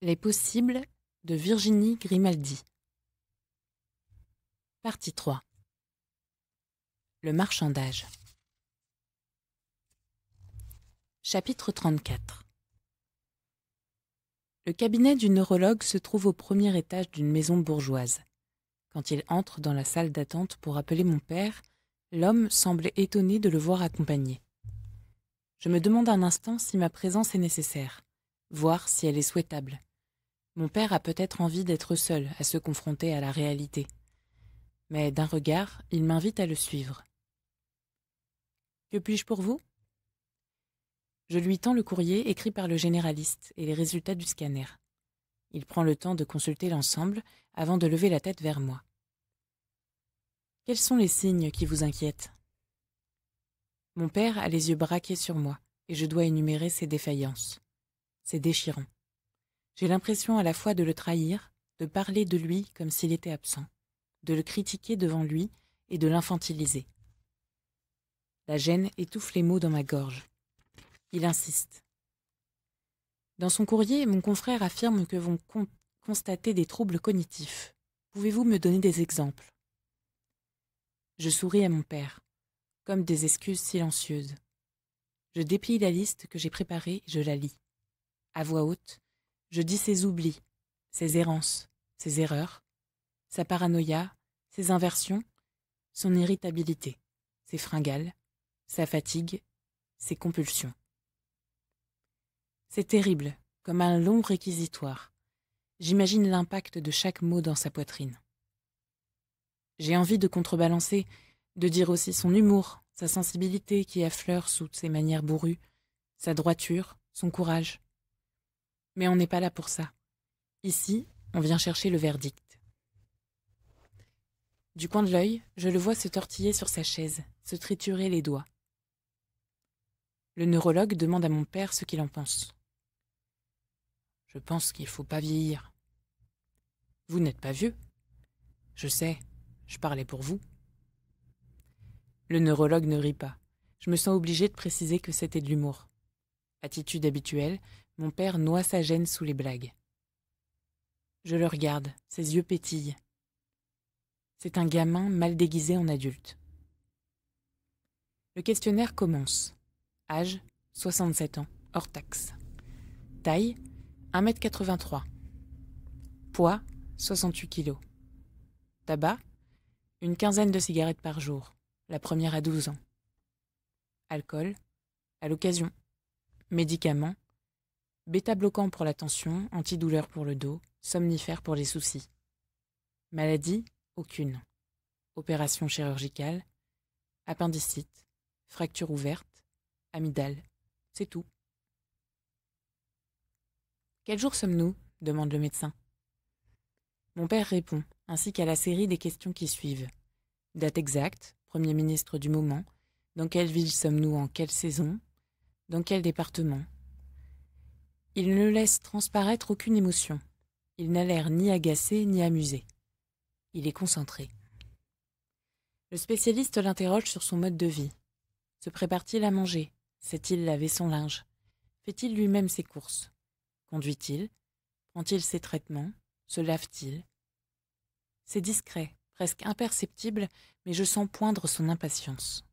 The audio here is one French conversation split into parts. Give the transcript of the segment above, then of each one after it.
Les possibles de Virginie Grimaldi. Partie 3. Le marchandage. Chapitre 34. Le cabinet du neurologue se trouve au premier étage d'une maison bourgeoise. Quand il entre dans la salle d'attente pour appeler mon père, l'homme semble étonné de le voir accompagné. Je me demande un instant si ma présence est nécessaire, voir si elle est souhaitable. Mon père a peut-être envie d'être seul à se confronter à la réalité. Mais d'un regard, il m'invite à le suivre. Que puis-je pour vous Je lui tends le courrier écrit par le généraliste et les résultats du scanner. Il prend le temps de consulter l'ensemble avant de lever la tête vers moi. Quels sont les signes qui vous inquiètent Mon père a les yeux braqués sur moi et je dois énumérer ses défaillances. C'est déchirant. J'ai l'impression à la fois de le trahir, de parler de lui comme s'il était absent, de le critiquer devant lui et de l'infantiliser. La gêne étouffe les mots dans ma gorge. Il insiste. Dans son courrier, mon confrère affirme que vont constater des troubles cognitifs. Pouvez-vous me donner des exemples Je souris à mon père, comme des excuses silencieuses. Je déplie la liste que j'ai préparée et je la lis. À voix haute, je dis ses oublis, ses errances, ses erreurs, sa paranoïa, ses inversions, son irritabilité, ses fringales, sa fatigue, ses compulsions. C'est terrible, comme un long réquisitoire. J'imagine l'impact de chaque mot dans sa poitrine. J'ai envie de contrebalancer, de dire aussi son humour, sa sensibilité qui affleure sous ses manières bourrues, sa droiture, son courage, mais on n'est pas là pour ça. Ici, on vient chercher le verdict. Du coin de l'œil, je le vois se tortiller sur sa chaise, se triturer les doigts. Le neurologue demande à mon père ce qu'il en pense. Je pense qu'il faut pas vieillir. Vous n'êtes pas vieux. Je sais, je parlais pour vous. Le neurologue ne rit pas. Je me sens obligé de préciser que c'était de l'humour. Attitude habituelle, mon père noie sa gêne sous les blagues. Je le regarde, ses yeux pétillent. C'est un gamin mal déguisé en adulte. Le questionnaire commence. Âge 67 ans, hors taxe. Taille 1m83. Poids 68 kg. Tabac Une quinzaine de cigarettes par jour, la première à 12 ans. Alcool À l'occasion. Médicaments bêta-bloquant pour la tension, antidouleur pour le dos, somnifère pour les soucis. Maladie Aucune. Opération chirurgicale, appendicite, fracture ouverte, amygdale. C'est tout. Quel jour sommes-nous demande le médecin. Mon père répond, ainsi qu'à la série des questions qui suivent. Date exacte, Premier ministre du moment, dans quelle ville sommes-nous en quelle saison, dans quel département, il ne laisse transparaître aucune émotion. Il n'a l'air ni agacé ni amusé. Il est concentré. Le spécialiste l'interroge sur son mode de vie. Se prépare-t-il à manger Sait-il laver son linge Fait-il lui-même ses courses Conduit-il Prend-il ses traitements Se lave-t-il C'est discret, presque imperceptible, mais je sens poindre son impatience.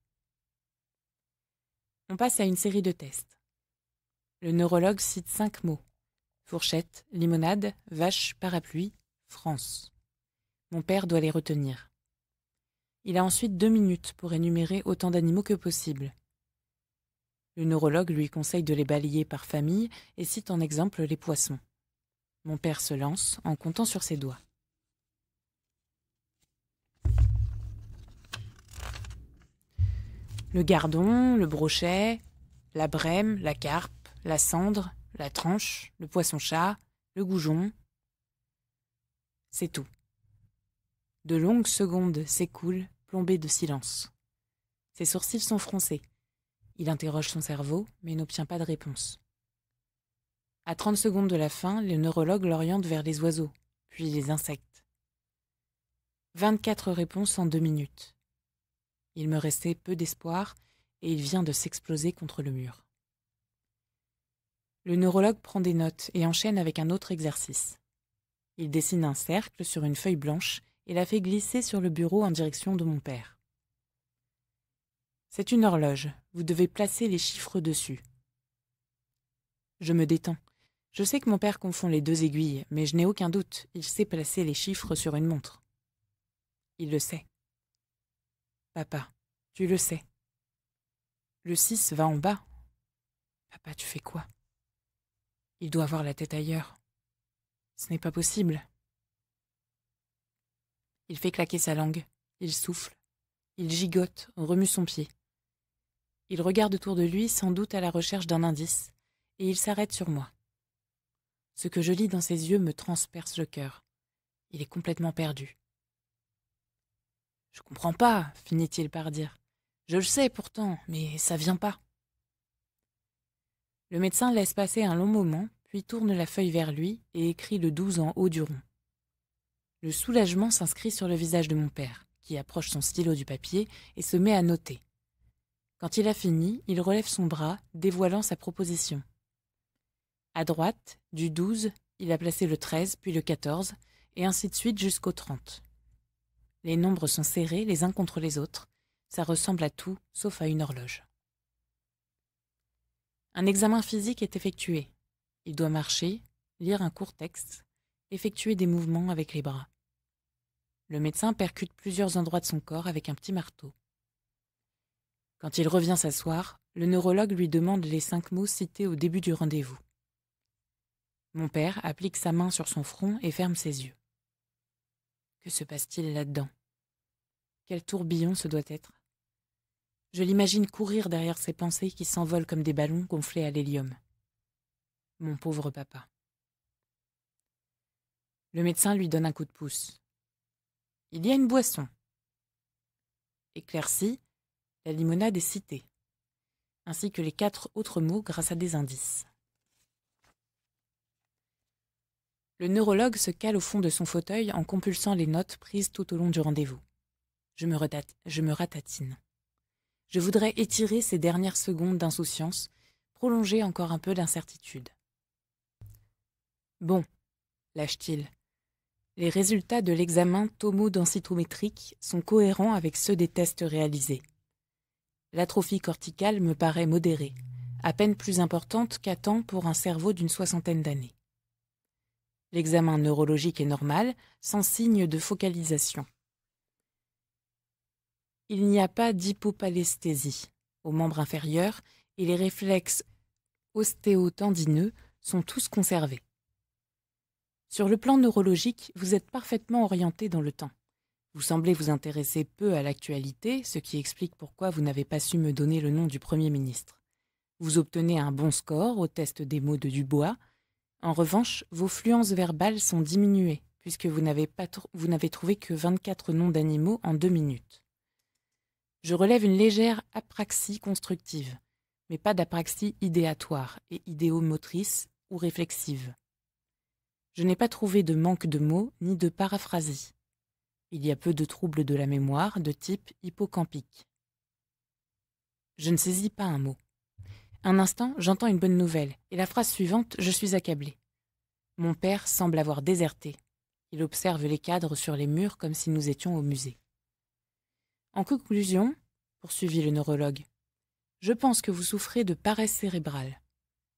On passe à une série de tests. Le neurologue cite cinq mots. Fourchette, limonade, vache, parapluie, France. Mon père doit les retenir. Il a ensuite deux minutes pour énumérer autant d'animaux que possible. Le neurologue lui conseille de les balayer par famille et cite en exemple les poissons. Mon père se lance en comptant sur ses doigts. Le gardon, le brochet, la brème, la carpe, la cendre, la tranche, le poisson-chat, le goujon. C'est tout. De longues secondes s'écoulent, plombées de silence. Ses sourcils sont froncés. Il interroge son cerveau, mais n'obtient pas de réponse. À trente secondes de la fin, le neurologue l'oriente vers les oiseaux, puis les insectes. 24 réponses en deux minutes. Il me restait peu d'espoir et il vient de s'exploser contre le mur. Le neurologue prend des notes et enchaîne avec un autre exercice. Il dessine un cercle sur une feuille blanche et la fait glisser sur le bureau en direction de mon père. C'est une horloge, vous devez placer les chiffres dessus. Je me détends. Je sais que mon père confond les deux aiguilles, mais je n'ai aucun doute, il sait placer les chiffres sur une montre. Il le sait. Papa, tu le sais. Le 6 va en bas. Papa, tu fais quoi il doit avoir la tête ailleurs. Ce n'est pas possible. Il fait claquer sa langue, il souffle, il gigote, remue son pied. Il regarde autour de lui, sans doute à la recherche d'un indice, et il s'arrête sur moi. Ce que je lis dans ses yeux me transperce le cœur. Il est complètement perdu. Je comprends pas, finit-il par dire. Je le sais pourtant, mais ça vient pas. Le médecin laisse passer un long moment, tourne la feuille vers lui et écrit le 12 en haut du rond. Le soulagement s'inscrit sur le visage de mon père, qui approche son stylo du papier et se met à noter. Quand il a fini, il relève son bras, dévoilant sa proposition. À droite, du 12, il a placé le 13, puis le 14, et ainsi de suite jusqu'au 30. Les nombres sont serrés les uns contre les autres, ça ressemble à tout sauf à une horloge. Un examen physique est effectué. Il doit marcher, lire un court texte, effectuer des mouvements avec les bras. Le médecin percute plusieurs endroits de son corps avec un petit marteau. Quand il revient s'asseoir, le neurologue lui demande les cinq mots cités au début du rendez-vous. Mon père applique sa main sur son front et ferme ses yeux. Que se passe-t-il là-dedans Quel tourbillon ce doit être Je l'imagine courir derrière ses pensées qui s'envolent comme des ballons gonflés à l'hélium. Mon pauvre papa. Le médecin lui donne un coup de pouce. Il y a une boisson. Éclaircie, la limonade est citée, ainsi que les quatre autres mots grâce à des indices. Le neurologue se cale au fond de son fauteuil en compulsant les notes prises tout au long du rendez-vous. Je me, je me ratatine. Je voudrais étirer ces dernières secondes d'insouciance, prolonger encore un peu d'incertitude. Bon, lâche-t-il. Les résultats de l'examen tomodensitométrique sont cohérents avec ceux des tests réalisés. L'atrophie corticale me paraît modérée, à peine plus importante qu'à temps pour un cerveau d'une soixantaine d'années. L'examen neurologique est normal, sans signe de focalisation. Il n'y a pas d'hypopalesthésie aux membres inférieurs et les réflexes ostéotendineux sont tous conservés. Sur le plan neurologique, vous êtes parfaitement orienté dans le temps. Vous semblez vous intéresser peu à l'actualité, ce qui explique pourquoi vous n'avez pas su me donner le nom du Premier ministre. Vous obtenez un bon score au test des mots de Dubois. En revanche, vos fluences verbales sont diminuées, puisque vous n'avez, trouvé que 24 noms d'animaux en deux minutes. Je relève une légère apraxie constructive, mais pas d'apraxie idéatoire et idéomotrice ou réflexive je n'ai pas trouvé de manque de mots ni de paraphrasie. Il y a peu de troubles de la mémoire de type hippocampique. Je ne saisis pas un mot. Un instant, j'entends une bonne nouvelle, et la phrase suivante, je suis accablé. Mon père semble avoir déserté. Il observe les cadres sur les murs comme si nous étions au musée. En conclusion, poursuivit le neurologue, je pense que vous souffrez de paresse cérébrale.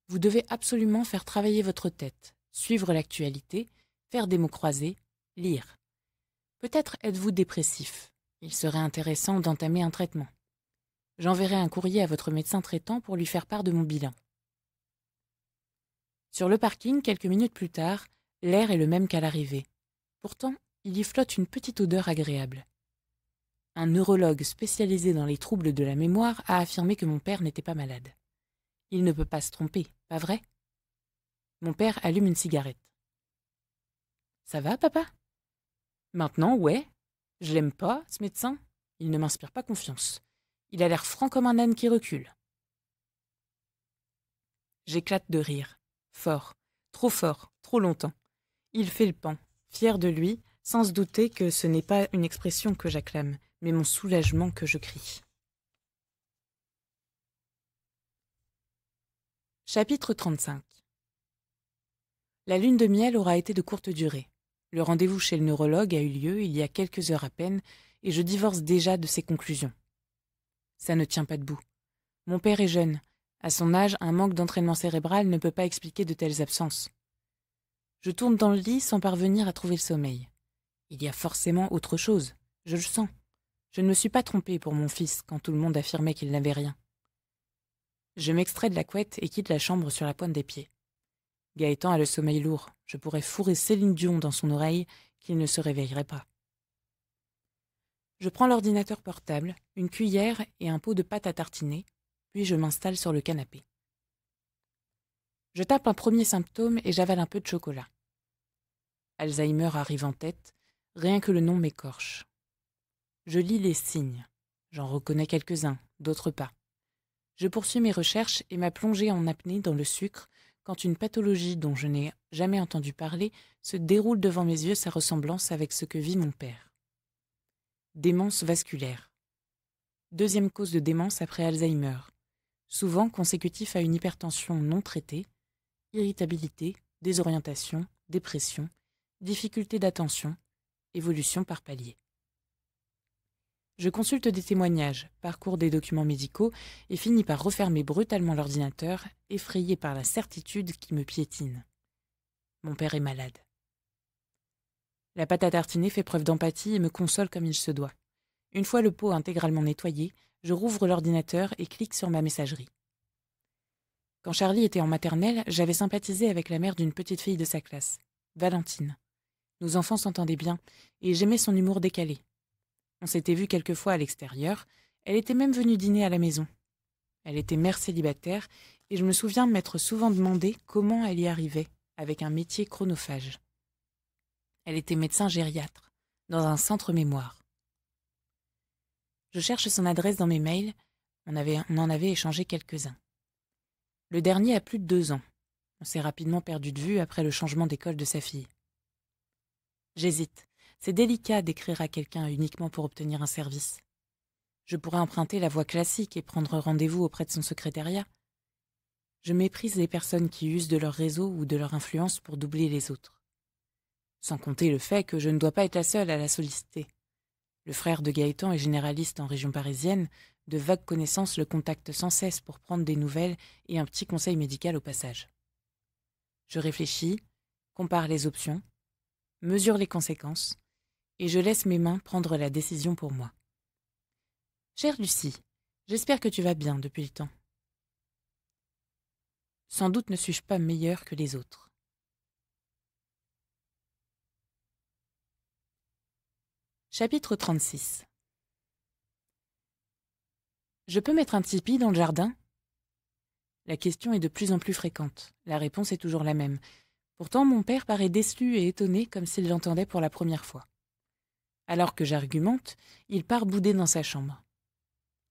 Vous devez absolument faire travailler votre tête suivre l'actualité, faire des mots croisés, lire. Peut-être êtes-vous dépressif. Il serait intéressant d'entamer un traitement. J'enverrai un courrier à votre médecin traitant pour lui faire part de mon bilan. Sur le parking, quelques minutes plus tard, l'air est le même qu'à l'arrivée. Pourtant, il y flotte une petite odeur agréable. Un neurologue spécialisé dans les troubles de la mémoire a affirmé que mon père n'était pas malade. Il ne peut pas se tromper, pas vrai mon père allume une cigarette. Ça va, papa Maintenant, ouais. Je l'aime pas, ce médecin. Il ne m'inspire pas confiance. Il a l'air franc comme un âne qui recule. J'éclate de rire. Fort. Trop fort. Trop longtemps. Il fait le pan, fier de lui, sans se douter que ce n'est pas une expression que j'acclame, mais mon soulagement que je crie. Chapitre 35 la lune de miel aura été de courte durée. Le rendez-vous chez le neurologue a eu lieu il y a quelques heures à peine, et je divorce déjà de ses conclusions. Ça ne tient pas debout. Mon père est jeune. À son âge, un manque d'entraînement cérébral ne peut pas expliquer de telles absences. Je tourne dans le lit sans parvenir à trouver le sommeil. Il y a forcément autre chose. Je le sens. Je ne me suis pas trompée pour mon fils quand tout le monde affirmait qu'il n'avait rien. Je m'extrais de la couette et quitte la chambre sur la pointe des pieds. Gaëtan a le sommeil lourd. Je pourrais fourrer Céline Dion dans son oreille qu'il ne se réveillerait pas. Je prends l'ordinateur portable, une cuillère et un pot de pâte à tartiner, puis je m'installe sur le canapé. Je tape un premier symptôme et j'avale un peu de chocolat. Alzheimer arrive en tête, rien que le nom m'écorche. Je lis les signes. J'en reconnais quelques-uns, d'autres pas. Je poursuis mes recherches et ma plongée en apnée dans le sucre quand une pathologie dont je n'ai jamais entendu parler se déroule devant mes yeux sa ressemblance avec ce que vit mon père. Démence vasculaire. Deuxième cause de démence après Alzheimer, souvent consécutif à une hypertension non traitée, irritabilité, désorientation, dépression, difficulté d'attention, évolution par palier. Je consulte des témoignages, parcours des documents médicaux et finis par refermer brutalement l'ordinateur, effrayé par la certitude qui me piétine. Mon père est malade. La pâte à tartiner fait preuve d'empathie et me console comme il se doit. Une fois le pot intégralement nettoyé, je rouvre l'ordinateur et clique sur ma messagerie. Quand Charlie était en maternelle, j'avais sympathisé avec la mère d'une petite fille de sa classe, Valentine. Nos enfants s'entendaient bien, et j'aimais son humour décalé, on s'était vu quelquefois à l'extérieur. Elle était même venue dîner à la maison. Elle était mère célibataire et je me souviens m'être souvent demandé comment elle y arrivait, avec un métier chronophage. Elle était médecin gériatre, dans un centre mémoire. Je cherche son adresse dans mes mails. on en avait échangé quelques-uns. Le dernier a plus de deux ans. On s'est rapidement perdu de vue après le changement d'école de sa fille. J'hésite. C'est délicat d'écrire à quelqu'un uniquement pour obtenir un service. Je pourrais emprunter la voie classique et prendre rendez-vous auprès de son secrétariat. Je méprise les personnes qui usent de leur réseau ou de leur influence pour doubler les autres. Sans compter le fait que je ne dois pas être la seule à la solliciter. Le frère de Gaëtan est généraliste en région parisienne, de vagues connaissances le contactent sans cesse pour prendre des nouvelles et un petit conseil médical au passage. Je réfléchis, compare les options, mesure les conséquences, et je laisse mes mains prendre la décision pour moi. Chère Lucie, j'espère que tu vas bien depuis le temps. Sans doute ne suis-je pas meilleure que les autres. Chapitre 36 Je peux mettre un tipi dans le jardin La question est de plus en plus fréquente. La réponse est toujours la même. Pourtant, mon père paraît déçu et étonné comme s'il l'entendait pour la première fois. Alors que j'argumente, il part bouder dans sa chambre.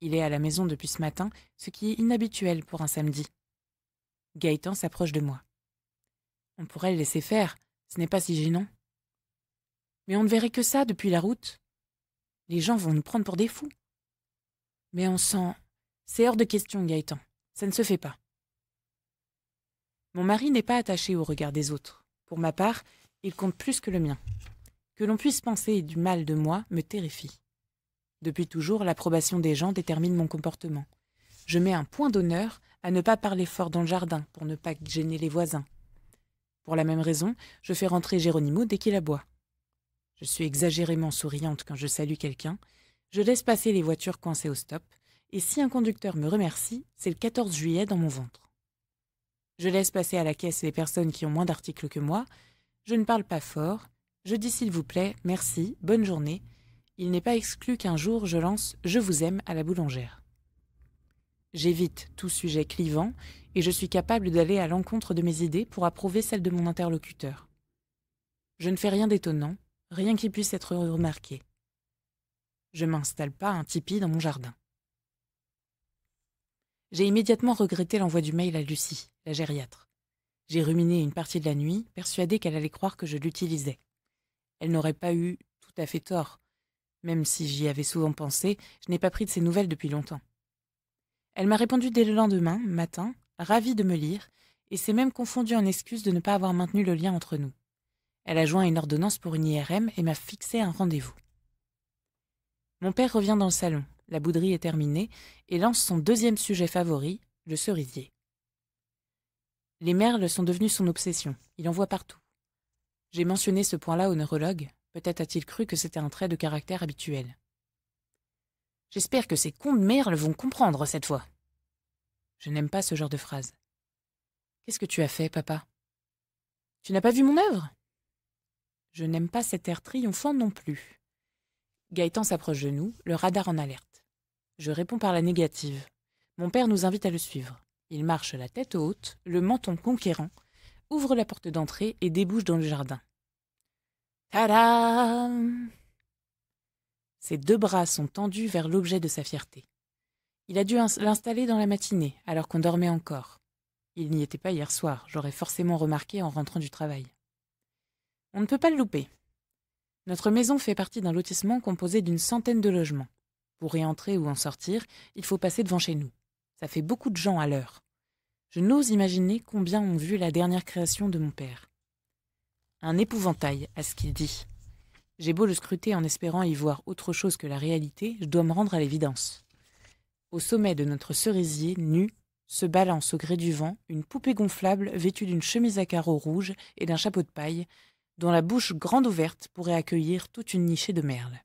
Il est à la maison depuis ce matin, ce qui est inhabituel pour un samedi. Gaëtan s'approche de moi. On pourrait le laisser faire, ce n'est pas si gênant. Mais on ne verrait que ça depuis la route. Les gens vont nous prendre pour des fous. Mais on sent. C'est hors de question, Gaëtan. Ça ne se fait pas. Mon mari n'est pas attaché au regard des autres. Pour ma part, il compte plus que le mien que l'on puisse penser du mal de moi me terrifie. Depuis toujours, l'approbation des gens détermine mon comportement. Je mets un point d'honneur à ne pas parler fort dans le jardin pour ne pas gêner les voisins. Pour la même raison, je fais rentrer Géronimo dès qu'il aboie. Je suis exagérément souriante quand je salue quelqu'un, je laisse passer les voitures coincées au stop, et si un conducteur me remercie, c'est le 14 juillet dans mon ventre. Je laisse passer à la caisse les personnes qui ont moins d'articles que moi, je ne parle pas fort, je dis s'il vous plaît, merci, bonne journée. Il n'est pas exclu qu'un jour je lance Je vous aime à la boulangère. J'évite tout sujet clivant et je suis capable d'aller à l'encontre de mes idées pour approuver celles de mon interlocuteur. Je ne fais rien d'étonnant, rien qui puisse être remarqué. Je m'installe pas un tipi dans mon jardin. J'ai immédiatement regretté l'envoi du mail à Lucie, la gériatre. J'ai ruminé une partie de la nuit, persuadée qu'elle allait croire que je l'utilisais elle n'aurait pas eu tout à fait tort. Même si j'y avais souvent pensé, je n'ai pas pris de ses nouvelles depuis longtemps. Elle m'a répondu dès le lendemain, matin, ravie de me lire, et s'est même confondue en excuse de ne pas avoir maintenu le lien entre nous. Elle a joint une ordonnance pour une IRM et m'a fixé un rendez-vous. Mon père revient dans le salon, la bouderie est terminée, et lance son deuxième sujet favori, le cerisier. Les merles sont devenus son obsession, il en voit partout. J'ai mentionné ce point-là au neurologue, peut-être a-t-il cru que c'était un trait de caractère habituel. J'espère que ces cons de le vont comprendre cette fois. Je n'aime pas ce genre de phrase. Qu'est-ce que tu as fait, papa Tu n'as pas vu mon œuvre Je n'aime pas cet air triomphant non plus. Gaëtan s'approche de nous, le radar en alerte. Je réponds par la négative. Mon père nous invite à le suivre. Il marche la tête haute, le menton conquérant, ouvre la porte d'entrée et débouche dans le jardin. Tadam Ses deux bras sont tendus vers l'objet de sa fierté. Il a dû l'installer dans la matinée, alors qu'on dormait encore. Il n'y était pas hier soir, j'aurais forcément remarqué en rentrant du travail. On ne peut pas le louper. Notre maison fait partie d'un lotissement composé d'une centaine de logements. Pour y entrer ou en sortir, il faut passer devant chez nous. Ça fait beaucoup de gens à l'heure. Je n'ose imaginer combien ont vu la dernière création de mon père. Un épouvantail, à ce qu'il dit. J'ai beau le scruter en espérant y voir autre chose que la réalité, je dois me rendre à l'évidence. Au sommet de notre cerisier, nu, se balance au gré du vent une poupée gonflable vêtue d'une chemise à carreaux rouges et d'un chapeau de paille, dont la bouche grande ouverte pourrait accueillir toute une nichée de merles.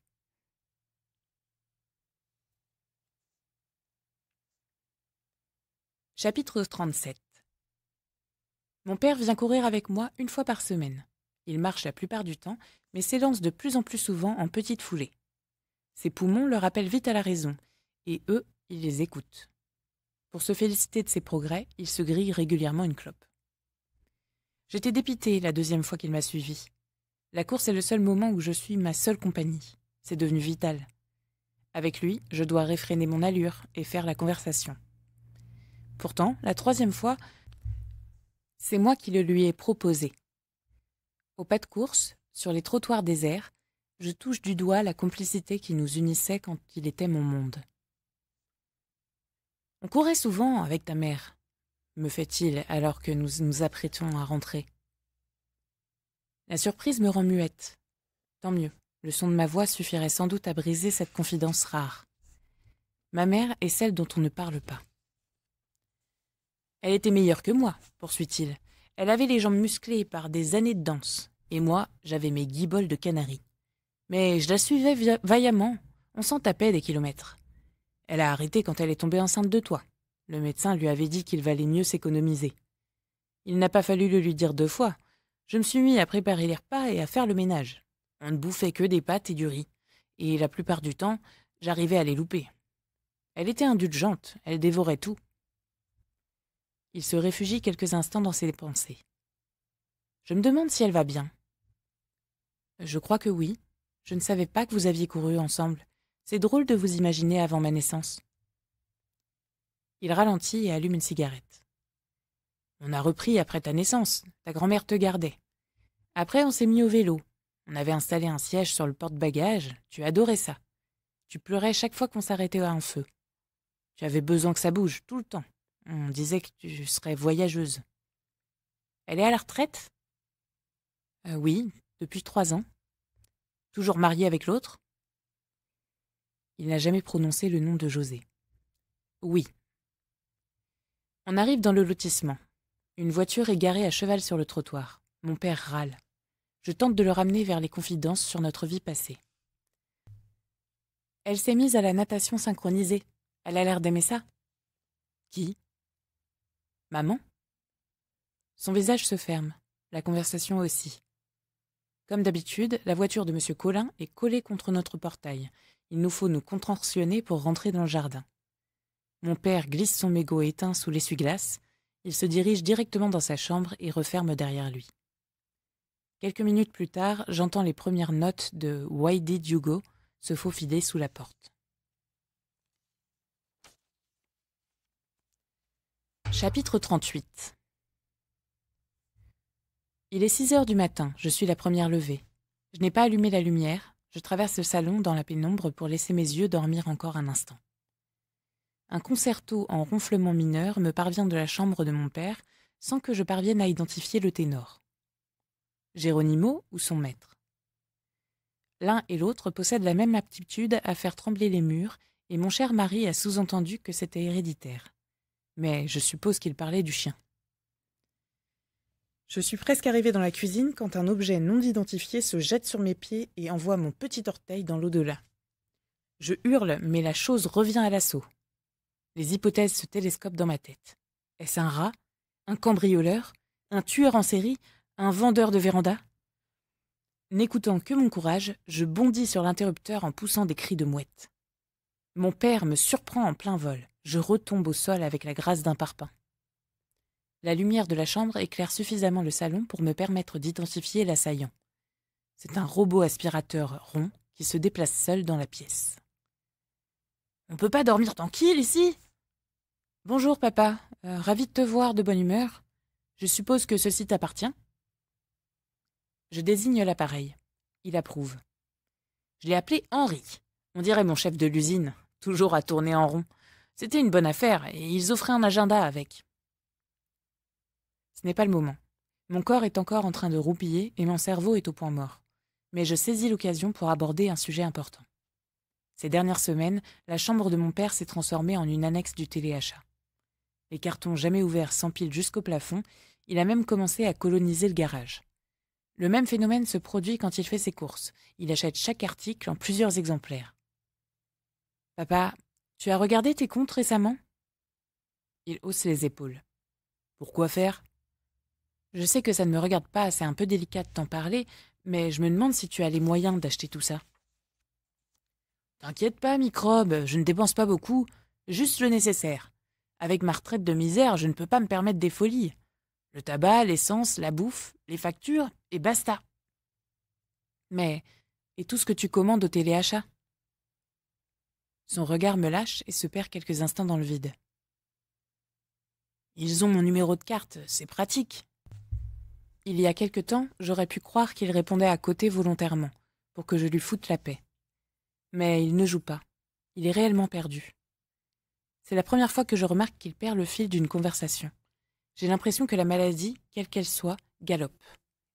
Chapitre 37 Mon père vient courir avec moi une fois par semaine. Il marche la plupart du temps, mais s'élance de plus en plus souvent en petite foulée. Ses poumons le rappellent vite à la raison, et eux, ils les écoutent. Pour se féliciter de ses progrès, il se grille régulièrement une clope. J'étais dépité la deuxième fois qu'il m'a suivi. La course est le seul moment où je suis ma seule compagnie. C'est devenu vital. Avec lui, je dois réfréner mon allure et faire la conversation. Pourtant, la troisième fois, c'est moi qui le lui ai proposé. Au pas de course, sur les trottoirs déserts, je touche du doigt la complicité qui nous unissait quand il était mon monde. On courait souvent avec ta mère, me fait-il alors que nous nous apprêtons à rentrer. La surprise me rend muette. Tant mieux, le son de ma voix suffirait sans doute à briser cette confidence rare. Ma mère est celle dont on ne parle pas. Elle était meilleure que moi, poursuit-il. Elle avait les jambes musclées par des années de danse, et moi, j'avais mes guiboles de canaries. »« Mais je la suivais vaillamment, on s'en tapait des kilomètres. Elle a arrêté quand elle est tombée enceinte de toi. Le médecin lui avait dit qu'il valait mieux s'économiser. Il n'a pas fallu le lui dire deux fois. Je me suis mis à préparer les repas et à faire le ménage. On ne bouffait que des pâtes et du riz, et la plupart du temps, j'arrivais à les louper. Elle était indulgente, elle dévorait tout. Il se réfugie quelques instants dans ses pensées. Je me demande si elle va bien. Je crois que oui. Je ne savais pas que vous aviez couru ensemble. C'est drôle de vous imaginer avant ma naissance. Il ralentit et allume une cigarette. On a repris après ta naissance. Ta grand-mère te gardait. Après, on s'est mis au vélo. On avait installé un siège sur le porte-bagages. Tu adorais ça. Tu pleurais chaque fois qu'on s'arrêtait à un feu. Tu avais besoin que ça bouge, tout le temps. On disait que tu serais voyageuse. Elle est à la retraite euh, Oui, depuis trois ans. Toujours mariée avec l'autre Il n'a jamais prononcé le nom de José. Oui. On arrive dans le lotissement. Une voiture est garée à cheval sur le trottoir. Mon père râle. Je tente de le ramener vers les confidences sur notre vie passée. Elle s'est mise à la natation synchronisée. Elle a l'air d'aimer ça. Qui Maman Son visage se ferme, la conversation aussi. Comme d'habitude, la voiture de M. Collin est collée contre notre portail. Il nous faut nous contorsionner pour rentrer dans le jardin. Mon père glisse son mégot éteint sous l'essuie-glace. Il se dirige directement dans sa chambre et referme derrière lui. Quelques minutes plus tard, j'entends les premières notes de Why Did You Go se faufiler sous la porte. Chapitre 38 Il est six heures du matin, je suis la première levée. Je n'ai pas allumé la lumière, je traverse le salon dans la pénombre pour laisser mes yeux dormir encore un instant. Un concerto en ronflement mineur me parvient de la chambre de mon père sans que je parvienne à identifier le ténor. Géronimo ou son maître L'un et l'autre possèdent la même aptitude à faire trembler les murs, et mon cher mari a sous-entendu que c'était héréditaire mais je suppose qu'il parlait du chien. Je suis presque arrivé dans la cuisine quand un objet non identifié se jette sur mes pieds et envoie mon petit orteil dans l'au-delà. Je hurle, mais la chose revient à l'assaut. Les hypothèses se télescopent dans ma tête. Est-ce un rat Un cambrioleur Un tueur en série Un vendeur de véranda N'écoutant que mon courage, je bondis sur l'interrupteur en poussant des cris de mouette. Mon père me surprend en plein vol. Je retombe au sol avec la grâce d'un parpaing. La lumière de la chambre éclaire suffisamment le salon pour me permettre d'identifier l'assaillant. C'est un robot aspirateur rond qui se déplace seul dans la pièce. On ne peut pas dormir tranquille ici Bonjour, papa. Ravie euh, ravi de te voir de bonne humeur. Je suppose que ceci t'appartient Je désigne l'appareil. Il approuve. Je l'ai appelé Henri. On dirait mon chef de l'usine toujours à tourner en rond. C'était une bonne affaire, et ils offraient un agenda avec. Ce n'est pas le moment. Mon corps est encore en train de roupiller et mon cerveau est au point mort. Mais je saisis l'occasion pour aborder un sujet important. Ces dernières semaines, la chambre de mon père s'est transformée en une annexe du téléachat. Les cartons jamais ouverts s'empilent jusqu'au plafond, il a même commencé à coloniser le garage. Le même phénomène se produit quand il fait ses courses. Il achète chaque article en plusieurs exemplaires. Papa, tu as regardé tes comptes récemment Il hausse les épaules. Pourquoi faire Je sais que ça ne me regarde pas, c'est un peu délicat de t'en parler, mais je me demande si tu as les moyens d'acheter tout ça. T'inquiète pas, microbe, je ne dépense pas beaucoup, juste le nécessaire. Avec ma retraite de misère, je ne peux pas me permettre des folies. Le tabac, l'essence, la bouffe, les factures, et basta. Mais, et tout ce que tu commandes au téléachat son regard me lâche et se perd quelques instants dans le vide. Ils ont mon numéro de carte, c'est pratique. Il y a quelque temps, j'aurais pu croire qu'il répondait à côté volontairement, pour que je lui foute la paix. Mais il ne joue pas. Il est réellement perdu. C'est la première fois que je remarque qu'il perd le fil d'une conversation. J'ai l'impression que la maladie, quelle qu'elle soit, galope.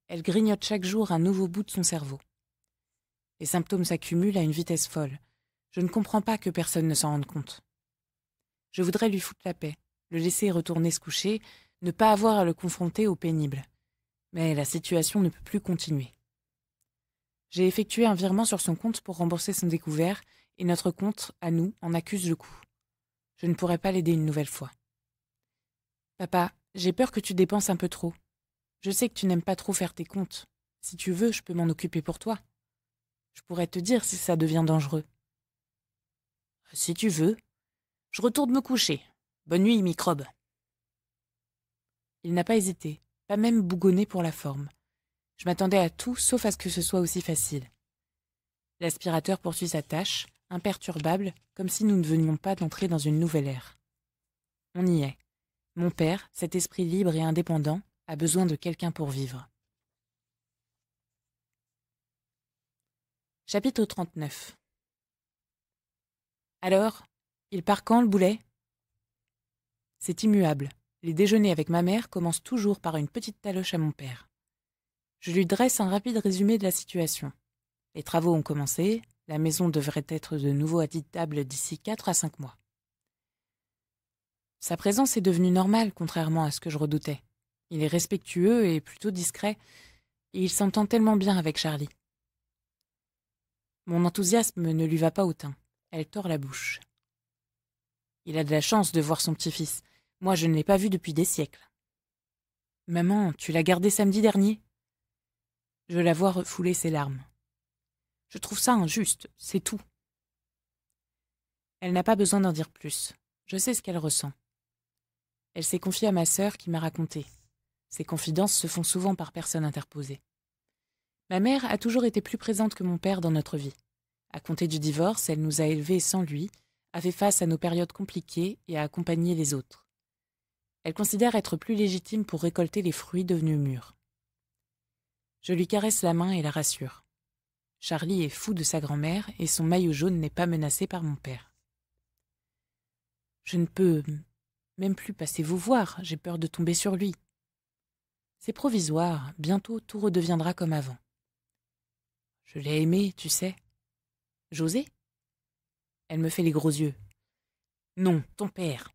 Elle grignote chaque jour un nouveau bout de son cerveau. Les symptômes s'accumulent à une vitesse folle, je ne comprends pas que personne ne s'en rende compte. Je voudrais lui foutre la paix, le laisser retourner se coucher, ne pas avoir à le confronter au pénible. Mais la situation ne peut plus continuer. J'ai effectué un virement sur son compte pour rembourser son découvert, et notre compte, à nous, en accuse le coup. Je ne pourrais pas l'aider une nouvelle fois. Papa, j'ai peur que tu dépenses un peu trop. Je sais que tu n'aimes pas trop faire tes comptes. Si tu veux, je peux m'en occuper pour toi. Je pourrais te dire si ça devient dangereux. Si tu veux. Je retourne me coucher. Bonne nuit, microbe. Il n'a pas hésité, pas même bougonné pour la forme. Je m'attendais à tout sauf à ce que ce soit aussi facile. L'aspirateur poursuit sa tâche, imperturbable, comme si nous ne venions pas d'entrer dans une nouvelle ère. On y est. Mon père, cet esprit libre et indépendant, a besoin de quelqu'un pour vivre. Chapitre 39 alors, il part quand le boulet C'est immuable. Les déjeuners avec ma mère commencent toujours par une petite taloche à mon père. Je lui dresse un rapide résumé de la situation. Les travaux ont commencé, la maison devrait être de nouveau habitable d'ici quatre à cinq mois. Sa présence est devenue normale, contrairement à ce que je redoutais. Il est respectueux et plutôt discret, et il s'entend tellement bien avec Charlie. Mon enthousiasme ne lui va pas au teint. Elle tord la bouche. Il a de la chance de voir son petit-fils. Moi, je ne l'ai pas vu depuis des siècles. Maman, tu l'as gardé samedi dernier Je la vois refouler ses larmes. Je trouve ça injuste, c'est tout. Elle n'a pas besoin d'en dire plus. Je sais ce qu'elle ressent. Elle s'est confiée à ma sœur qui m'a raconté. Ces confidences se font souvent par personne interposée. Ma mère a toujours été plus présente que mon père dans notre vie. À compter du divorce, elle nous a élevés sans lui, a fait face à nos périodes compliquées et a accompagné les autres. Elle considère être plus légitime pour récolter les fruits devenus mûrs. Je lui caresse la main et la rassure. Charlie est fou de sa grand-mère et son maillot jaune n'est pas menacé par mon père. Je ne peux même plus passer vous voir, j'ai peur de tomber sur lui. C'est provisoire, bientôt tout redeviendra comme avant. Je l'ai aimé, tu sais. José Elle me fait les gros yeux. Non, ton père.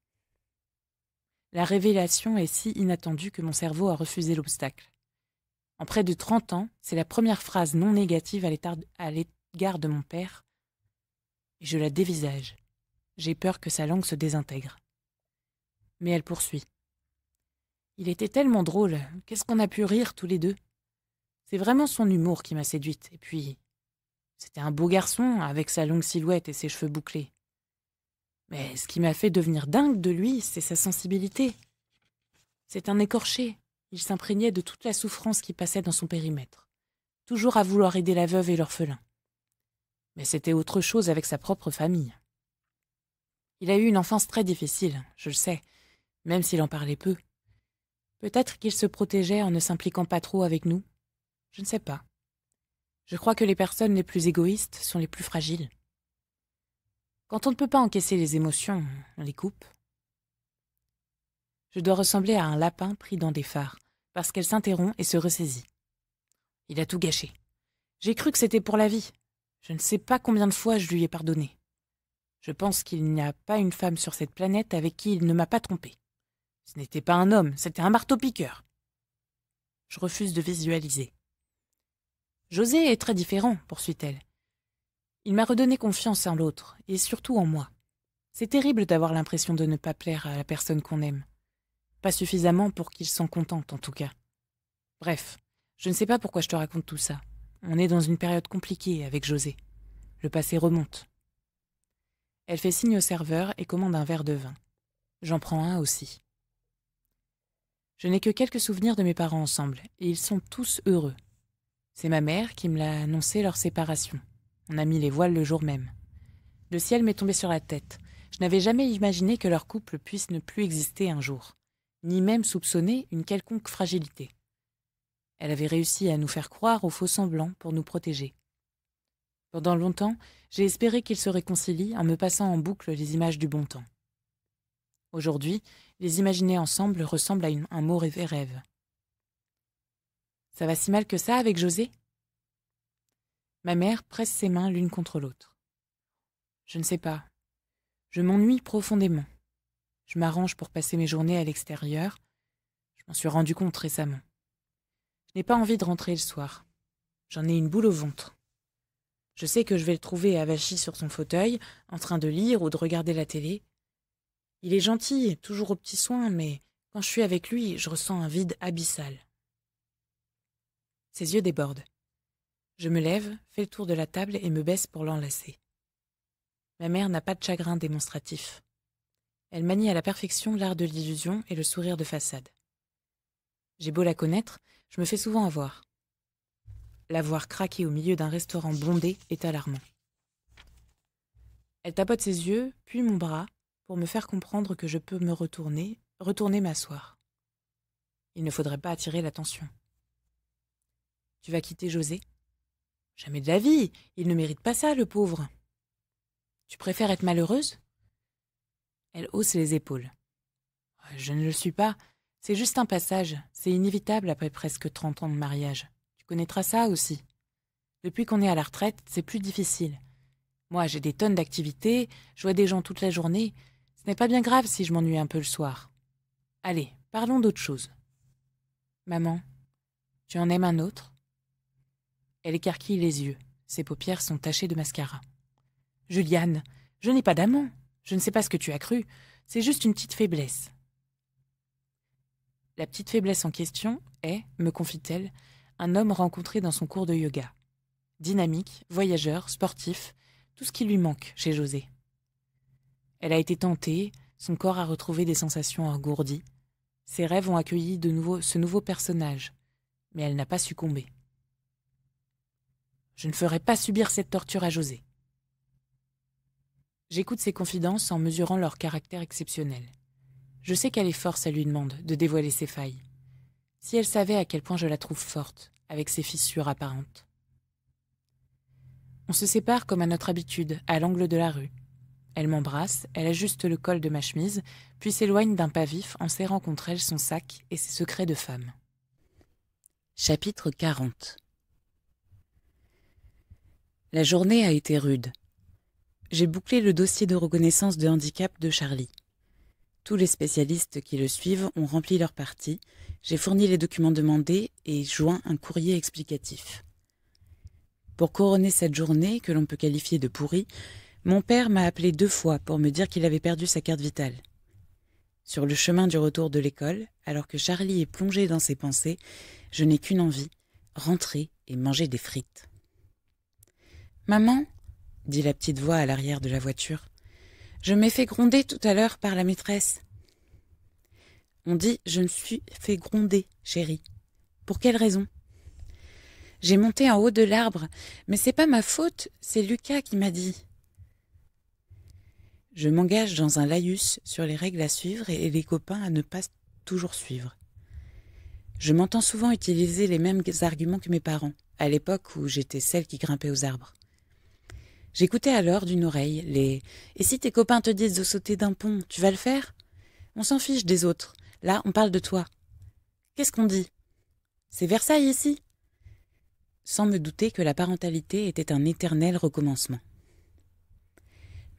La révélation est si inattendue que mon cerveau a refusé l'obstacle. En près de trente ans, c'est la première phrase non négative à l'égard de mon père. Et je la dévisage. J'ai peur que sa langue se désintègre. Mais elle poursuit. Il était tellement drôle. Qu'est-ce qu'on a pu rire tous les deux C'est vraiment son humour qui m'a séduite. Et puis, c'était un beau garçon, avec sa longue silhouette et ses cheveux bouclés. Mais ce qui m'a fait devenir dingue de lui, c'est sa sensibilité. C'est un écorché. Il s'imprégnait de toute la souffrance qui passait dans son périmètre, toujours à vouloir aider la veuve et l'orphelin. Mais c'était autre chose avec sa propre famille. Il a eu une enfance très difficile, je le sais, même s'il en parlait peu. Peut-être qu'il se protégeait en ne s'impliquant pas trop avec nous. Je ne sais pas. Je crois que les personnes les plus égoïstes sont les plus fragiles. Quand on ne peut pas encaisser les émotions, on les coupe. Je dois ressembler à un lapin pris dans des phares, parce qu'elle s'interrompt et se ressaisit. Il a tout gâché. J'ai cru que c'était pour la vie. Je ne sais pas combien de fois je lui ai pardonné. Je pense qu'il n'y a pas une femme sur cette planète avec qui il ne m'a pas trompé. Ce n'était pas un homme, c'était un marteau-piqueur. Je refuse de visualiser. José est très différent, poursuit-elle. Il m'a redonné confiance en l'autre, et surtout en moi. C'est terrible d'avoir l'impression de ne pas plaire à la personne qu'on aime. Pas suffisamment pour qu'il s'en contente, en tout cas. Bref, je ne sais pas pourquoi je te raconte tout ça. On est dans une période compliquée avec José. Le passé remonte. Elle fait signe au serveur et commande un verre de vin. J'en prends un aussi. Je n'ai que quelques souvenirs de mes parents ensemble, et ils sont tous heureux, c'est ma mère qui me l'a annoncé leur séparation. On a mis les voiles le jour même. Le ciel m'est tombé sur la tête. Je n'avais jamais imaginé que leur couple puisse ne plus exister un jour, ni même soupçonner une quelconque fragilité. Elle avait réussi à nous faire croire aux faux semblants pour nous protéger. Pendant longtemps, j'ai espéré qu'ils se réconcilient en me passant en boucle les images du bon temps. Aujourd'hui, les imaginer ensemble ressemble à un mauvais rêve. Ça va si mal que ça avec José Ma mère presse ses mains l'une contre l'autre. Je ne sais pas. Je m'ennuie profondément. Je m'arrange pour passer mes journées à l'extérieur. Je m'en suis rendu compte récemment. Je n'ai pas envie de rentrer le soir. J'en ai une boule au ventre. Je sais que je vais le trouver avachi sur son fauteuil, en train de lire ou de regarder la télé. Il est gentil, toujours aux petits soins, mais quand je suis avec lui, je ressens un vide abyssal. Ses yeux débordent. Je me lève, fais le tour de la table et me baisse pour l'enlacer. Ma mère n'a pas de chagrin démonstratif. Elle manie à la perfection l'art de l'illusion et le sourire de façade. J'ai beau la connaître, je me fais souvent avoir. La voir craquer au milieu d'un restaurant bondé est alarmant. Elle tapote ses yeux, puis mon bras, pour me faire comprendre que je peux me retourner, retourner m'asseoir. Il ne faudrait pas attirer l'attention. Tu vas quitter José Jamais de la vie. Il ne mérite pas ça, le pauvre. Tu préfères être malheureuse Elle hausse les épaules. Je ne le suis pas. C'est juste un passage. C'est inévitable après presque trente ans de mariage. Tu connaîtras ça aussi. Depuis qu'on est à la retraite, c'est plus difficile. Moi, j'ai des tonnes d'activités, je vois des gens toute la journée. Ce n'est pas bien grave si je m'ennuie un peu le soir. Allez, parlons d'autre chose. Maman, tu en aimes un autre elle écarquille les yeux. Ses paupières sont tachées de mascara. Juliane, je n'ai pas d'amant. Je ne sais pas ce que tu as cru. C'est juste une petite faiblesse. La petite faiblesse en question est, me confie-t-elle, un homme rencontré dans son cours de yoga. Dynamique, voyageur, sportif, tout ce qui lui manque chez José. Elle a été tentée, son corps a retrouvé des sensations engourdies. Ses rêves ont accueilli de nouveau ce nouveau personnage, mais elle n'a pas succombé. Je ne ferai pas subir cette torture à José. J'écoute ses confidences en mesurant leur caractère exceptionnel. Je sais quelle est forte, elle lui demande de dévoiler ses failles. Si elle savait à quel point je la trouve forte, avec ses fissures apparentes. On se sépare comme à notre habitude, à l'angle de la rue. Elle m'embrasse, elle ajuste le col de ma chemise, puis s'éloigne d'un pas vif en serrant contre elle son sac et ses secrets de femme. Chapitre 40 la journée a été rude. J'ai bouclé le dossier de reconnaissance de handicap de Charlie. Tous les spécialistes qui le suivent ont rempli leur partie, j'ai fourni les documents demandés et joint un courrier explicatif. Pour couronner cette journée, que l'on peut qualifier de pourrie, mon père m'a appelé deux fois pour me dire qu'il avait perdu sa carte vitale. Sur le chemin du retour de l'école, alors que Charlie est plongé dans ses pensées, je n'ai qu'une envie, rentrer et manger des frites. Maman, dit la petite voix à l'arrière de la voiture, je m'ai fait gronder tout à l'heure par la maîtresse. On dit je me suis fait gronder, chérie. Pour quelle raison J'ai monté en haut de l'arbre, mais c'est pas ma faute, c'est Lucas qui m'a dit. Je m'engage dans un laïus sur les règles à suivre et les copains à ne pas toujours suivre. Je m'entends souvent utiliser les mêmes arguments que mes parents, à l'époque où j'étais celle qui grimpait aux arbres. J'écoutais alors d'une oreille les Et si tes copains te disent de sauter d'un pont, tu vas le faire On s'en fiche des autres. Là, on parle de toi. Qu'est-ce qu'on dit C'est Versailles ici Sans me douter que la parentalité était un éternel recommencement.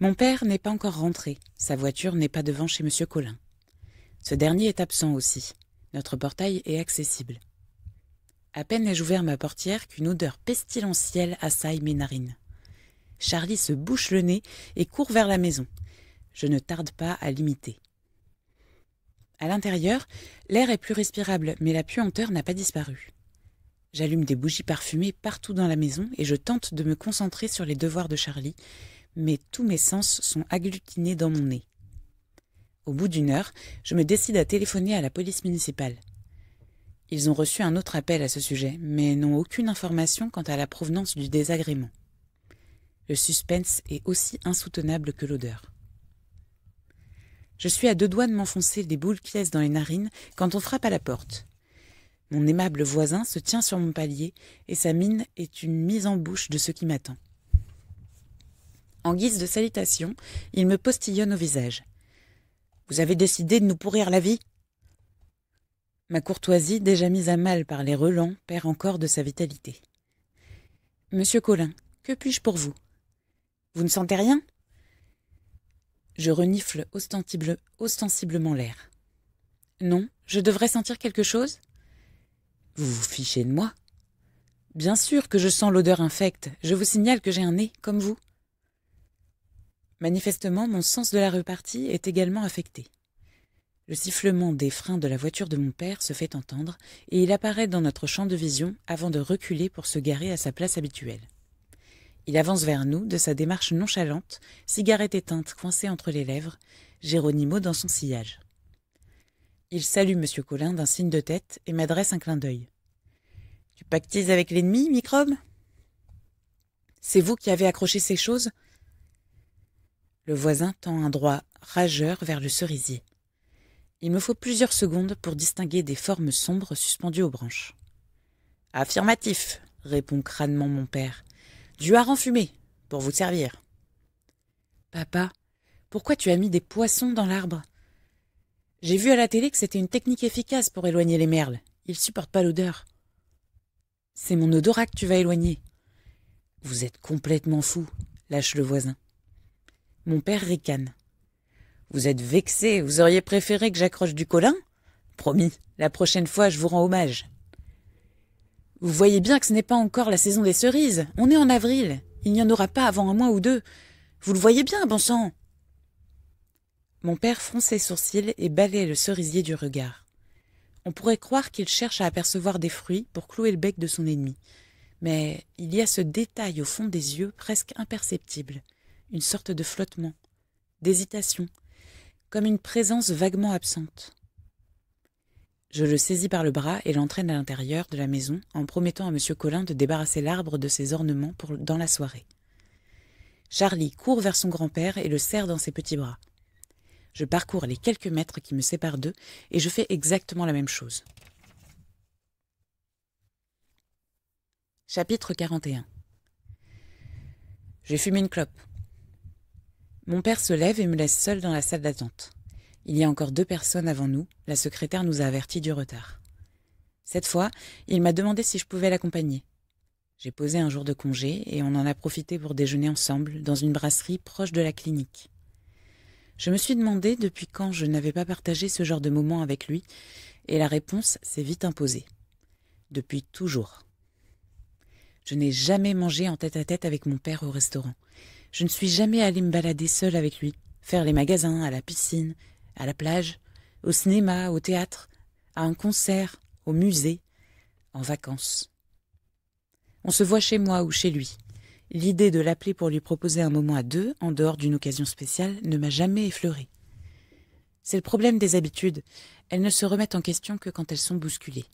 Mon père n'est pas encore rentré. Sa voiture n'est pas devant chez M. Collin. Ce dernier est absent aussi. Notre portail est accessible. À peine ai-je ouvert ma portière qu'une odeur pestilentielle assaille mes narines. Charlie se bouche le nez et court vers la maison. Je ne tarde pas à l'imiter. À l'intérieur, l'air est plus respirable, mais la puanteur n'a pas disparu. J'allume des bougies parfumées partout dans la maison et je tente de me concentrer sur les devoirs de Charlie, mais tous mes sens sont agglutinés dans mon nez. Au bout d'une heure, je me décide à téléphoner à la police municipale. Ils ont reçu un autre appel à ce sujet, mais n'ont aucune information quant à la provenance du désagrément. Le suspense est aussi insoutenable que l'odeur. Je suis à deux doigts de m'enfoncer des boules qui dans les narines quand on frappe à la porte. Mon aimable voisin se tient sur mon palier et sa mine est une mise en bouche de ce qui m'attend. En guise de salutation, il me postillonne au visage. Vous avez décidé de nous pourrir la vie Ma courtoisie, déjà mise à mal par les relents, perd encore de sa vitalité. Monsieur Colin, que puis-je pour vous vous ne sentez rien Je renifle ostensiblement l'air. Non, je devrais sentir quelque chose Vous vous fichez de moi Bien sûr que je sens l'odeur infecte, je vous signale que j'ai un nez, comme vous. Manifestement, mon sens de la repartie est également affecté. Le sifflement des freins de la voiture de mon père se fait entendre, et il apparaît dans notre champ de vision avant de reculer pour se garer à sa place habituelle. Il avance vers nous de sa démarche nonchalante, cigarette éteinte coincée entre les lèvres, Géronimo dans son sillage. Il salue M. Colin d'un signe de tête et m'adresse un clin d'œil. Tu pactises avec l'ennemi, microbe C'est vous qui avez accroché ces choses Le voisin tend un droit rageur vers le cerisier. Il me faut plusieurs secondes pour distinguer des formes sombres suspendues aux branches. Affirmatif, répond crânement mon père, du hareng fumé pour vous servir. Papa, pourquoi tu as mis des poissons dans l'arbre J'ai vu à la télé que c'était une technique efficace pour éloigner les merles. Ils supportent pas l'odeur. C'est mon odorat que tu vas éloigner. Vous êtes complètement fou, lâche le voisin. Mon père ricane. Vous êtes vexé, vous auriez préféré que j'accroche du colin Promis, la prochaine fois je vous rends hommage. Vous voyez bien que ce n'est pas encore la saison des cerises. On est en avril. Il n'y en aura pas avant un mois ou deux. Vous le voyez bien, bon sang. Mon père fronçait sourcils et balayait le cerisier du regard. On pourrait croire qu'il cherche à apercevoir des fruits pour clouer le bec de son ennemi. Mais il y a ce détail au fond des yeux presque imperceptible, une sorte de flottement, d'hésitation, comme une présence vaguement absente. Je le saisis par le bras et l'entraîne à l'intérieur de la maison en promettant à M. Colin de débarrasser l'arbre de ses ornements pour, dans la soirée. Charlie court vers son grand-père et le serre dans ses petits bras. Je parcours les quelques mètres qui me séparent d'eux et je fais exactement la même chose. Chapitre 41 J'ai fumé une clope. Mon père se lève et me laisse seul dans la salle d'attente. Il y a encore deux personnes avant nous, la secrétaire nous a avertis du retard. Cette fois, il m'a demandé si je pouvais l'accompagner. J'ai posé un jour de congé et on en a profité pour déjeuner ensemble dans une brasserie proche de la clinique. Je me suis demandé depuis quand je n'avais pas partagé ce genre de moment avec lui, et la réponse s'est vite imposée. Depuis toujours. Je n'ai jamais mangé en tête à tête avec mon père au restaurant. Je ne suis jamais allée me balader seule avec lui, faire les magasins, à la piscine, à la plage, au cinéma, au théâtre, à un concert, au musée, en vacances. On se voit chez moi ou chez lui. L'idée de l'appeler pour lui proposer un moment à deux, en dehors d'une occasion spéciale, ne m'a jamais effleurée. C'est le problème des habitudes. Elles ne se remettent en question que quand elles sont bousculées.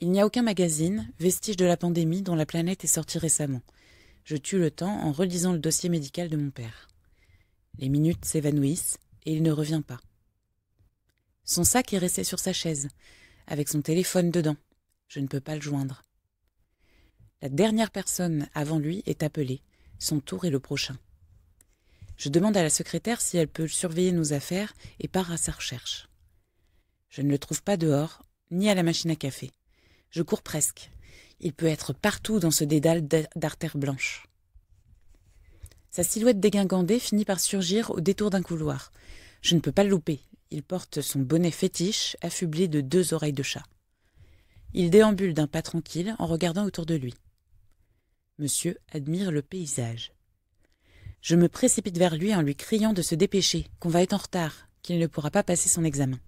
Il n'y a aucun magazine, vestige de la pandémie, dont la planète est sortie récemment. Je tue le temps en relisant le dossier médical de mon père. Les minutes s'évanouissent, et il ne revient pas. Son sac est resté sur sa chaise, avec son téléphone dedans. Je ne peux pas le joindre. La dernière personne avant lui est appelée. Son tour est le prochain. Je demande à la secrétaire si elle peut surveiller nos affaires et pars à sa recherche. Je ne le trouve pas dehors, ni à la machine à café. Je cours presque. Il peut être partout dans ce dédale d'artères blanches. Sa silhouette dégingandée finit par surgir au détour d'un couloir. Je ne peux pas le louper. Il porte son bonnet fétiche, affublé de deux oreilles de chat. Il déambule d'un pas tranquille en regardant autour de lui. Monsieur admire le paysage. Je me précipite vers lui en lui criant de se dépêcher, qu'on va être en retard, qu'il ne pourra pas passer son examen.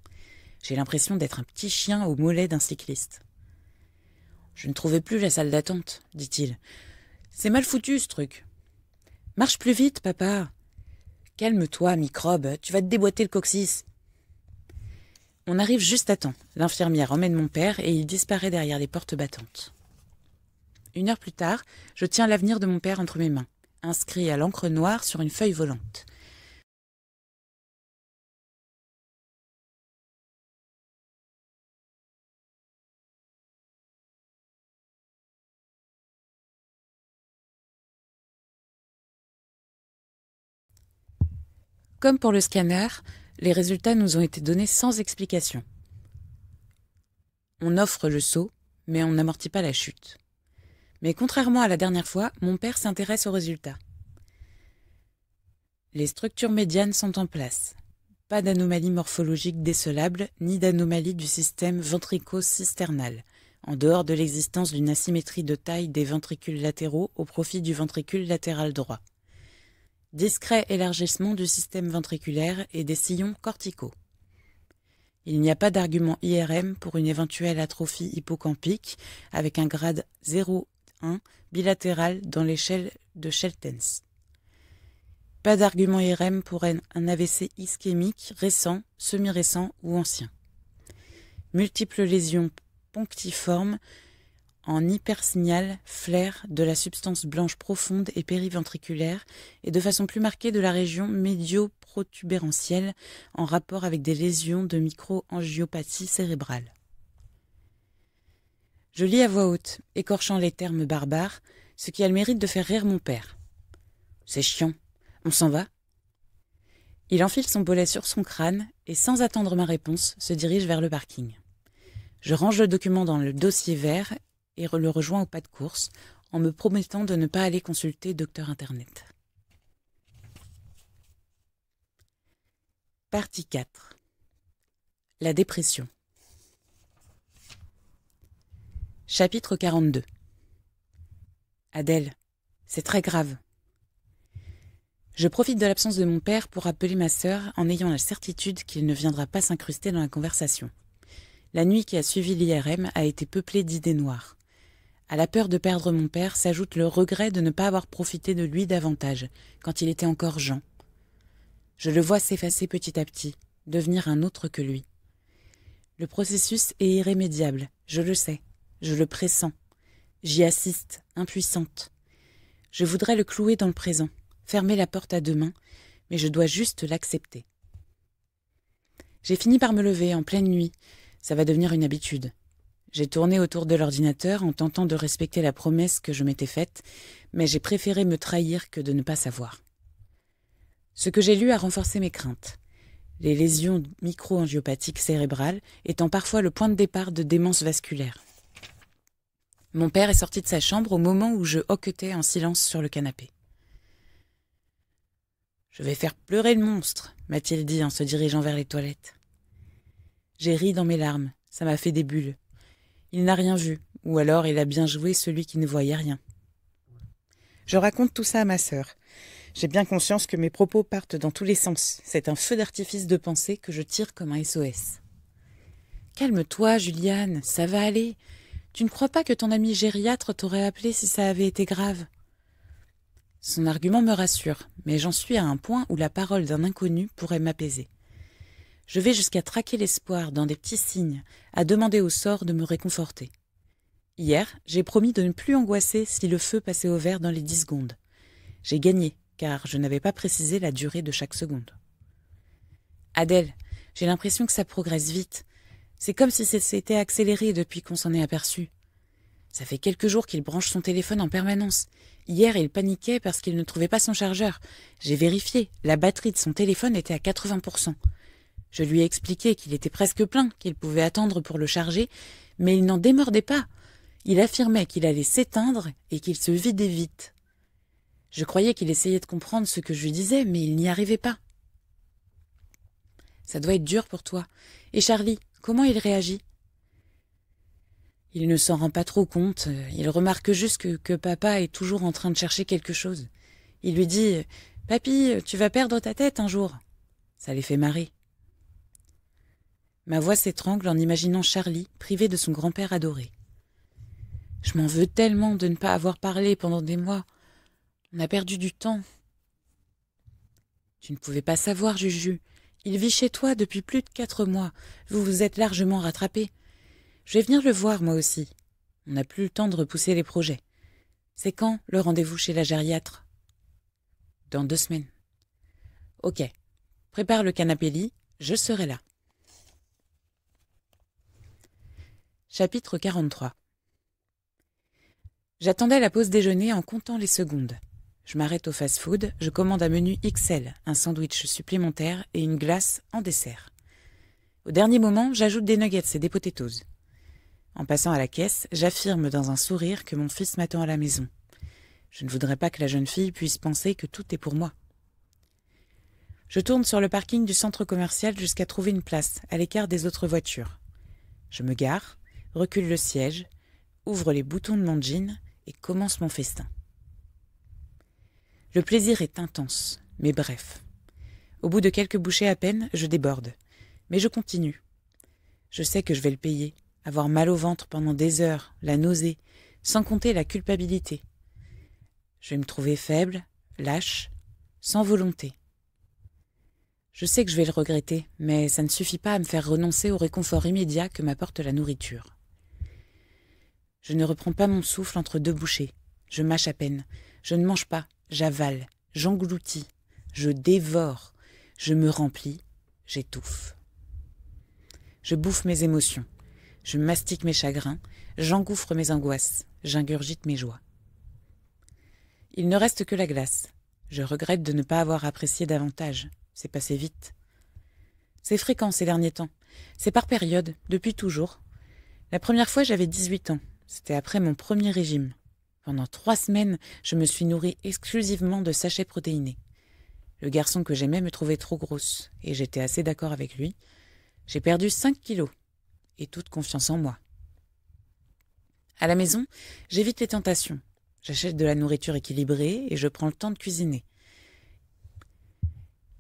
J'ai l'impression d'être un petit chien au mollet d'un cycliste. Je ne trouvais plus la salle d'attente, dit-il. C'est mal foutu, ce truc. Marche plus vite, papa. Calme-toi, microbe, tu vas te déboîter le coccyx. On arrive juste à temps. L'infirmière emmène mon père et il disparaît derrière les portes battantes. Une heure plus tard, je tiens l'avenir de mon père entre mes mains, inscrit à l'encre noire sur une feuille volante. Comme pour le scanner, les résultats nous ont été donnés sans explication. On offre le saut, mais on n'amortit pas la chute. Mais contrairement à la dernière fois, mon père s'intéresse aux résultats. Les structures médianes sont en place. Pas d'anomalie morphologique décelable, ni d'anomalie du système ventrico-cisternal, en dehors de l'existence d'une asymétrie de taille des ventricules latéraux au profit du ventricule latéral droit discret élargissement du système ventriculaire et des sillons corticaux. Il n'y a pas d'argument IRM pour une éventuelle atrophie hippocampique avec un grade 0-1 bilatéral dans l'échelle de Sheltens. Pas d'argument IRM pour un AVC ischémique récent, semi-récent ou ancien. Multiples lésions ponctiformes, en hypersignal flair de la substance blanche profonde et périventriculaire et de façon plus marquée de la région médio en rapport avec des lésions de micro-angiopathie cérébrale. Je lis à voix haute, écorchant les termes barbares, ce qui a le mérite de faire rire mon père. C'est chiant. On s'en va Il enfile son bolet sur son crâne et, sans attendre ma réponse, se dirige vers le parking. Je range le document dans le dossier vert et le rejoint au pas de course en me promettant de ne pas aller consulter Docteur Internet. Partie 4 La dépression. Chapitre 42 Adèle, c'est très grave. Je profite de l'absence de mon père pour appeler ma sœur en ayant la certitude qu'il ne viendra pas s'incruster dans la conversation. La nuit qui a suivi l'IRM a été peuplée d'idées noires. À la peur de perdre mon père s'ajoute le regret de ne pas avoir profité de lui davantage, quand il était encore Jean. Je le vois s'effacer petit à petit, devenir un autre que lui. Le processus est irrémédiable, je le sais, je le pressens. J'y assiste, impuissante. Je voudrais le clouer dans le présent, fermer la porte à demain, mais je dois juste l'accepter. J'ai fini par me lever en pleine nuit. Ça va devenir une habitude. J'ai tourné autour de l'ordinateur en tentant de respecter la promesse que je m'étais faite, mais j'ai préféré me trahir que de ne pas savoir. Ce que j'ai lu a renforcé mes craintes. Les lésions micro-angiopathiques cérébrales étant parfois le point de départ de démence vasculaire. Mon père est sorti de sa chambre au moment où je hoquetais en silence sur le canapé. Je vais faire pleurer le monstre, m'a-t-il dit en se dirigeant vers les toilettes. J'ai ri dans mes larmes, ça m'a fait des bulles. Il n'a rien vu, ou alors il a bien joué celui qui ne voyait rien. Je raconte tout ça à ma sœur. J'ai bien conscience que mes propos partent dans tous les sens. C'est un feu d'artifice de pensée que je tire comme un SOS. Calme-toi, Juliane, ça va aller. Tu ne crois pas que ton ami gériatre t'aurait appelé si ça avait été grave Son argument me rassure, mais j'en suis à un point où la parole d'un inconnu pourrait m'apaiser. Je vais jusqu'à traquer l'espoir dans des petits signes, à demander au sort de me réconforter. Hier, j'ai promis de ne plus angoisser si le feu passait au vert dans les dix secondes. J'ai gagné, car je n'avais pas précisé la durée de chaque seconde. Adèle, j'ai l'impression que ça progresse vite. C'est comme si ça s'était accéléré depuis qu'on s'en est aperçu. Ça fait quelques jours qu'il branche son téléphone en permanence. Hier, il paniquait parce qu'il ne trouvait pas son chargeur. J'ai vérifié, la batterie de son téléphone était à 80%. Je lui ai expliqué qu'il était presque plein, qu'il pouvait attendre pour le charger, mais il n'en démordait pas. Il affirmait qu'il allait s'éteindre et qu'il se vidait vite. Je croyais qu'il essayait de comprendre ce que je lui disais, mais il n'y arrivait pas. Ça doit être dur pour toi. Et Charlie, comment il réagit Il ne s'en rend pas trop compte. Il remarque juste que, papa est toujours en train de chercher quelque chose. Il lui dit Papy, tu vas perdre ta tête un jour. Ça les fait marrer. Ma voix s'étrangle en imaginant Charlie privé de son grand-père adoré. Je m'en veux tellement de ne pas avoir parlé pendant des mois. On a perdu du temps. Tu ne pouvais pas savoir, Juju. Il vit chez toi depuis plus de quatre mois. Vous vous êtes largement rattrapé. Je vais venir le voir, moi aussi. On n'a plus le temps de repousser les projets. C'est quand le rendez-vous chez la gériatre Dans deux semaines. Ok. Prépare le canapé-lit, je serai là. Chapitre 43 J'attendais la pause déjeuner en comptant les secondes. Je m'arrête au fast-food, je commande un menu XL, un sandwich supplémentaire et une glace en dessert. Au dernier moment, j'ajoute des nuggets et des potatoes. En passant à la caisse, j'affirme dans un sourire que mon fils m'attend à la maison. Je ne voudrais pas que la jeune fille puisse penser que tout est pour moi. Je tourne sur le parking du centre commercial jusqu'à trouver une place, à l'écart des autres voitures. Je me gare, recule le siège, ouvre les boutons de mon jean et commence mon festin. Le plaisir est intense, mais bref. Au bout de quelques bouchées à peine, je déborde. Mais je continue. Je sais que je vais le payer, avoir mal au ventre pendant des heures, la nausée, sans compter la culpabilité. Je vais me trouver faible, lâche, sans volonté. Je sais que je vais le regretter, mais ça ne suffit pas à me faire renoncer au réconfort immédiat que m'apporte la nourriture. Je ne reprends pas mon souffle entre deux bouchées. Je mâche à peine. Je ne mange pas. J'avale. J'engloutis. Je dévore. Je me remplis. J'étouffe. Je bouffe mes émotions. Je mastique mes chagrins. J'engouffre mes angoisses. J'ingurgite mes joies. Il ne reste que la glace. Je regrette de ne pas avoir apprécié davantage. C'est passé vite. C'est fréquent ces derniers temps. C'est par période, depuis toujours. La première fois, j'avais 18 ans. C'était après mon premier régime. Pendant trois semaines, je me suis nourrie exclusivement de sachets protéinés. Le garçon que j'aimais me trouvait trop grosse, et j'étais assez d'accord avec lui. J'ai perdu 5 kilos, et toute confiance en moi. À la maison, j'évite les tentations. J'achète de la nourriture équilibrée et je prends le temps de cuisiner.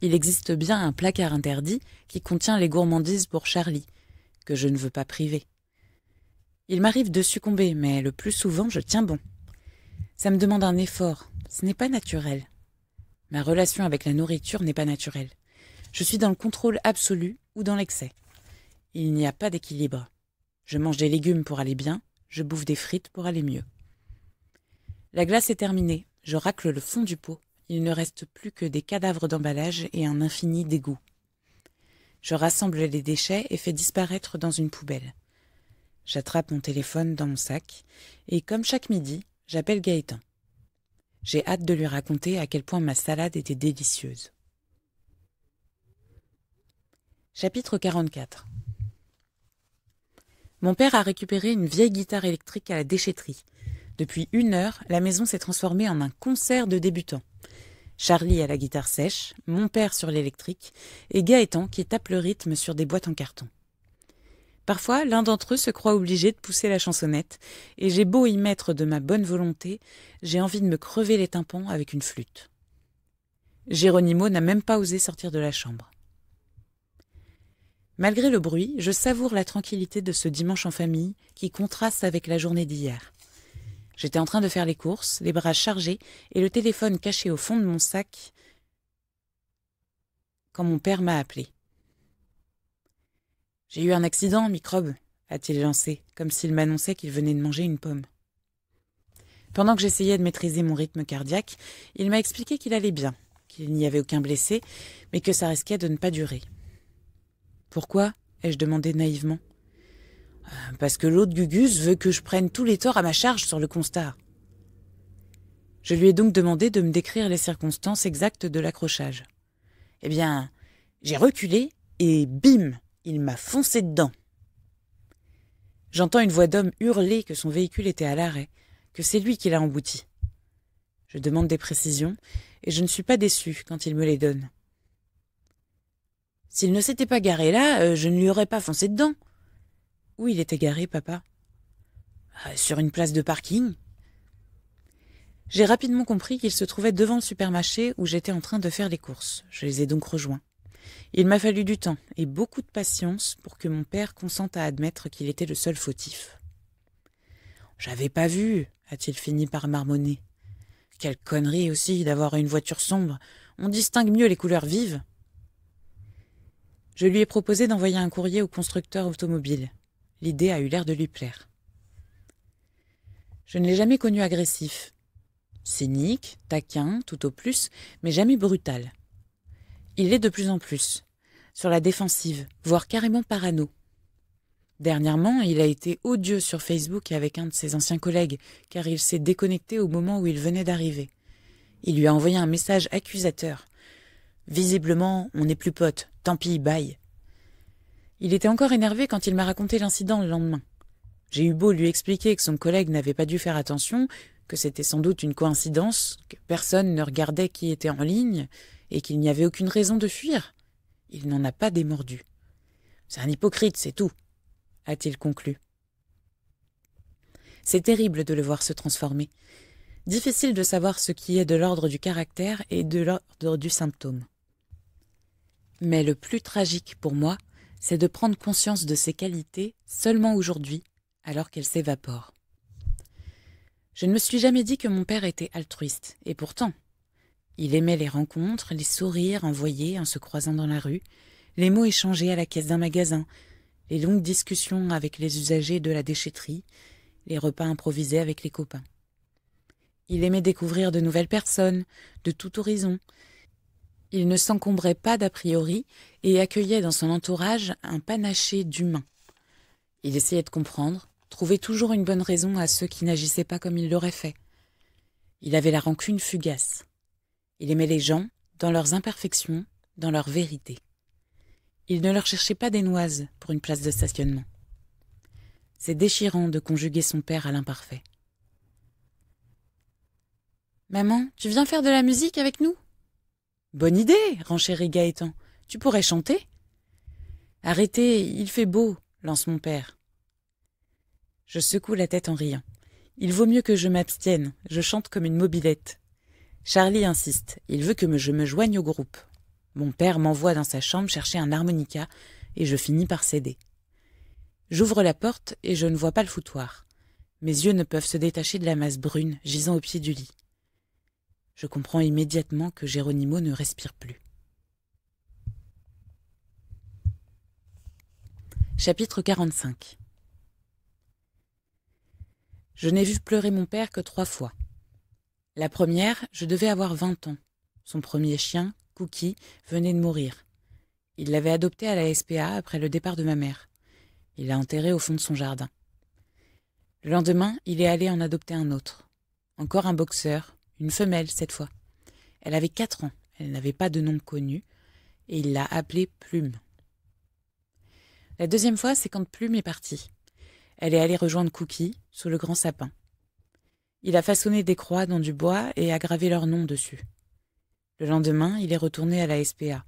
Il existe bien un placard interdit qui contient les gourmandises pour Charlie, que je ne veux pas priver. Il m'arrive de succomber, mais le plus souvent je tiens bon. Ça me demande un effort, ce n'est pas naturel. Ma relation avec la nourriture n'est pas naturelle. Je suis dans le contrôle absolu ou dans l'excès. Il n'y a pas d'équilibre. Je mange des légumes pour aller bien, je bouffe des frites pour aller mieux. La glace est terminée, je racle le fond du pot, il ne reste plus que des cadavres d'emballage et un infini dégoût. Je rassemble les déchets et fais disparaître dans une poubelle. J'attrape mon téléphone dans mon sac et, comme chaque midi, j'appelle Gaëtan. J'ai hâte de lui raconter à quel point ma salade était délicieuse. Chapitre 44 Mon père a récupéré une vieille guitare électrique à la déchetterie. Depuis une heure, la maison s'est transformée en un concert de débutants. Charlie à la guitare sèche, mon père sur l'électrique et Gaëtan qui tape le rythme sur des boîtes en carton. Parfois, l'un d'entre eux se croit obligé de pousser la chansonnette, et j'ai beau y mettre de ma bonne volonté, j'ai envie de me crever les tympans avec une flûte. Géronimo n'a même pas osé sortir de la chambre. Malgré le bruit, je savoure la tranquillité de ce dimanche en famille qui contraste avec la journée d'hier. J'étais en train de faire les courses, les bras chargés et le téléphone caché au fond de mon sac quand mon père m'a appelé. J'ai eu un accident, microbe, a-t-il lancé, comme s'il m'annonçait qu'il venait de manger une pomme. Pendant que j'essayais de maîtriser mon rythme cardiaque, il m'a expliqué qu'il allait bien, qu'il n'y avait aucun blessé, mais que ça risquait de ne pas durer. Pourquoi ai-je demandé naïvement. Euh, parce que l'autre Gugus veut que je prenne tous les torts à ma charge sur le constat. Je lui ai donc demandé de me décrire les circonstances exactes de l'accrochage. Eh bien, j'ai reculé et bim il m'a foncé dedans. J'entends une voix d'homme hurler que son véhicule était à l'arrêt, que c'est lui qui l'a embouti. Je demande des précisions, et je ne suis pas déçu quand il me les donne. S'il ne s'était pas garé là, euh, je ne lui aurais pas foncé dedans. Où il était garé, papa ah, Sur une place de parking. J'ai rapidement compris qu'il se trouvait devant le supermarché où j'étais en train de faire les courses. Je les ai donc rejoints. Il m'a fallu du temps et beaucoup de patience pour que mon père consente à admettre qu'il était le seul fautif. J'avais pas vu, a-t-il fini par marmonner. Quelle connerie aussi d'avoir une voiture sombre. On distingue mieux les couleurs vives. Je lui ai proposé d'envoyer un courrier au constructeur automobile. L'idée a eu l'air de lui plaire. Je ne l'ai jamais connu agressif. Cynique, taquin, tout au plus, mais jamais brutal. Il est de plus en plus, sur la défensive, voire carrément parano. Dernièrement, il a été odieux sur Facebook avec un de ses anciens collègues, car il s'est déconnecté au moment où il venait d'arriver. Il lui a envoyé un message accusateur. Visiblement, on n'est plus potes, tant pis, bye. Il était encore énervé quand il m'a raconté l'incident le lendemain. J'ai eu beau lui expliquer que son collègue n'avait pas dû faire attention, que c'était sans doute une coïncidence, que personne ne regardait qui était en ligne, et qu'il n'y avait aucune raison de fuir. Il n'en a pas démordu. C'est un hypocrite, c'est tout, a-t-il conclu. C'est terrible de le voir se transformer. Difficile de savoir ce qui est de l'ordre du caractère et de l'ordre du symptôme. Mais le plus tragique pour moi, c'est de prendre conscience de ses qualités seulement aujourd'hui, alors qu'elles s'évaporent. Je ne me suis jamais dit que mon père était altruiste, et pourtant, il aimait les rencontres, les sourires envoyés en se croisant dans la rue, les mots échangés à la caisse d'un magasin, les longues discussions avec les usagers de la déchetterie, les repas improvisés avec les copains. Il aimait découvrir de nouvelles personnes, de tout horizon. Il ne s'encombrait pas d'a priori et accueillait dans son entourage un panaché d'humains. Il essayait de comprendre, trouvait toujours une bonne raison à ceux qui n'agissaient pas comme il l'aurait fait. Il avait la rancune fugace. Il aimait les gens, dans leurs imperfections, dans leur vérité. Il ne leur cherchait pas des noises pour une place de stationnement. C'est déchirant de conjuguer son père à l'imparfait. Maman, tu viens faire de la musique avec nous Bonne idée, renchérit Gaëtan. Tu pourrais chanter Arrêtez, il fait beau, lance mon père. Je secoue la tête en riant. Il vaut mieux que je m'abstienne, je chante comme une mobilette. Charlie insiste, il veut que je me joigne au groupe. Mon père m'envoie dans sa chambre chercher un harmonica, et je finis par céder. J'ouvre la porte et je ne vois pas le foutoir. Mes yeux ne peuvent se détacher de la masse brune gisant au pied du lit. Je comprends immédiatement que Géronimo ne respire plus. Chapitre 45 Je n'ai vu pleurer mon père que trois fois. La première, je devais avoir 20 ans. Son premier chien, Cookie, venait de mourir. Il l'avait adopté à la SPA après le départ de ma mère. Il l'a enterré au fond de son jardin. Le lendemain, il est allé en adopter un autre. Encore un boxeur, une femelle cette fois. Elle avait quatre ans, elle n'avait pas de nom connu, et il l'a appelée Plume. La deuxième fois, c'est quand Plume est partie. Elle est allée rejoindre Cookie sous le grand sapin. Il a façonné des croix dans du bois et a gravé leur nom dessus. Le lendemain, il est retourné à la SPA.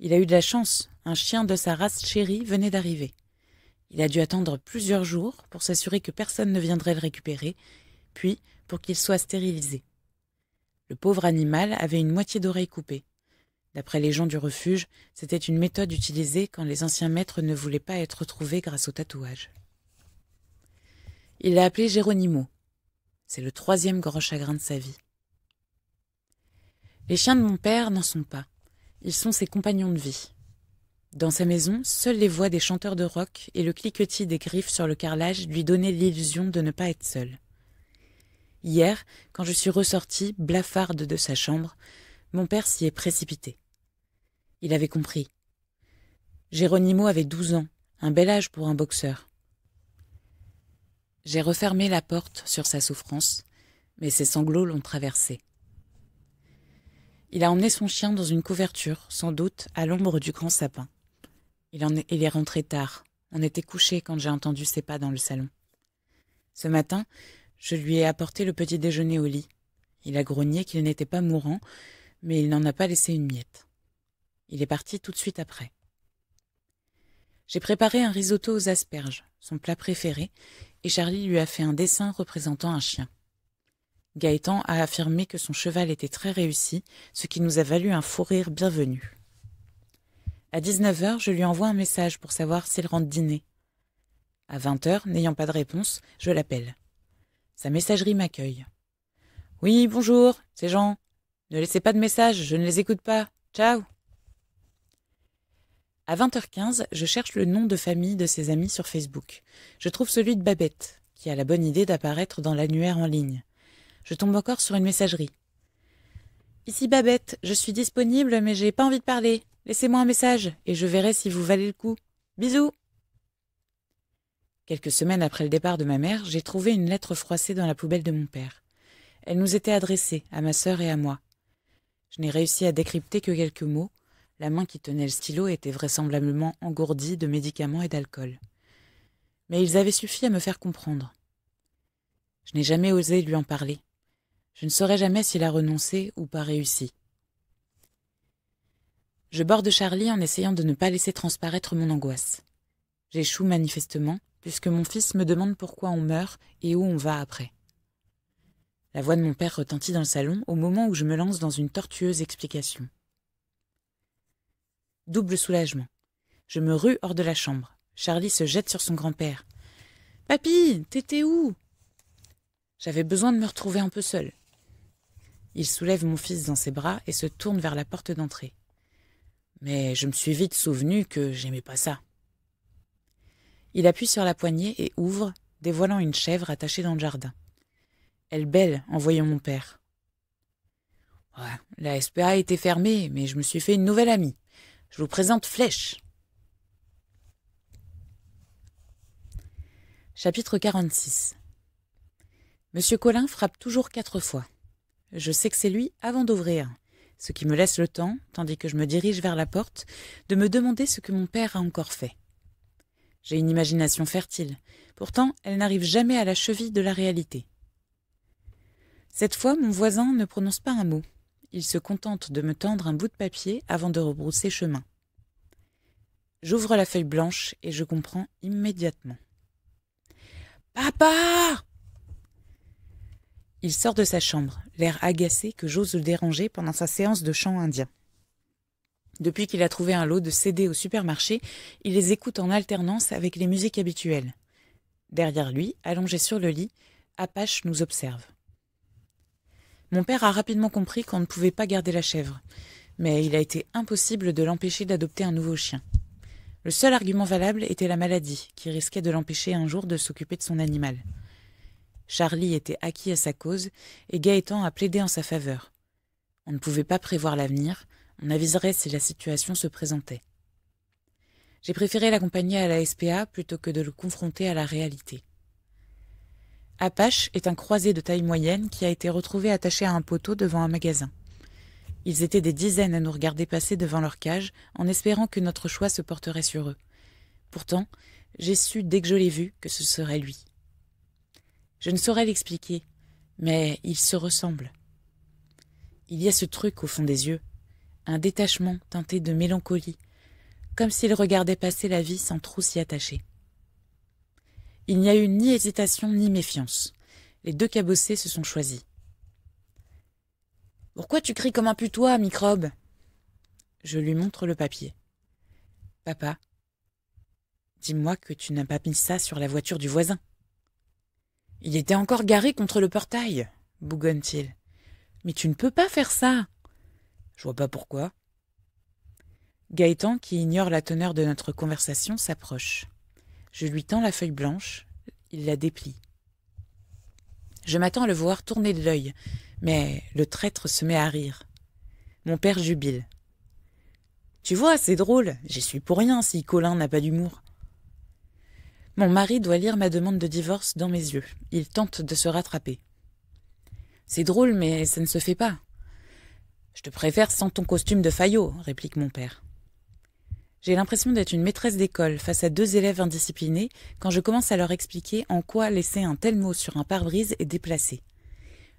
Il a eu de la chance, un chien de sa race chérie venait d'arriver. Il a dû attendre plusieurs jours pour s'assurer que personne ne viendrait le récupérer, puis pour qu'il soit stérilisé. Le pauvre animal avait une moitié d'oreille coupée. D'après les gens du refuge, c'était une méthode utilisée quand les anciens maîtres ne voulaient pas être trouvés grâce au tatouage. Il l'a appelé Géronimo. C'est le troisième grand chagrin de sa vie. Les chiens de mon père n'en sont pas. Ils sont ses compagnons de vie. Dans sa maison, seules les voix des chanteurs de rock et le cliquetis des griffes sur le carrelage lui donnaient l'illusion de ne pas être seul. Hier, quand je suis ressortie, blafarde de sa chambre, mon père s'y est précipité. Il avait compris. Géronimo avait douze ans, un bel âge pour un boxeur. J'ai refermé la porte sur sa souffrance, mais ses sanglots l'ont traversé. Il a emmené son chien dans une couverture, sans doute à l'ombre du grand sapin. Il, est, il est rentré tard. On était couché quand j'ai entendu ses pas dans le salon. Ce matin, je lui ai apporté le petit déjeuner au lit. Il a grogné qu'il n'était pas mourant, mais il n'en a pas laissé une miette. Il est parti tout de suite après. J'ai préparé un risotto aux asperges, son plat préféré, et Charlie lui a fait un dessin représentant un chien. Gaëtan a affirmé que son cheval était très réussi, ce qui nous a valu un fou rire bienvenu. À 19h, je lui envoie un message pour savoir s'il rentre dîner. À 20h, n'ayant pas de réponse, je l'appelle. Sa messagerie m'accueille. Oui, bonjour, c'est Jean. Ne laissez pas de messages, je ne les écoute pas. Ciao à 20h15, je cherche le nom de famille de ses amis sur Facebook. Je trouve celui de Babette, qui a la bonne idée d'apparaître dans l'annuaire en ligne. Je tombe encore sur une messagerie. Ici Babette, je suis disponible mais j'ai pas envie de parler. Laissez-moi un message et je verrai si vous valez le coup. Bisous. Quelques semaines après le départ de ma mère, j'ai trouvé une lettre froissée dans la poubelle de mon père. Elle nous était adressée, à ma sœur et à moi. Je n'ai réussi à décrypter que quelques mots, la main qui tenait le stylo était vraisemblablement engourdie de médicaments et d'alcool. Mais ils avaient suffi à me faire comprendre. Je n'ai jamais osé lui en parler. Je ne saurais jamais s'il a renoncé ou pas réussi. Je borde Charlie en essayant de ne pas laisser transparaître mon angoisse. J'échoue manifestement, puisque mon fils me demande pourquoi on meurt et où on va après. La voix de mon père retentit dans le salon au moment où je me lance dans une tortueuse explication. Double soulagement. Je me rue hors de la chambre. Charlie se jette sur son grand-père. Papy, t'étais où J'avais besoin de me retrouver un peu seul. Il soulève mon fils dans ses bras et se tourne vers la porte d'entrée. Mais je me suis vite souvenu que j'aimais pas ça. Il appuie sur la poignée et ouvre, dévoilant une chèvre attachée dans le jardin. Elle belle en voyant mon père. la SPA était fermée, mais je me suis fait une nouvelle amie. Je vous présente Flèche. Chapitre 46 Monsieur Colin frappe toujours quatre fois. Je sais que c'est lui avant d'ouvrir, ce qui me laisse le temps, tandis que je me dirige vers la porte, de me demander ce que mon père a encore fait. J'ai une imagination fertile, pourtant elle n'arrive jamais à la cheville de la réalité. Cette fois, mon voisin ne prononce pas un mot il se contente de me tendre un bout de papier avant de rebrousser chemin. J'ouvre la feuille blanche et je comprends immédiatement. Papa Il sort de sa chambre, l'air agacé que j'ose le déranger pendant sa séance de chant indien. Depuis qu'il a trouvé un lot de CD au supermarché, il les écoute en alternance avec les musiques habituelles. Derrière lui, allongé sur le lit, Apache nous observe. Mon père a rapidement compris qu'on ne pouvait pas garder la chèvre, mais il a été impossible de l'empêcher d'adopter un nouveau chien. Le seul argument valable était la maladie, qui risquait de l'empêcher un jour de s'occuper de son animal. Charlie était acquis à sa cause, et Gaëtan a plaidé en sa faveur. On ne pouvait pas prévoir l'avenir, on aviserait si la situation se présentait. J'ai préféré l'accompagner à la SPA plutôt que de le confronter à la réalité. Apache est un croisé de taille moyenne qui a été retrouvé attaché à un poteau devant un magasin. Ils étaient des dizaines à nous regarder passer devant leur cage en espérant que notre choix se porterait sur eux. Pourtant, j'ai su dès que je l'ai vu que ce serait lui. Je ne saurais l'expliquer, mais ils se ressemblent. Il y a ce truc au fond des yeux, un détachement teinté de mélancolie, comme s'ils regardaient passer la vie sans trop s'y attacher. Il n'y a eu ni hésitation ni méfiance. Les deux cabossés se sont choisis. Pourquoi tu cries comme un putois, microbe Je lui montre le papier. Papa, dis-moi que tu n'as pas mis ça sur la voiture du voisin. Il était encore garé contre le portail, bougonne-t-il. Mais tu ne peux pas faire ça. Je vois pas pourquoi. Gaëtan, qui ignore la teneur de notre conversation, s'approche. Je lui tends la feuille blanche, il la déplie. Je m'attends à le voir tourner de l'œil, mais le traître se met à rire. Mon père jubile. Tu vois, c'est drôle, j'y suis pour rien si Colin n'a pas d'humour. Mon mari doit lire ma demande de divorce dans mes yeux. Il tente de se rattraper. C'est drôle, mais ça ne se fait pas. Je te préfère sans ton costume de faillot, réplique mon père. J'ai l'impression d'être une maîtresse d'école face à deux élèves indisciplinés quand je commence à leur expliquer en quoi laisser un tel mot sur un pare-brise est déplacé.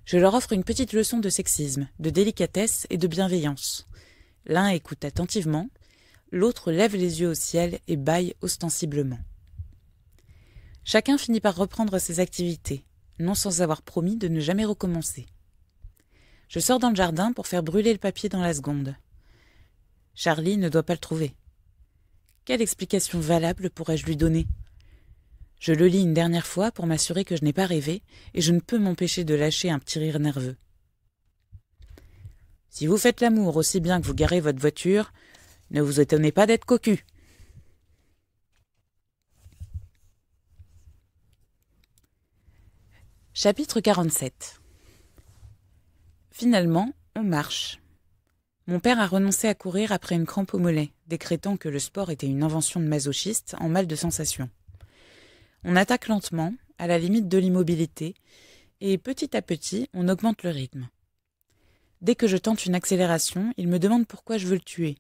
Je leur offre une petite leçon de sexisme, de délicatesse et de bienveillance. L'un écoute attentivement, l'autre lève les yeux au ciel et bâille ostensiblement. Chacun finit par reprendre ses activités, non sans avoir promis de ne jamais recommencer. Je sors dans le jardin pour faire brûler le papier dans la seconde. Charlie ne doit pas le trouver. Quelle explication valable pourrais-je lui donner Je le lis une dernière fois pour m'assurer que je n'ai pas rêvé, et je ne peux m'empêcher de lâcher un petit rire nerveux. Si vous faites l'amour aussi bien que vous garez votre voiture, ne vous étonnez pas d'être cocu. Chapitre 47 Finalement, on marche. Mon père a renoncé à courir après une crampe au mollet, décrétant que le sport était une invention de masochiste en mal de sensation. On attaque lentement, à la limite de l'immobilité, et petit à petit, on augmente le rythme. Dès que je tente une accélération, il me demande pourquoi je veux le tuer.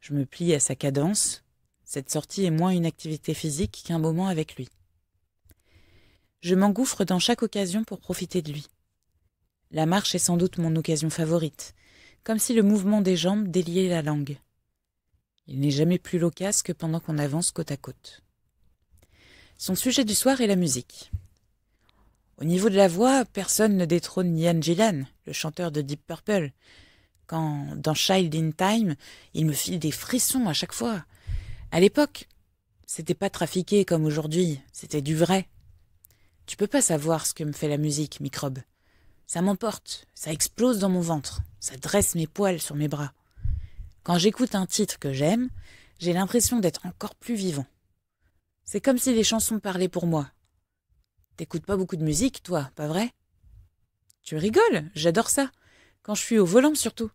Je me plie à sa cadence. Cette sortie est moins une activité physique qu'un moment avec lui. Je m'engouffre dans chaque occasion pour profiter de lui. La marche est sans doute mon occasion favorite comme si le mouvement des jambes déliait la langue. Il n'est jamais plus loquace que pendant qu'on avance côte à côte. Son sujet du soir est la musique. Au niveau de la voix, personne ne détrône Ian Gillan, le chanteur de Deep Purple. Quand, dans Child in Time, il me file des frissons à chaque fois. À l'époque, c'était pas trafiqué comme aujourd'hui, c'était du vrai. Tu peux pas savoir ce que me fait la musique, microbe. Ça m'emporte, ça explose dans mon ventre, ça dresse mes poils sur mes bras. Quand j'écoute un titre que j'aime, j'ai l'impression d'être encore plus vivant. C'est comme si les chansons parlaient pour moi. T'écoutes pas beaucoup de musique, toi, pas vrai Tu rigoles, j'adore ça. Quand je suis au volant surtout.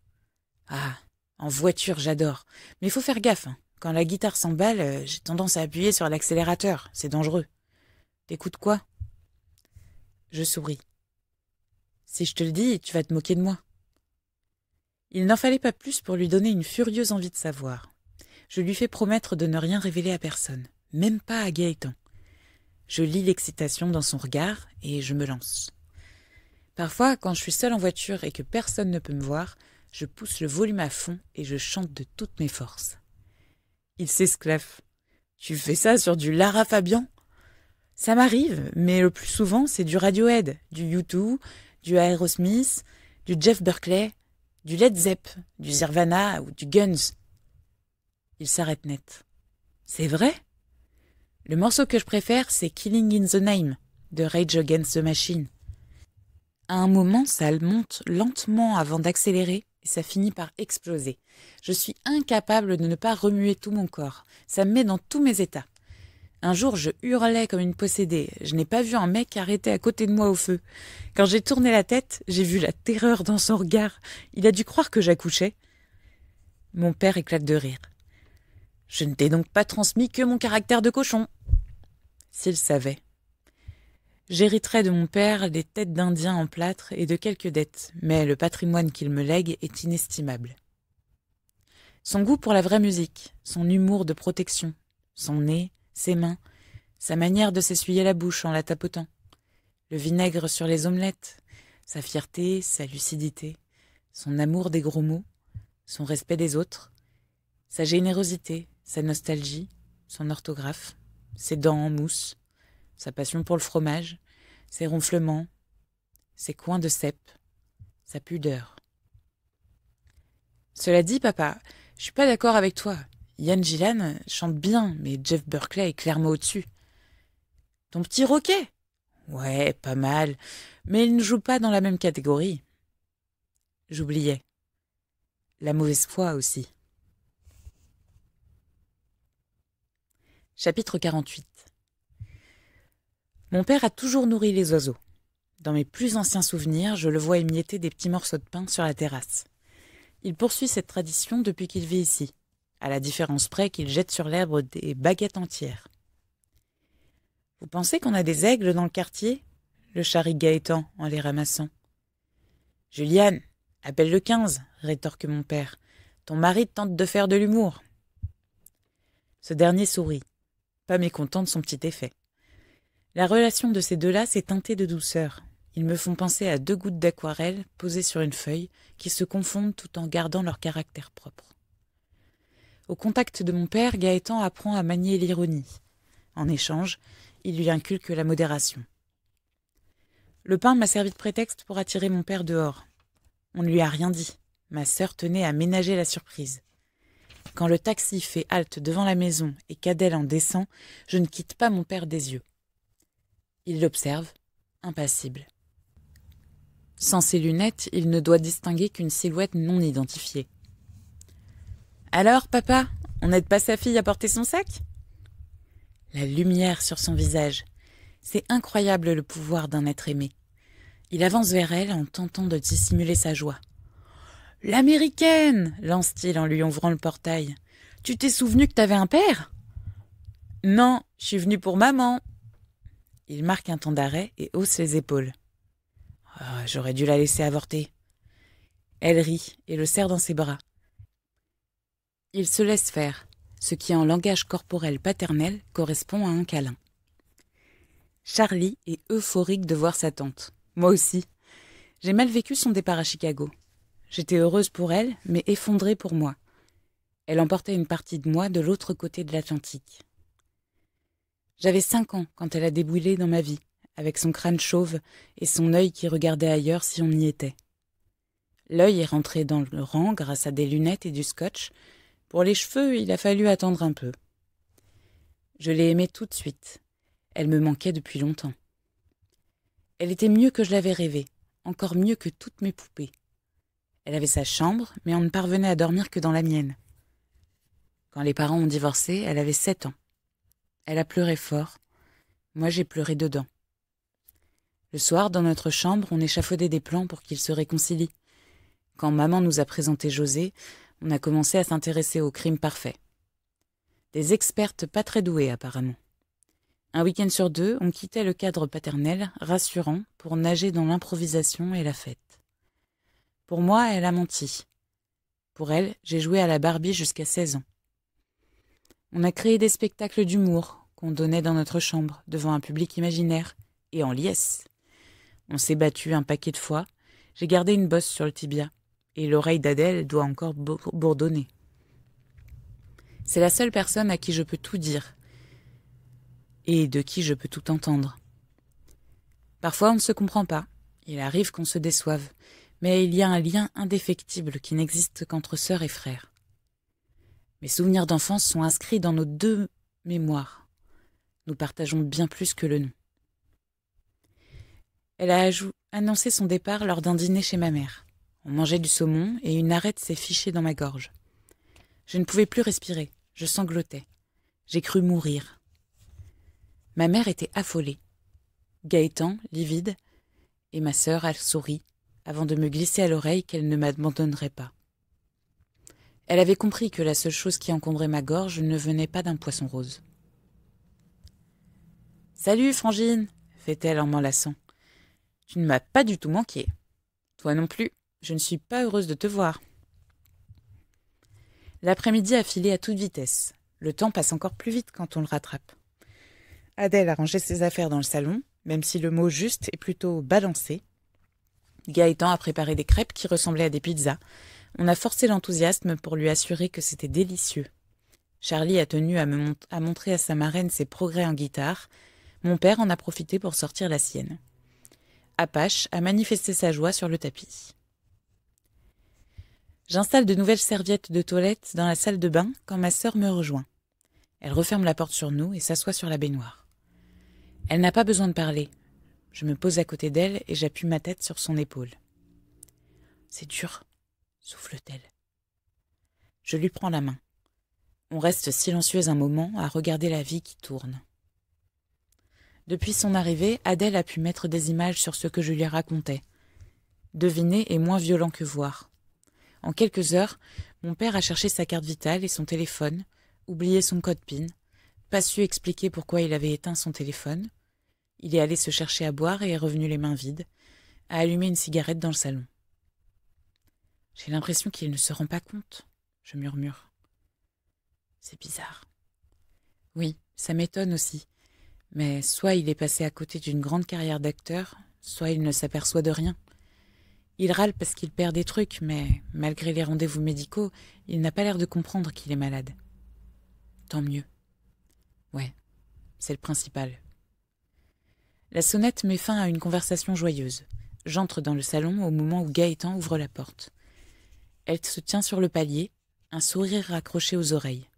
Ah, en voiture, j'adore. Mais il faut faire gaffe. Hein. Quand la guitare s'emballe, euh, j'ai tendance à appuyer sur l'accélérateur. C'est dangereux. T'écoutes quoi Je souris. Si je te le dis, tu vas te moquer de moi. Il n'en fallait pas plus pour lui donner une furieuse envie de savoir. Je lui fais promettre de ne rien révéler à personne, même pas à Gaëtan. Je lis l'excitation dans son regard et je me lance. Parfois, quand je suis seule en voiture et que personne ne peut me voir, je pousse le volume à fond et je chante de toutes mes forces. Il s'esclaffe. Tu fais ça sur du Lara Fabian Ça m'arrive, mais le plus souvent, c'est du Radiohead, du u du Aerosmith, du Jeff Berkeley, du Led Zepp, du Zirvana ou du Guns. Il s'arrête net. C'est vrai Le morceau que je préfère, c'est Killing in the Name de Rage Against the Machine. À un moment, ça monte lentement avant d'accélérer et ça finit par exploser. Je suis incapable de ne pas remuer tout mon corps. Ça me met dans tous mes états. Un jour, je hurlais comme une possédée. Je n'ai pas vu un mec arrêter à côté de moi au feu. Quand j'ai tourné la tête, j'ai vu la terreur dans son regard. Il a dû croire que j'accouchais. Mon père éclate de rire. Je ne t'ai donc pas transmis que mon caractère de cochon. S'il savait. J'hériterai de mon père des têtes d'Indiens en plâtre et de quelques dettes, mais le patrimoine qu'il me lègue est inestimable. Son goût pour la vraie musique, son humour de protection, son nez, ses mains, sa manière de s'essuyer la bouche en la tapotant, le vinaigre sur les omelettes, sa fierté, sa lucidité, son amour des gros mots, son respect des autres, sa générosité, sa nostalgie, son orthographe, ses dents en mousse, sa passion pour le fromage, ses ronflements, ses coins de cèpe, sa pudeur. Cela dit, papa, je suis pas d'accord avec toi. Yann Gillan chante bien, mais Jeff Berkeley est clairement au-dessus. Ton petit roquet Ouais, pas mal, mais il ne joue pas dans la même catégorie. J'oubliais. La mauvaise foi aussi. Chapitre 48 Mon père a toujours nourri les oiseaux. Dans mes plus anciens souvenirs, je le vois émietter des petits morceaux de pain sur la terrasse. Il poursuit cette tradition depuis qu'il vit ici à la différence près qu'il jette sur l'herbe des baguettes entières. Vous pensez qu'on a des aigles dans le quartier le charrie gaétan en les ramassant. Juliane, appelle le 15, rétorque mon père. Ton mari tente de faire de l'humour. Ce dernier sourit, pas mécontent de son petit effet. La relation de ces deux-là s'est teintée de douceur. Ils me font penser à deux gouttes d'aquarelle posées sur une feuille qui se confondent tout en gardant leur caractère propre. Au contact de mon père, Gaëtan apprend à manier l'ironie. En échange, il lui inculque la modération. Le pain m'a servi de prétexte pour attirer mon père dehors. On ne lui a rien dit. Ma sœur tenait à ménager la surprise. Quand le taxi fait halte devant la maison et qu'Adèle en descend, je ne quitte pas mon père des yeux. Il l'observe, impassible. Sans ses lunettes, il ne doit distinguer qu'une silhouette non identifiée. Alors, papa, on n'aide pas sa fille à porter son sac La lumière sur son visage. C'est incroyable le pouvoir d'un être aimé. Il avance vers elle en tentant de dissimuler sa joie. L'américaine lance-t-il en lui ouvrant le portail. Tu t'es souvenu que t'avais un père Non, je suis venu pour maman. Il marque un temps d'arrêt et hausse les épaules. Ah, j'aurais dû la laisser avorter. Elle rit et le serre dans ses bras. Il se laisse faire, ce qui en langage corporel paternel correspond à un câlin. Charlie est euphorique de voir sa tante. Moi aussi. J'ai mal vécu son départ à Chicago. J'étais heureuse pour elle, mais effondrée pour moi. Elle emportait une partie de moi de l'autre côté de l'Atlantique. J'avais cinq ans quand elle a déboulé dans ma vie, avec son crâne chauve et son œil qui regardait ailleurs si on y était. L'œil est rentré dans le rang grâce à des lunettes et du scotch, pour les cheveux, il a fallu attendre un peu. Je l'ai aimée tout de suite. Elle me manquait depuis longtemps. Elle était mieux que je l'avais rêvée, encore mieux que toutes mes poupées. Elle avait sa chambre, mais on ne parvenait à dormir que dans la mienne. Quand les parents ont divorcé, elle avait sept ans. Elle a pleuré fort. Moi, j'ai pleuré dedans. Le soir, dans notre chambre, on échafaudait des plans pour qu'ils se réconcilient. Quand maman nous a présenté José, on a commencé à s'intéresser au crime parfait. Des expertes pas très douées apparemment. Un week-end sur deux, on quittait le cadre paternel, rassurant, pour nager dans l'improvisation et la fête. Pour moi, elle a menti. Pour elle, j'ai joué à la Barbie jusqu'à 16 ans. On a créé des spectacles d'humour qu'on donnait dans notre chambre, devant un public imaginaire, et en liesse. On s'est battu un paquet de fois, j'ai gardé une bosse sur le tibia et l'oreille d'Adèle doit encore bourdonner. C'est la seule personne à qui je peux tout dire et de qui je peux tout entendre. Parfois on ne se comprend pas, il arrive qu'on se déçoive, mais il y a un lien indéfectible qui n'existe qu'entre sœur et frère. Mes souvenirs d'enfance sont inscrits dans nos deux mémoires. Nous partageons bien plus que le nom. Elle a annoncé son départ lors d'un dîner chez ma mère. On mangeait du saumon et une arête s'est fichée dans ma gorge. Je ne pouvais plus respirer. Je sanglotais. J'ai cru mourir. Ma mère était affolée. Gaëtan, livide, et ma sœur a sourit, avant de me glisser à l'oreille qu'elle ne m'abandonnerait pas. Elle avait compris que la seule chose qui encombrait ma gorge ne venait pas d'un poisson rose. Salut, Frangine, fait-elle en m'enlaçant. Tu ne m'as pas du tout manqué. Toi non plus. Je ne suis pas heureuse de te voir. L'après-midi a filé à toute vitesse. Le temps passe encore plus vite quand on le rattrape. Adèle a rangé ses affaires dans le salon, même si le mot juste est plutôt balancé. Gaëtan a préparé des crêpes qui ressemblaient à des pizzas. On a forcé l'enthousiasme pour lui assurer que c'était délicieux. Charlie a tenu à, montrer à sa marraine ses progrès en guitare. Mon père en a profité pour sortir la sienne. Apache a manifesté sa joie sur le tapis. J'installe de nouvelles serviettes de toilette dans la salle de bain quand ma sœur me rejoint. Elle referme la porte sur nous et s'assoit sur la baignoire. Elle n'a pas besoin de parler. Je me pose à côté d'elle et j'appuie ma tête sur son épaule. C'est dur, souffle-t-elle. Je lui prends la main. On reste silencieuse un moment à regarder la vie qui tourne. Depuis son arrivée, Adèle a pu mettre des images sur ce que je lui racontais. Deviner est moins violent que voir. En quelques heures, mon père a cherché sa carte vitale et son téléphone, oublié son code PIN, pas su expliquer pourquoi il avait éteint son téléphone. Il est allé se chercher à boire et est revenu les mains vides, a allumé une cigarette dans le salon. J'ai l'impression qu'il ne se rend pas compte, je murmure. C'est bizarre. Oui, ça m'étonne aussi. Mais soit il est passé à côté d'une grande carrière d'acteur, soit il ne s'aperçoit de rien. Il râle parce qu'il perd des trucs, mais malgré les rendez-vous médicaux, il n'a pas l'air de comprendre qu'il est malade. Tant mieux. Ouais, c'est le principal. La sonnette met fin à une conversation joyeuse. J'entre dans le salon au moment où Gaëtan ouvre la porte. Elle se tient sur le palier, un sourire raccroché aux oreilles.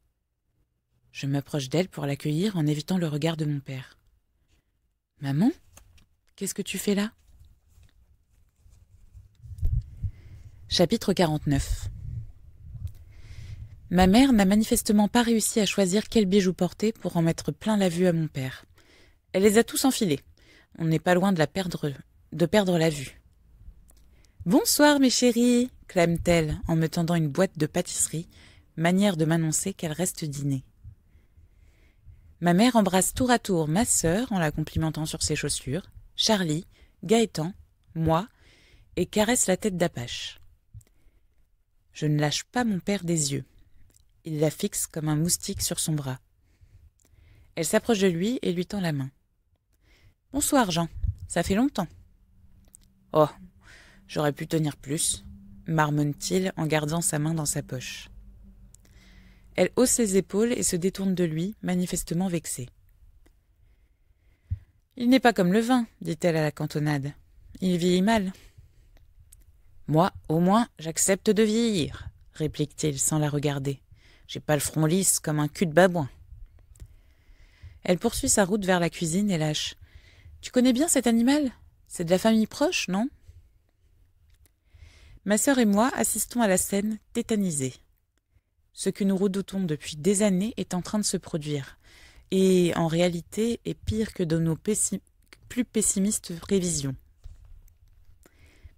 Je m'approche d'elle pour l'accueillir en évitant le regard de mon père. Maman Qu'est-ce que tu fais là Chapitre 49 Ma mère n'a manifestement pas réussi à choisir quel bijoux porter pour en mettre plein la vue à mon père. Elle les a tous enfilés. On n'est pas loin de la perdre, de perdre la vue. Bonsoir, mes chéris, clame-t-elle en me tendant une boîte de pâtisserie, manière de m'annoncer qu'elle reste dîner. Ma mère embrasse tour à tour ma sœur en la complimentant sur ses chaussures, Charlie, Gaëtan, moi, et caresse la tête d'Apache. Je ne lâche pas mon père des yeux. Il la fixe comme un moustique sur son bras. Elle s'approche de lui et lui tend la main. Bonsoir, Jean. Ça fait longtemps. Oh, j'aurais pu tenir plus, marmonne-t-il en gardant sa main dans sa poche. Elle hausse ses épaules et se détourne de lui, manifestement vexée. Il n'est pas comme le vin, dit-elle à la cantonade. Il vieillit mal. Moi, au moins, j'accepte de vieillir, réplique-t-il sans la regarder. J'ai pas le front lisse comme un cul de babouin. Elle poursuit sa route vers la cuisine et lâche. Tu connais bien cet animal C'est de la famille proche, non Ma sœur et moi assistons à la scène tétanisée. Ce que nous redoutons depuis des années est en train de se produire, et en réalité est pire que de nos plus pessimistes prévisions.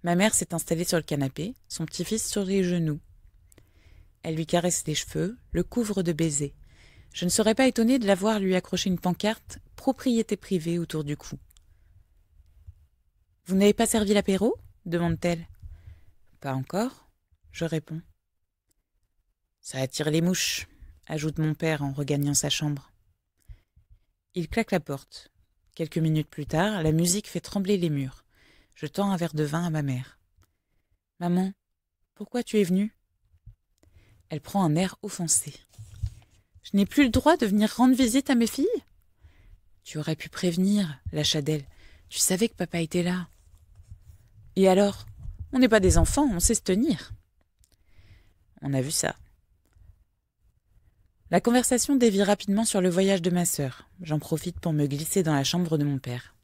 Ma mère s'est installée sur le canapé, son petit-fils sur les genoux. Elle lui caresse les cheveux, le couvre de baisers. Je ne serais pas étonnée de la voir lui accrocher une pancarte propriété privée autour du cou. Vous n'avez pas servi l'apéro demande-t-elle. Pas encore, je réponds. Ça attire les mouches, ajoute mon père en regagnant sa chambre. Il claque la porte. Quelques minutes plus tard, la musique fait trembler les murs. Je tends un verre de vin à ma mère. Maman, pourquoi tu es venue Elle prend un air offensé. Je n'ai plus le droit de venir rendre visite à mes filles Tu aurais pu prévenir, la d'elle. Tu savais que papa était là. Et alors On n'est pas des enfants, on sait se tenir. On a vu ça. La conversation dévie rapidement sur le voyage de ma sœur. J'en profite pour me glisser dans la chambre de mon père.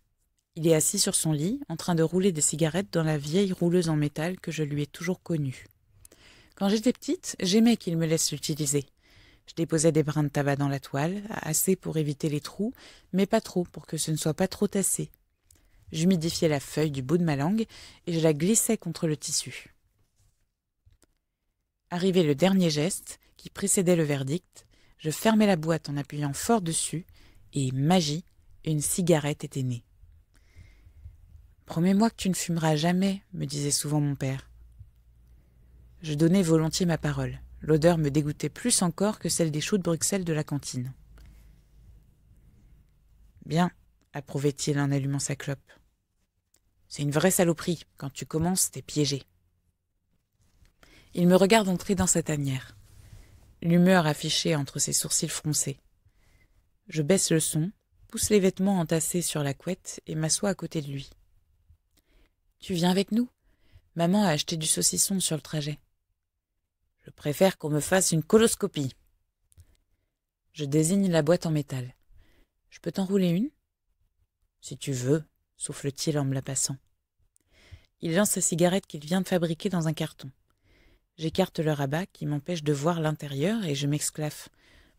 Il est assis sur son lit, en train de rouler des cigarettes dans la vieille rouleuse en métal que je lui ai toujours connue. Quand j'étais petite, j'aimais qu'il me laisse l'utiliser. Je déposais des brins de tabac dans la toile, assez pour éviter les trous, mais pas trop pour que ce ne soit pas trop tassé. J'humidifiais la feuille du bout de ma langue et je la glissais contre le tissu. Arrivé le dernier geste, qui précédait le verdict, je fermais la boîte en appuyant fort dessus, et magie, une cigarette était née. Promets-moi que tu ne fumeras jamais, me disait souvent mon père. Je donnais volontiers ma parole. L'odeur me dégoûtait plus encore que celle des choux de Bruxelles de la cantine. Bien, approuvait-il en allumant sa clope. C'est une vraie saloperie. Quand tu commences, t'es piégé. Il me regarde entrer dans sa tanière. L'humeur affichée entre ses sourcils froncés. Je baisse le son, pousse les vêtements entassés sur la couette et m'assois à côté de lui. Tu viens avec nous Maman a acheté du saucisson sur le trajet. Je préfère qu'on me fasse une coloscopie. Je désigne la boîte en métal. Je peux t'enrouler une Si tu veux, souffle-t-il en me la passant. Il lance sa cigarette qu'il vient de fabriquer dans un carton. J'écarte le rabat qui m'empêche de voir l'intérieur et je m'exclave.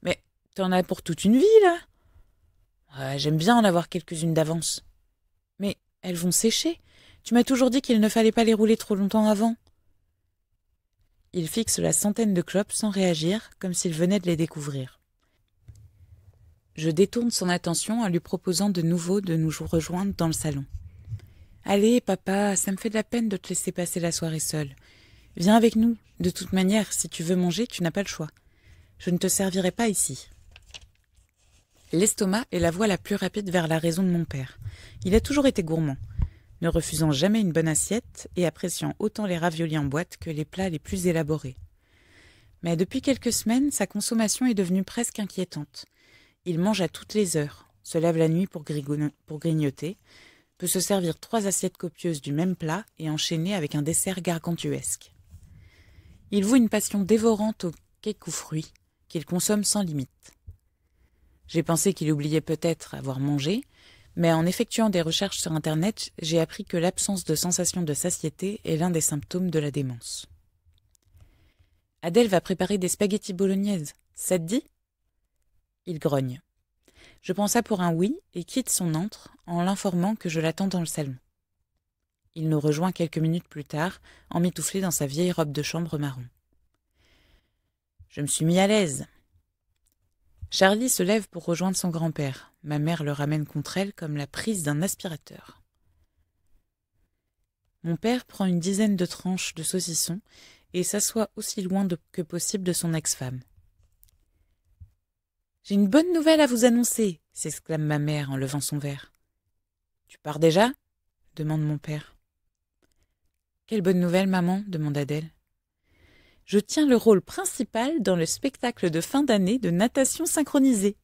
Mais t'en as pour toute une vie, là J'aime bien en avoir quelques-unes d'avance. Mais elles vont sécher. Tu m'as toujours dit qu'il ne fallait pas les rouler trop longtemps avant. Il fixe la centaine de clopes sans réagir, comme s'il venait de les découvrir. Je détourne son attention en lui proposant de nouveau de nous rejoindre dans le salon. Allez, papa, ça me fait de la peine de te laisser passer la soirée seule. Viens avec nous. De toute manière, si tu veux manger, tu n'as pas le choix. Je ne te servirai pas ici. L'estomac est la voie la plus rapide vers la raison de mon père. Il a toujours été gourmand ne refusant jamais une bonne assiette et appréciant autant les raviolis en boîte que les plats les plus élaborés. Mais depuis quelques semaines, sa consommation est devenue presque inquiétante. Il mange à toutes les heures, se lève la nuit pour, grignoter, peut se servir trois assiettes copieuses du même plat et enchaîner avec un dessert gargantuesque. Il voue une passion dévorante aux cakes ou fruits, qu'il consomme sans limite. J'ai pensé qu'il oubliait peut-être avoir mangé, mais en effectuant des recherches sur Internet, j'ai appris que l'absence de sensation de satiété est l'un des symptômes de la démence. Adèle va préparer des spaghettis bolognaises, ça te dit Il grogne. Je ça pour un oui et quitte son antre en l'informant que je l'attends dans le salon. Il nous rejoint quelques minutes plus tard, emmitouflé dans sa vieille robe de chambre marron. Je me suis mis à l'aise. Charlie se lève pour rejoindre son grand-père. Ma mère le ramène contre elle comme la prise d'un aspirateur. Mon père prend une dizaine de tranches de saucisson et s'assoit aussi loin que possible de son ex-femme. J'ai une bonne nouvelle à vous annoncer, s'exclame ma mère en levant son verre. Tu pars déjà demande mon père. Quelle bonne nouvelle, maman demande Adèle je tiens le rôle principal dans le spectacle de fin d'année de natation synchronisée.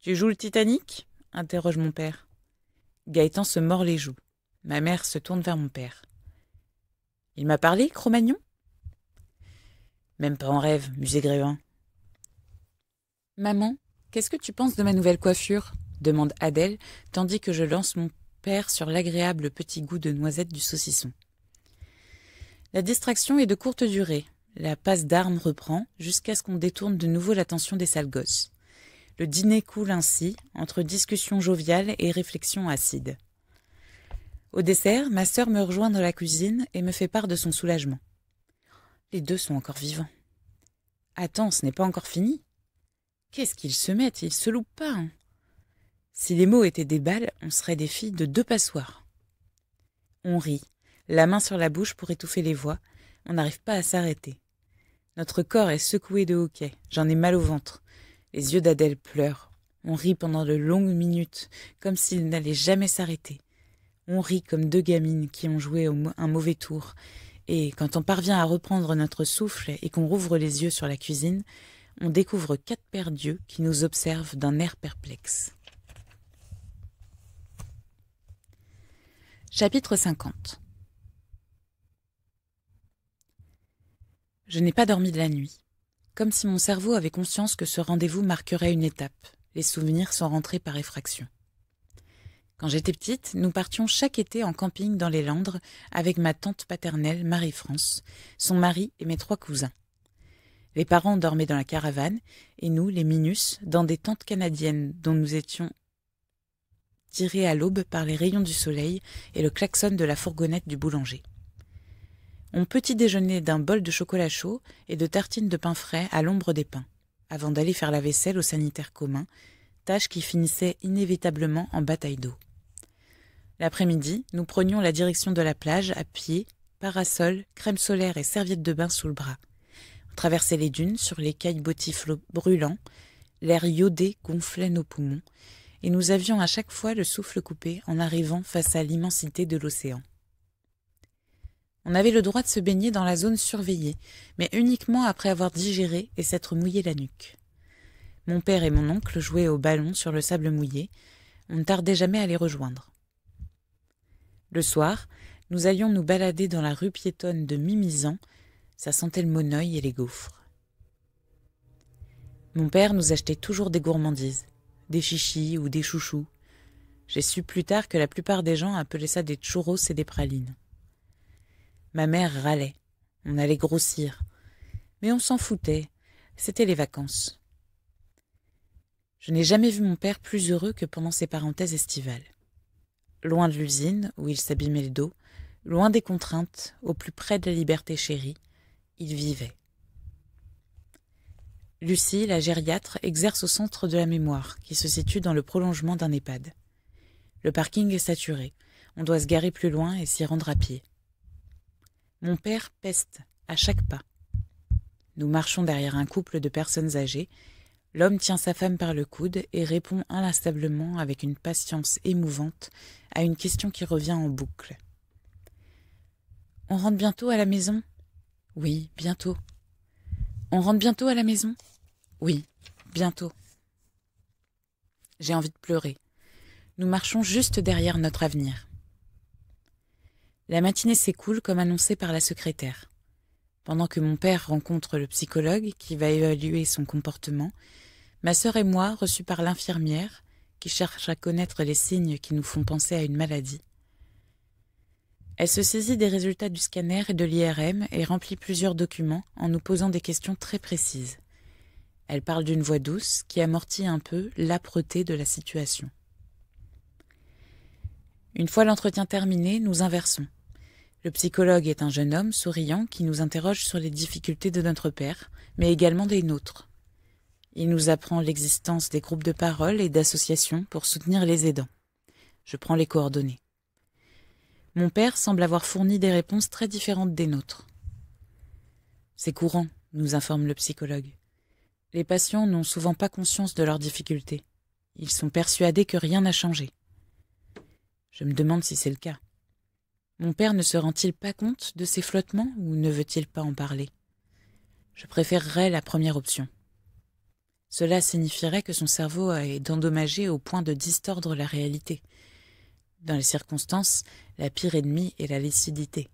Tu joues le Titanic interroge mon père. Gaëtan se mord les joues. Ma mère se tourne vers mon père. Il m'a parlé, cro Même pas en rêve, musée Grévin. Maman, qu'est-ce que tu penses de ma nouvelle coiffure demande Adèle, tandis que je lance mon père sur l'agréable petit goût de noisette du saucisson. La distraction est de courte durée. La passe d'armes reprend jusqu'à ce qu'on détourne de nouveau l'attention des sales gosses. Le dîner coule ainsi, entre discussions joviales et réflexions acides. Au dessert, ma sœur me rejoint dans la cuisine et me fait part de son soulagement. Les deux sont encore vivants. Attends, ce n'est pas encore fini. Qu'est-ce qu'ils se mettent Ils se loupent pas. Hein. si les mots étaient des balles, on serait des filles de deux passoires. On rit, la main sur la bouche pour étouffer les voix. On n'arrive pas à s'arrêter. Notre corps est secoué de hoquets. J'en ai mal au ventre. Les yeux d'Adèle pleurent. On rit pendant de longues minutes, comme s'il n'allait jamais s'arrêter. On rit comme deux gamines qui ont joué un mauvais tour. Et quand on parvient à reprendre notre souffle et qu'on rouvre les yeux sur la cuisine, on découvre quatre paires d'yeux qui nous observent d'un air perplexe. Chapitre 50 Je n'ai pas dormi de la nuit. Comme si mon cerveau avait conscience que ce rendez-vous marquerait une étape. Les souvenirs sont rentrés par effraction. Quand j'étais petite, nous partions chaque été en camping dans les Landres avec ma tante paternelle Marie-France, son mari et mes trois cousins. Les parents dormaient dans la caravane et nous, les Minus, dans des tentes canadiennes dont nous étions tirés à l'aube par les rayons du soleil et le klaxon de la fourgonnette du boulanger on petit déjeuner d'un bol de chocolat chaud et de tartines de pain frais à l'ombre des pins, avant d'aller faire la vaisselle au sanitaire commun, tâche qui finissait inévitablement en bataille d'eau. L'après-midi, nous prenions la direction de la plage à pied, parasol, crème solaire et serviette de bain sous le bras. On traversait les dunes sur les cailles botiflots brûlants, l'air iodé gonflait nos poumons, et nous avions à chaque fois le souffle coupé en arrivant face à l'immensité de l'océan. On avait le droit de se baigner dans la zone surveillée, mais uniquement après avoir digéré et s'être mouillé la nuque. Mon père et mon oncle jouaient au ballon sur le sable mouillé. On ne tardait jamais à les rejoindre. Le soir, nous allions nous balader dans la rue piétonne de Mimizan. Ça sentait le monoeil et les gaufres. Mon père nous achetait toujours des gourmandises, des chichis ou des chouchous. J'ai su plus tard que la plupart des gens appelaient ça des churros et des pralines. Ma mère râlait. On allait grossir. Mais on s'en foutait. C'était les vacances. Je n'ai jamais vu mon père plus heureux que pendant ses parenthèses estivales. Loin de l'usine, où il s'abîmait le dos, loin des contraintes, au plus près de la liberté chérie, il vivait. Lucie, la gériatre, exerce au centre de la mémoire, qui se situe dans le prolongement d'un EHPAD. Le parking est saturé. On doit se garer plus loin et s'y rendre à pied. Mon père peste à chaque pas. Nous marchons derrière un couple de personnes âgées. L'homme tient sa femme par le coude et répond inlassablement avec une patience émouvante à une question qui revient en boucle. On rentre bientôt à la maison Oui, bientôt. On rentre bientôt à la maison Oui, bientôt. J'ai envie de pleurer. Nous marchons juste derrière notre avenir. La matinée s'écoule comme annoncé par la secrétaire. Pendant que mon père rencontre le psychologue qui va évaluer son comportement, ma sœur et moi, reçus par l'infirmière, qui cherche à connaître les signes qui nous font penser à une maladie. Elle se saisit des résultats du scanner et de l'IRM et remplit plusieurs documents en nous posant des questions très précises. Elle parle d'une voix douce qui amortit un peu l'âpreté de la situation. Une fois l'entretien terminé, nous inversons. Le psychologue est un jeune homme souriant qui nous interroge sur les difficultés de notre père, mais également des nôtres. Il nous apprend l'existence des groupes de parole et d'associations pour soutenir les aidants. Je prends les coordonnées. Mon père semble avoir fourni des réponses très différentes des nôtres. C'est courant, nous informe le psychologue. Les patients n'ont souvent pas conscience de leurs difficultés. Ils sont persuadés que rien n'a changé. Je me demande si c'est le cas. Mon père ne se rend-il pas compte de ces flottements ou ne veut-il pas en parler Je préférerais la première option. Cela signifierait que son cerveau est endommagé au point de distordre la réalité. Dans les circonstances, la pire ennemie est la lucidité.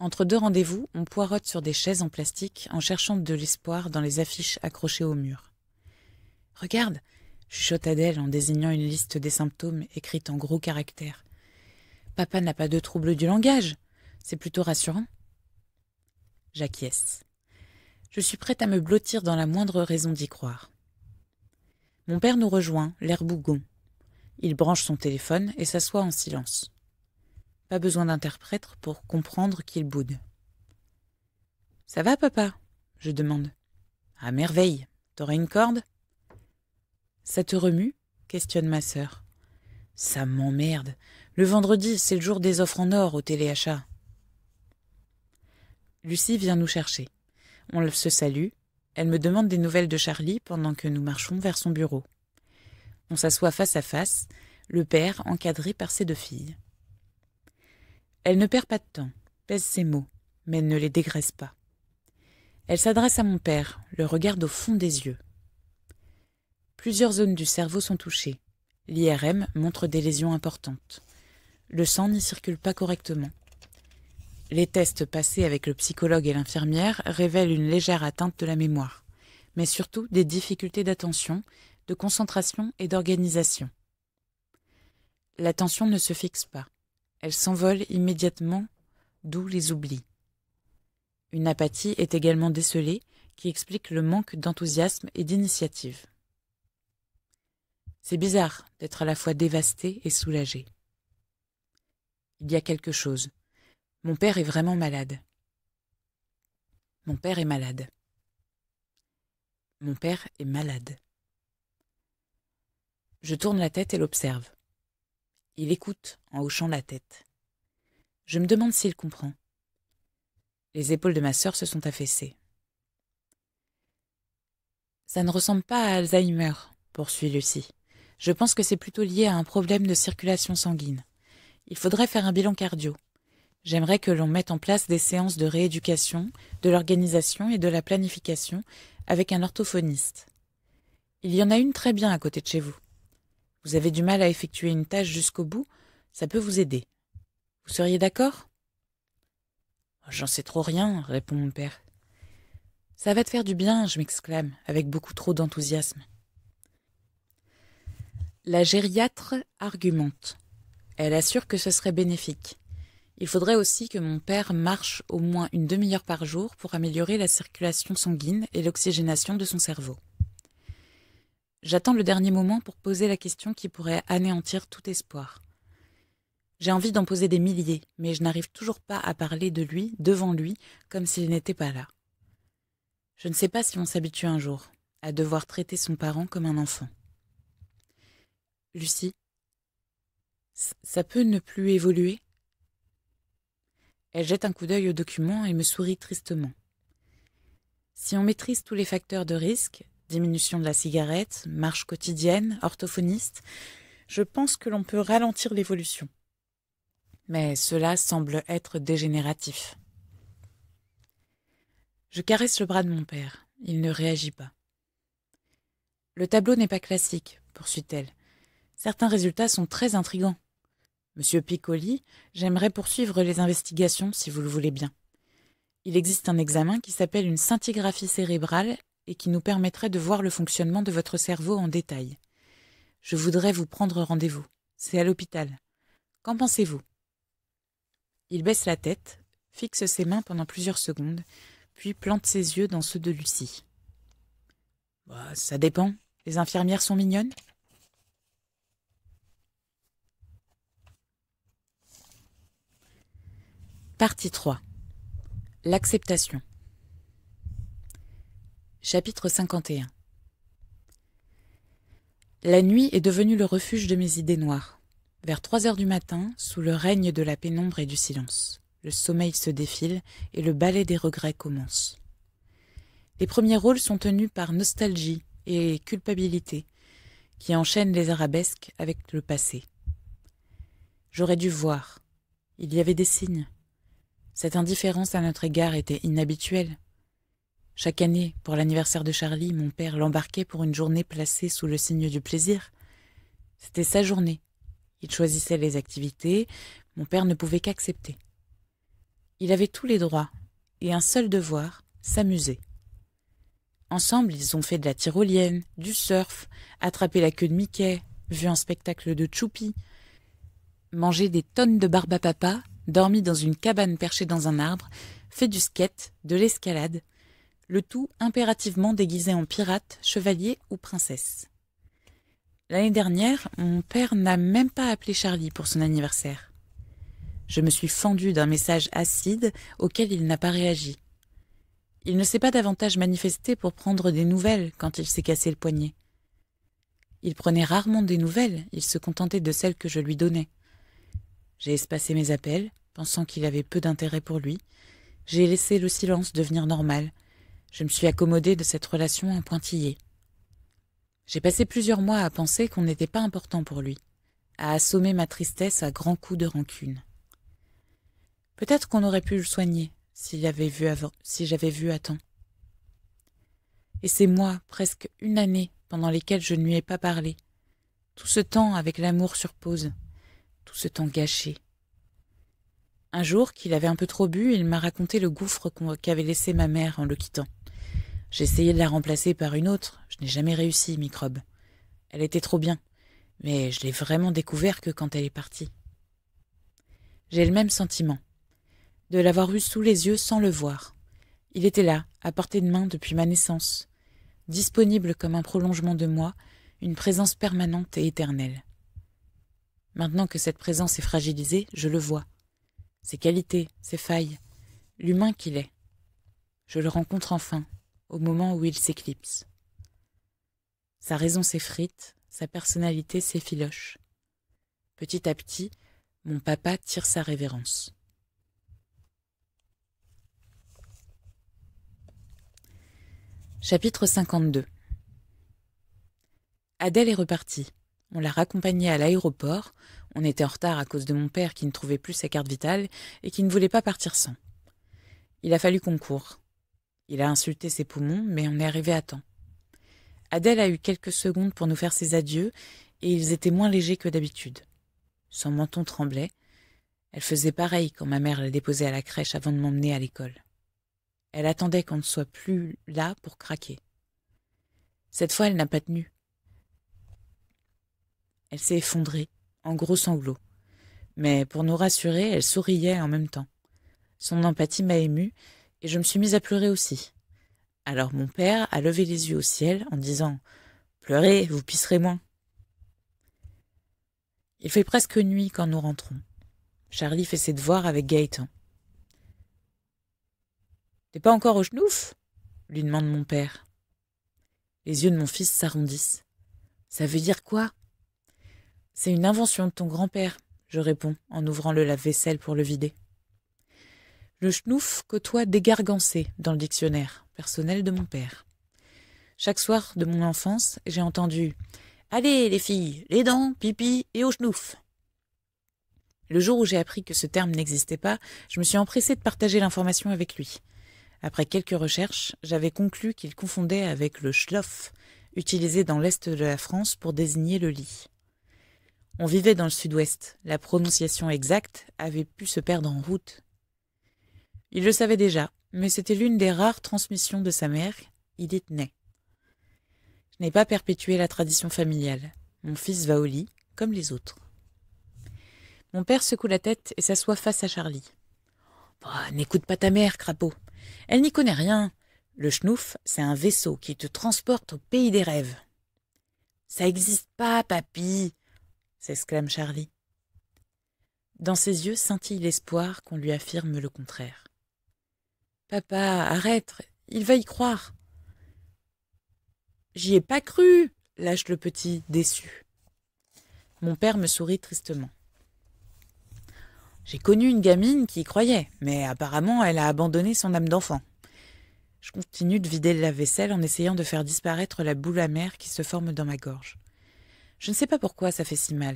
Entre deux rendez-vous, on poirote sur des chaises en plastique en cherchant de l'espoir dans les affiches accrochées au mur. Regarde, chuchota d'elle en désignant une liste des symptômes écrite en gros caractères. Papa n'a pas de trouble du langage. C'est plutôt rassurant. J'acquiesce. Je suis prête à me blottir dans la moindre raison d'y croire. Mon père nous rejoint, l'air bougon. Il branche son téléphone et s'assoit en silence. Pas besoin d'interprète pour comprendre qu'il boude. Ça va, papa je demande. À merveille. T'aurais une corde ça te remue questionne ma sœur. Ça m'emmerde. Le vendredi, c'est le jour des offres en or au téléachat. Lucie vient nous chercher. On se salue. Elle me demande des nouvelles de Charlie pendant que nous marchons vers son bureau. On s'assoit face à face, le père encadré par ses deux filles. Elle ne perd pas de temps, pèse ses mots, mais ne les dégraisse pas. Elle s'adresse à mon père, le regarde au fond des yeux. Plusieurs zones du cerveau sont touchées. L'IRM montre des lésions importantes. Le sang n'y circule pas correctement. Les tests passés avec le psychologue et l'infirmière révèlent une légère atteinte de la mémoire, mais surtout des difficultés d'attention, de concentration et d'organisation. L'attention ne se fixe pas. Elle s'envole immédiatement, d'où les oublis. Une apathie est également décelée, qui explique le manque d'enthousiasme et d'initiative. C'est bizarre d'être à la fois dévasté et soulagé. Il y a quelque chose. Mon père est vraiment malade. Mon père est malade. Mon père est malade. Je tourne la tête et l'observe. Il écoute en hochant la tête. Je me demande s'il comprend. Les épaules de ma sœur se sont affaissées. Ça ne ressemble pas à Alzheimer, poursuit Lucie. Je pense que c'est plutôt lié à un problème de circulation sanguine. Il faudrait faire un bilan cardio. J'aimerais que l'on mette en place des séances de rééducation, de l'organisation et de la planification avec un orthophoniste. Il y en a une très bien à côté de chez vous. Vous avez du mal à effectuer une tâche jusqu'au bout, ça peut vous aider. Vous seriez d'accord oh, J'en sais trop rien, répond mon père. Ça va te faire du bien, je m'exclame, avec beaucoup trop d'enthousiasme. La gériatre argumente. Elle assure que ce serait bénéfique. Il faudrait aussi que mon père marche au moins une demi-heure par jour pour améliorer la circulation sanguine et l'oxygénation de son cerveau. J'attends le dernier moment pour poser la question qui pourrait anéantir tout espoir. J'ai envie d'en poser des milliers, mais je n'arrive toujours pas à parler de lui devant lui comme s'il n'était pas là. Je ne sais pas si on s'habitue un jour à devoir traiter son parent comme un enfant. Lucie, ça peut ne plus évoluer Elle jette un coup d'œil au document et me sourit tristement. Si on maîtrise tous les facteurs de risque, diminution de la cigarette, marche quotidienne, orthophoniste, je pense que l'on peut ralentir l'évolution. Mais cela semble être dégénératif. Je caresse le bras de mon père. Il ne réagit pas. Le tableau n'est pas classique, poursuit-elle. Certains résultats sont très intrigants. Monsieur Piccoli, j'aimerais poursuivre les investigations si vous le voulez bien. Il existe un examen qui s'appelle une scintigraphie cérébrale et qui nous permettrait de voir le fonctionnement de votre cerveau en détail. Je voudrais vous prendre rendez-vous. C'est à l'hôpital. Qu'en pensez-vous Il baisse la tête, fixe ses mains pendant plusieurs secondes, puis plante ses yeux dans ceux de Lucie. Bah, ça dépend. Les infirmières sont mignonnes Partie 3 L'acceptation Chapitre 51 La nuit est devenue le refuge de mes idées noires. Vers trois heures du matin, sous le règne de la pénombre et du silence, le sommeil se défile et le ballet des regrets commence. Les premiers rôles sont tenus par nostalgie et culpabilité, qui enchaînent les arabesques avec le passé. J'aurais dû voir. Il y avait des signes. Cette indifférence à notre égard était inhabituelle. Chaque année, pour l'anniversaire de Charlie, mon père l'embarquait pour une journée placée sous le signe du plaisir. C'était sa journée. Il choisissait les activités, mon père ne pouvait qu'accepter. Il avait tous les droits, et un seul devoir, s'amuser. Ensemble, ils ont fait de la tyrolienne, du surf, attrapé la queue de Mickey, vu un spectacle de Choupi, mangé des tonnes de barbe à papa dormi dans une cabane perchée dans un arbre, fait du skate, de l'escalade, le tout impérativement déguisé en pirate, chevalier ou princesse. L'année dernière, mon père n'a même pas appelé Charlie pour son anniversaire. Je me suis fendue d'un message acide auquel il n'a pas réagi. Il ne s'est pas davantage manifesté pour prendre des nouvelles quand il s'est cassé le poignet. Il prenait rarement des nouvelles, il se contentait de celles que je lui donnais. J'ai espacé mes appels, pensant qu'il avait peu d'intérêt pour lui. J'ai laissé le silence devenir normal. Je me suis accommodée de cette relation en pointillé. J'ai passé plusieurs mois à penser qu'on n'était pas important pour lui, à assommer ma tristesse à grands coups de rancune. Peut-être qu'on aurait pu le soigner si j'avais vu, si vu à temps. Et c'est moi, presque une année, pendant lesquelles je ne lui ai pas parlé. Tout ce temps avec l'amour sur pause tout ce temps gâché. Un jour, qu'il avait un peu trop bu, il m'a raconté le gouffre qu'avait laissé ma mère en le quittant. J'ai essayé de la remplacer par une autre, je n'ai jamais réussi, microbe. Elle était trop bien, mais je l'ai vraiment découvert que quand elle est partie. J'ai le même sentiment, de l'avoir eu sous les yeux sans le voir. Il était là, à portée de main depuis ma naissance, disponible comme un prolongement de moi, une présence permanente et éternelle. Maintenant que cette présence est fragilisée, je le vois. Ses qualités, ses failles, l'humain qu'il est. Je le rencontre enfin, au moment où il s'éclipse. Sa raison s'effrite, sa personnalité s'effiloche. Petit à petit, mon papa tire sa révérence. Chapitre 52 Adèle est repartie. On l'a raccompagnée à l'aéroport. On était en retard à cause de mon père qui ne trouvait plus sa carte vitale et qui ne voulait pas partir sans. Il a fallu qu'on court. Il a insulté ses poumons, mais on est arrivé à temps. Adèle a eu quelques secondes pour nous faire ses adieux, et ils étaient moins légers que d'habitude. Son menton tremblait. Elle faisait pareil quand ma mère la déposait à la crèche avant de m'emmener à l'école. Elle attendait qu'on ne soit plus là pour craquer. Cette fois, elle n'a pas tenu. Elle s'est effondrée, en gros sanglots. Mais pour nous rassurer, elle souriait en même temps. Son empathie m'a émue, et je me suis mise à pleurer aussi. Alors mon père a levé les yeux au ciel en disant Pleurez, vous pisserez moins. Il fait presque nuit quand nous rentrons. Charlie fait ses devoirs avec Gaëtan. T'es pas encore au genouf ?» lui demande mon père. Les yeux de mon fils s'arrondissent. Ça veut dire quoi c'est une invention de ton grand-père, je réponds en ouvrant le lave-vaisselle pour le vider. Le schnouf côtoie dégargancé dans le dictionnaire personnel de mon père. Chaque soir de mon enfance, j'ai entendu Allez, les filles, les dents, pipi et au schnouf. Le jour où j'ai appris que ce terme n'existait pas, je me suis empressée de partager l'information avec lui. Après quelques recherches, j'avais conclu qu'il confondait avec le schloff, utilisé dans l'est de la France pour désigner le lit. On vivait dans le sud-ouest, la prononciation exacte avait pu se perdre en route. Il le savait déjà, mais c'était l'une des rares transmissions de sa mère, il dit Ney. Je n'ai pas perpétué la tradition familiale. Mon fils va au lit, comme les autres. Mon père secoue la tête et s'assoit face à Charlie. Bah, n'écoute pas ta mère, crapaud. Elle n'y connaît rien. Le schnouf, c'est un vaisseau qui te transporte au pays des rêves. Ça n'existe pas, papy s'exclame Charlie. Dans ses yeux scintille l'espoir qu'on lui affirme le contraire. Papa, arrête, il va y croire. J'y ai pas cru, lâche le petit, déçu. Mon père me sourit tristement. J'ai connu une gamine qui y croyait, mais apparemment elle a abandonné son âme d'enfant. Je continue de vider la vaisselle en essayant de faire disparaître la boule amère qui se forme dans ma gorge. Je ne sais pas pourquoi ça fait si mal.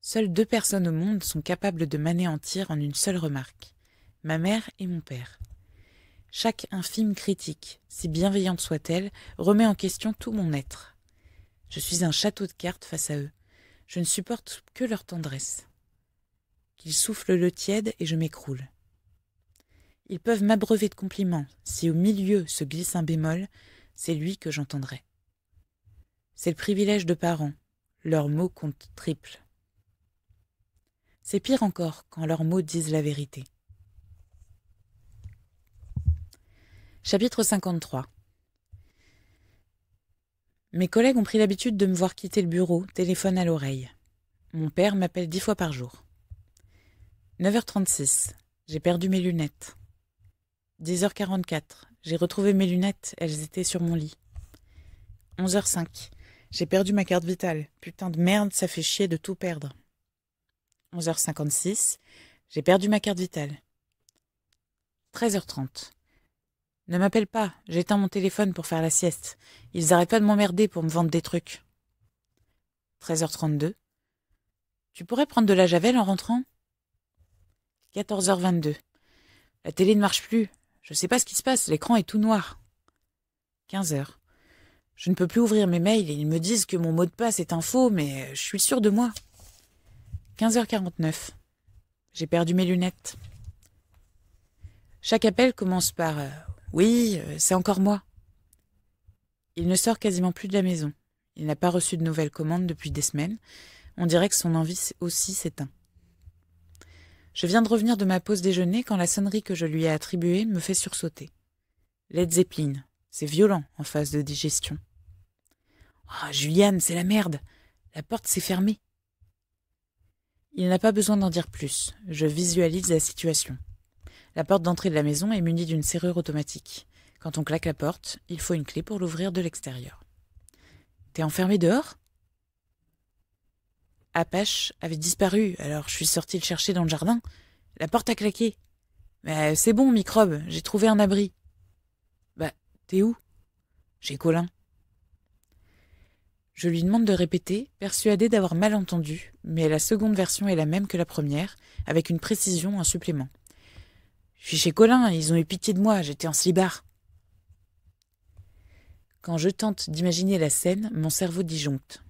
Seules deux personnes au monde sont capables de m'anéantir en une seule remarque. Ma mère et mon père. Chaque infime critique, si bienveillante soit-elle, remet en question tout mon être. Je suis un château de cartes face à eux. Je ne supporte que leur tendresse. Qu'ils soufflent le tiède et je m'écroule. Ils peuvent m'abreuver de compliments. Si au milieu se glisse un bémol, c'est lui que j'entendrai. C'est le privilège de parents, leurs mots comptent triple. C'est pire encore quand leurs mots disent la vérité. Chapitre 53 Mes collègues ont pris l'habitude de me voir quitter le bureau, téléphone à l'oreille. Mon père m'appelle dix fois par jour. 9h36. J'ai perdu mes lunettes. 10h44. J'ai retrouvé mes lunettes, elles étaient sur mon lit. 11h05. J'ai perdu ma carte vitale. Putain de merde, ça fait chier de tout perdre. 11h56. J'ai perdu ma carte vitale. 13h30. Ne m'appelle pas, j'éteins mon téléphone pour faire la sieste. Ils arrêtent pas de m'emmerder pour me vendre des trucs. 13h32. Tu pourrais prendre de la javel en rentrant 14h22. La télé ne marche plus. Je sais pas ce qui se passe, l'écran est tout noir. 15h. Je ne peux plus ouvrir mes mails et ils me disent que mon mot de passe est un faux, mais je suis sûre de moi. 15h49. J'ai perdu mes lunettes. Chaque appel commence par euh, Oui, euh, c'est encore moi. Il ne sort quasiment plus de la maison. Il n'a pas reçu de nouvelles commandes depuis des semaines. On dirait que son envie aussi s'éteint. Je viens de revenir de ma pause déjeuner quand la sonnerie que je lui ai attribuée me fait sursauter. L'aide Zeppelin, c'est violent en phase de digestion oh, Juliane, c'est la merde. La porte s'est fermée. Il n'a pas besoin d'en dire plus. Je visualise la situation. La porte d'entrée de la maison est munie d'une serrure automatique. Quand on claque la porte, il faut une clé pour l'ouvrir de l'extérieur. T'es enfermé dehors Apache avait disparu, alors je suis sorti le chercher dans le jardin. La porte a claqué. Mais bah, c'est bon, microbe, j'ai trouvé un abri. Bah, t'es où J'ai Colin. Je lui demande de répéter, persuadée d'avoir mal entendu, mais la seconde version est la même que la première, avec une précision un supplément. Je suis chez Colin, ils ont eu pitié de moi, j'étais en slibard. Quand je tente d'imaginer la scène, mon cerveau disjoncte.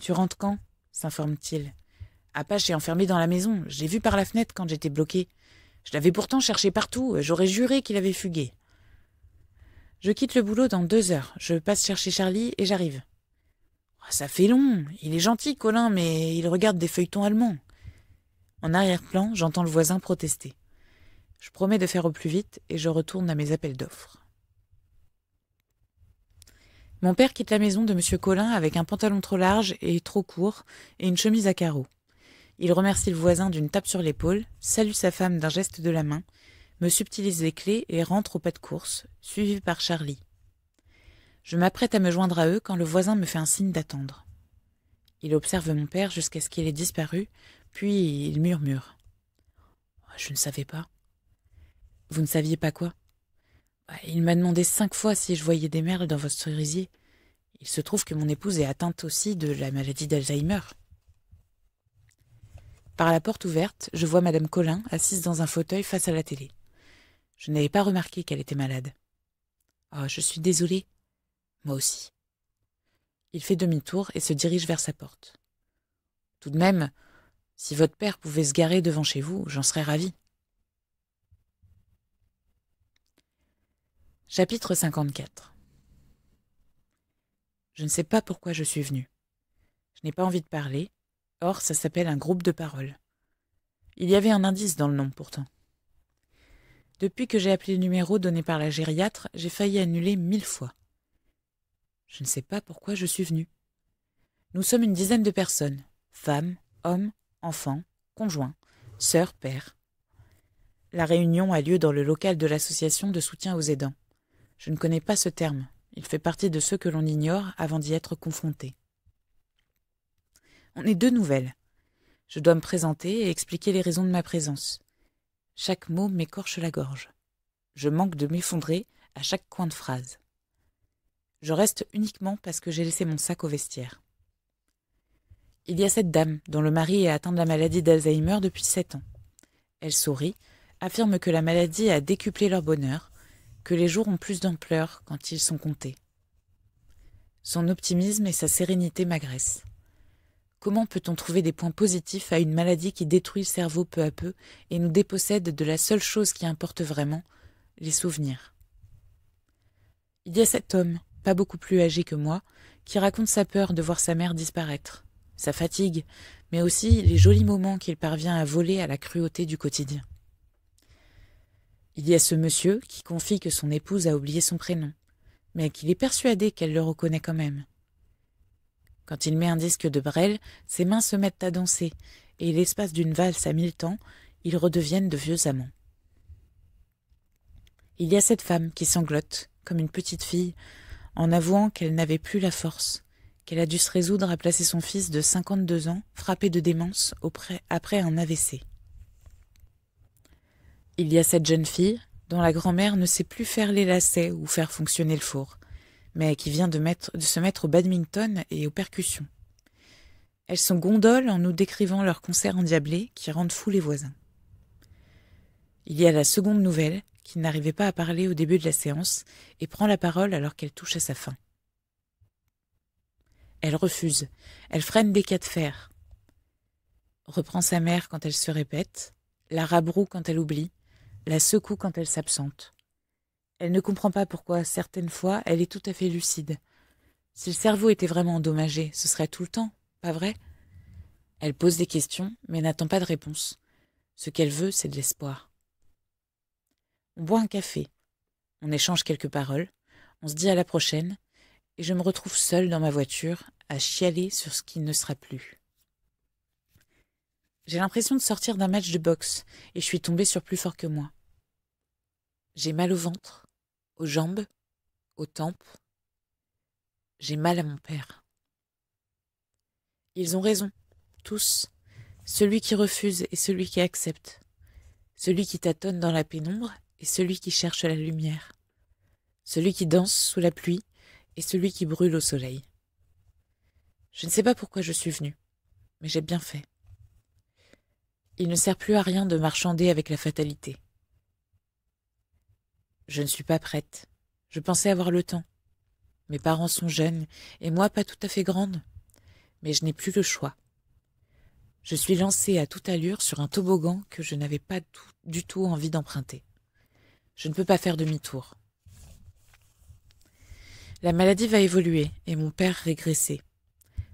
Tu rentres quand s'informe-t-il. Apache est enfermé dans la maison, j'ai vu par la fenêtre quand j'étais bloqué. Je l'avais pourtant cherché partout, j'aurais juré qu'il avait fugué. Je quitte le boulot dans deux heures. Je passe chercher Charlie et j'arrive. Oh, ça fait long. Il est gentil, Colin, mais il regarde des feuilletons allemands. En arrière-plan, j'entends le voisin protester. Je promets de faire au plus vite et je retourne à mes appels d'offres. Mon père quitte la maison de M. Colin avec un pantalon trop large et trop court et une chemise à carreaux. Il remercie le voisin d'une tape sur l'épaule, salue sa femme d'un geste de la main, me subtilise les clés et rentre au pas de course, suivi par Charlie. Je m'apprête à me joindre à eux quand le voisin me fait un signe d'attendre. Il observe mon père jusqu'à ce qu'il ait disparu, puis il murmure. Oh, je ne savais pas. Vous ne saviez pas quoi bah, Il m'a demandé cinq fois si je voyais des merles dans votre cerisier. Il se trouve que mon épouse est atteinte aussi de la maladie d'Alzheimer. Par la porte ouverte, je vois Madame Colin assise dans un fauteuil face à la télé. Je n'avais pas remarqué qu'elle était malade. Oh, je suis désolée. Moi aussi. Il fait demi-tour et se dirige vers sa porte. Tout de même, si votre père pouvait se garer devant chez vous, j'en serais ravi. Chapitre 54 Je ne sais pas pourquoi je suis venue. Je n'ai pas envie de parler, or ça s'appelle un groupe de paroles. Il y avait un indice dans le nom pourtant. Depuis que j'ai appelé le numéro donné par la gériatre, j'ai failli annuler mille fois. Je ne sais pas pourquoi je suis venue. Nous sommes une dizaine de personnes femmes, hommes, enfants, conjoints, sœurs, pères. La réunion a lieu dans le local de l'association de soutien aux aidants. Je ne connais pas ce terme. Il fait partie de ceux que l'on ignore avant d'y être confronté. On est deux nouvelles. Je dois me présenter et expliquer les raisons de ma présence. Chaque mot m'écorche la gorge. Je manque de m'effondrer à chaque coin de phrase. Je reste uniquement parce que j'ai laissé mon sac au vestiaire. Il y a cette dame dont le mari est atteint de la maladie d'Alzheimer depuis sept ans. Elle sourit, affirme que la maladie a décuplé leur bonheur, que les jours ont plus d'ampleur quand ils sont comptés. Son optimisme et sa sérénité m'agressent. Comment peut-on trouver des points positifs à une maladie qui détruit le cerveau peu à peu et nous dépossède de la seule chose qui importe vraiment, les souvenirs Il y a cet homme, pas beaucoup plus âgé que moi, qui raconte sa peur de voir sa mère disparaître, sa fatigue, mais aussi les jolis moments qu'il parvient à voler à la cruauté du quotidien. Il y a ce monsieur qui confie que son épouse a oublié son prénom, mais qu'il est persuadé qu'elle le reconnaît quand même. Quand il met un disque de Brel, ses mains se mettent à danser, et l'espace d'une valse à mille temps, ils redeviennent de vieux amants. Il y a cette femme qui sanglote, comme une petite fille, en avouant qu'elle n'avait plus la force, qu'elle a dû se résoudre à placer son fils de 52 ans, frappé de démence, après un AVC. Il y a cette jeune fille, dont la grand-mère ne sait plus faire les lacets ou faire fonctionner le four, mais qui vient de, se mettre au badminton et aux percussions. Elles sont gondoles en nous décrivant leurs concerts endiablés qui rendent fous les voisins. Il y a la seconde nouvelle, qui n'arrivait pas à parler au début de la séance et prend la parole alors qu'elle touche à sa fin. Elle refuse, elle freine des cas de fer. Reprend sa mère quand elle se répète, la rabroue quand elle oublie, la secoue quand elle s'absente. Elle ne comprend pas pourquoi, certaines fois, elle est tout à fait lucide. Si le cerveau était vraiment endommagé, ce serait tout le temps, pas vrai Elle pose des questions, mais n'attend pas de réponse. Ce qu'elle veut, c'est de l'espoir. On boit un café, on échange quelques paroles, on se dit à la prochaine, et je me retrouve seule dans ma voiture à chialer sur ce qui ne sera plus. J'ai l'impression de sortir d'un match de boxe, et je suis tombée sur plus fort que moi. J'ai mal au ventre, aux jambes, aux tempes. J'ai mal à mon père. Ils ont raison, tous, celui qui refuse et celui qui accepte, celui qui tâtonne dans la pénombre et celui qui cherche la lumière, celui qui danse sous la pluie et celui qui brûle au soleil. Je ne sais pas pourquoi je suis venu, mais j'ai bien fait. Il ne sert plus à rien de marchander avec la fatalité. Je ne suis pas prête. Je pensais avoir le temps. Mes parents sont jeunes, et moi pas tout à fait grande. Mais je n'ai plus le choix. Je suis lancée à toute allure sur un toboggan que je n'avais pas du tout envie d'emprunter. Je ne peux pas faire demi-tour. La maladie va évoluer et mon père régresser.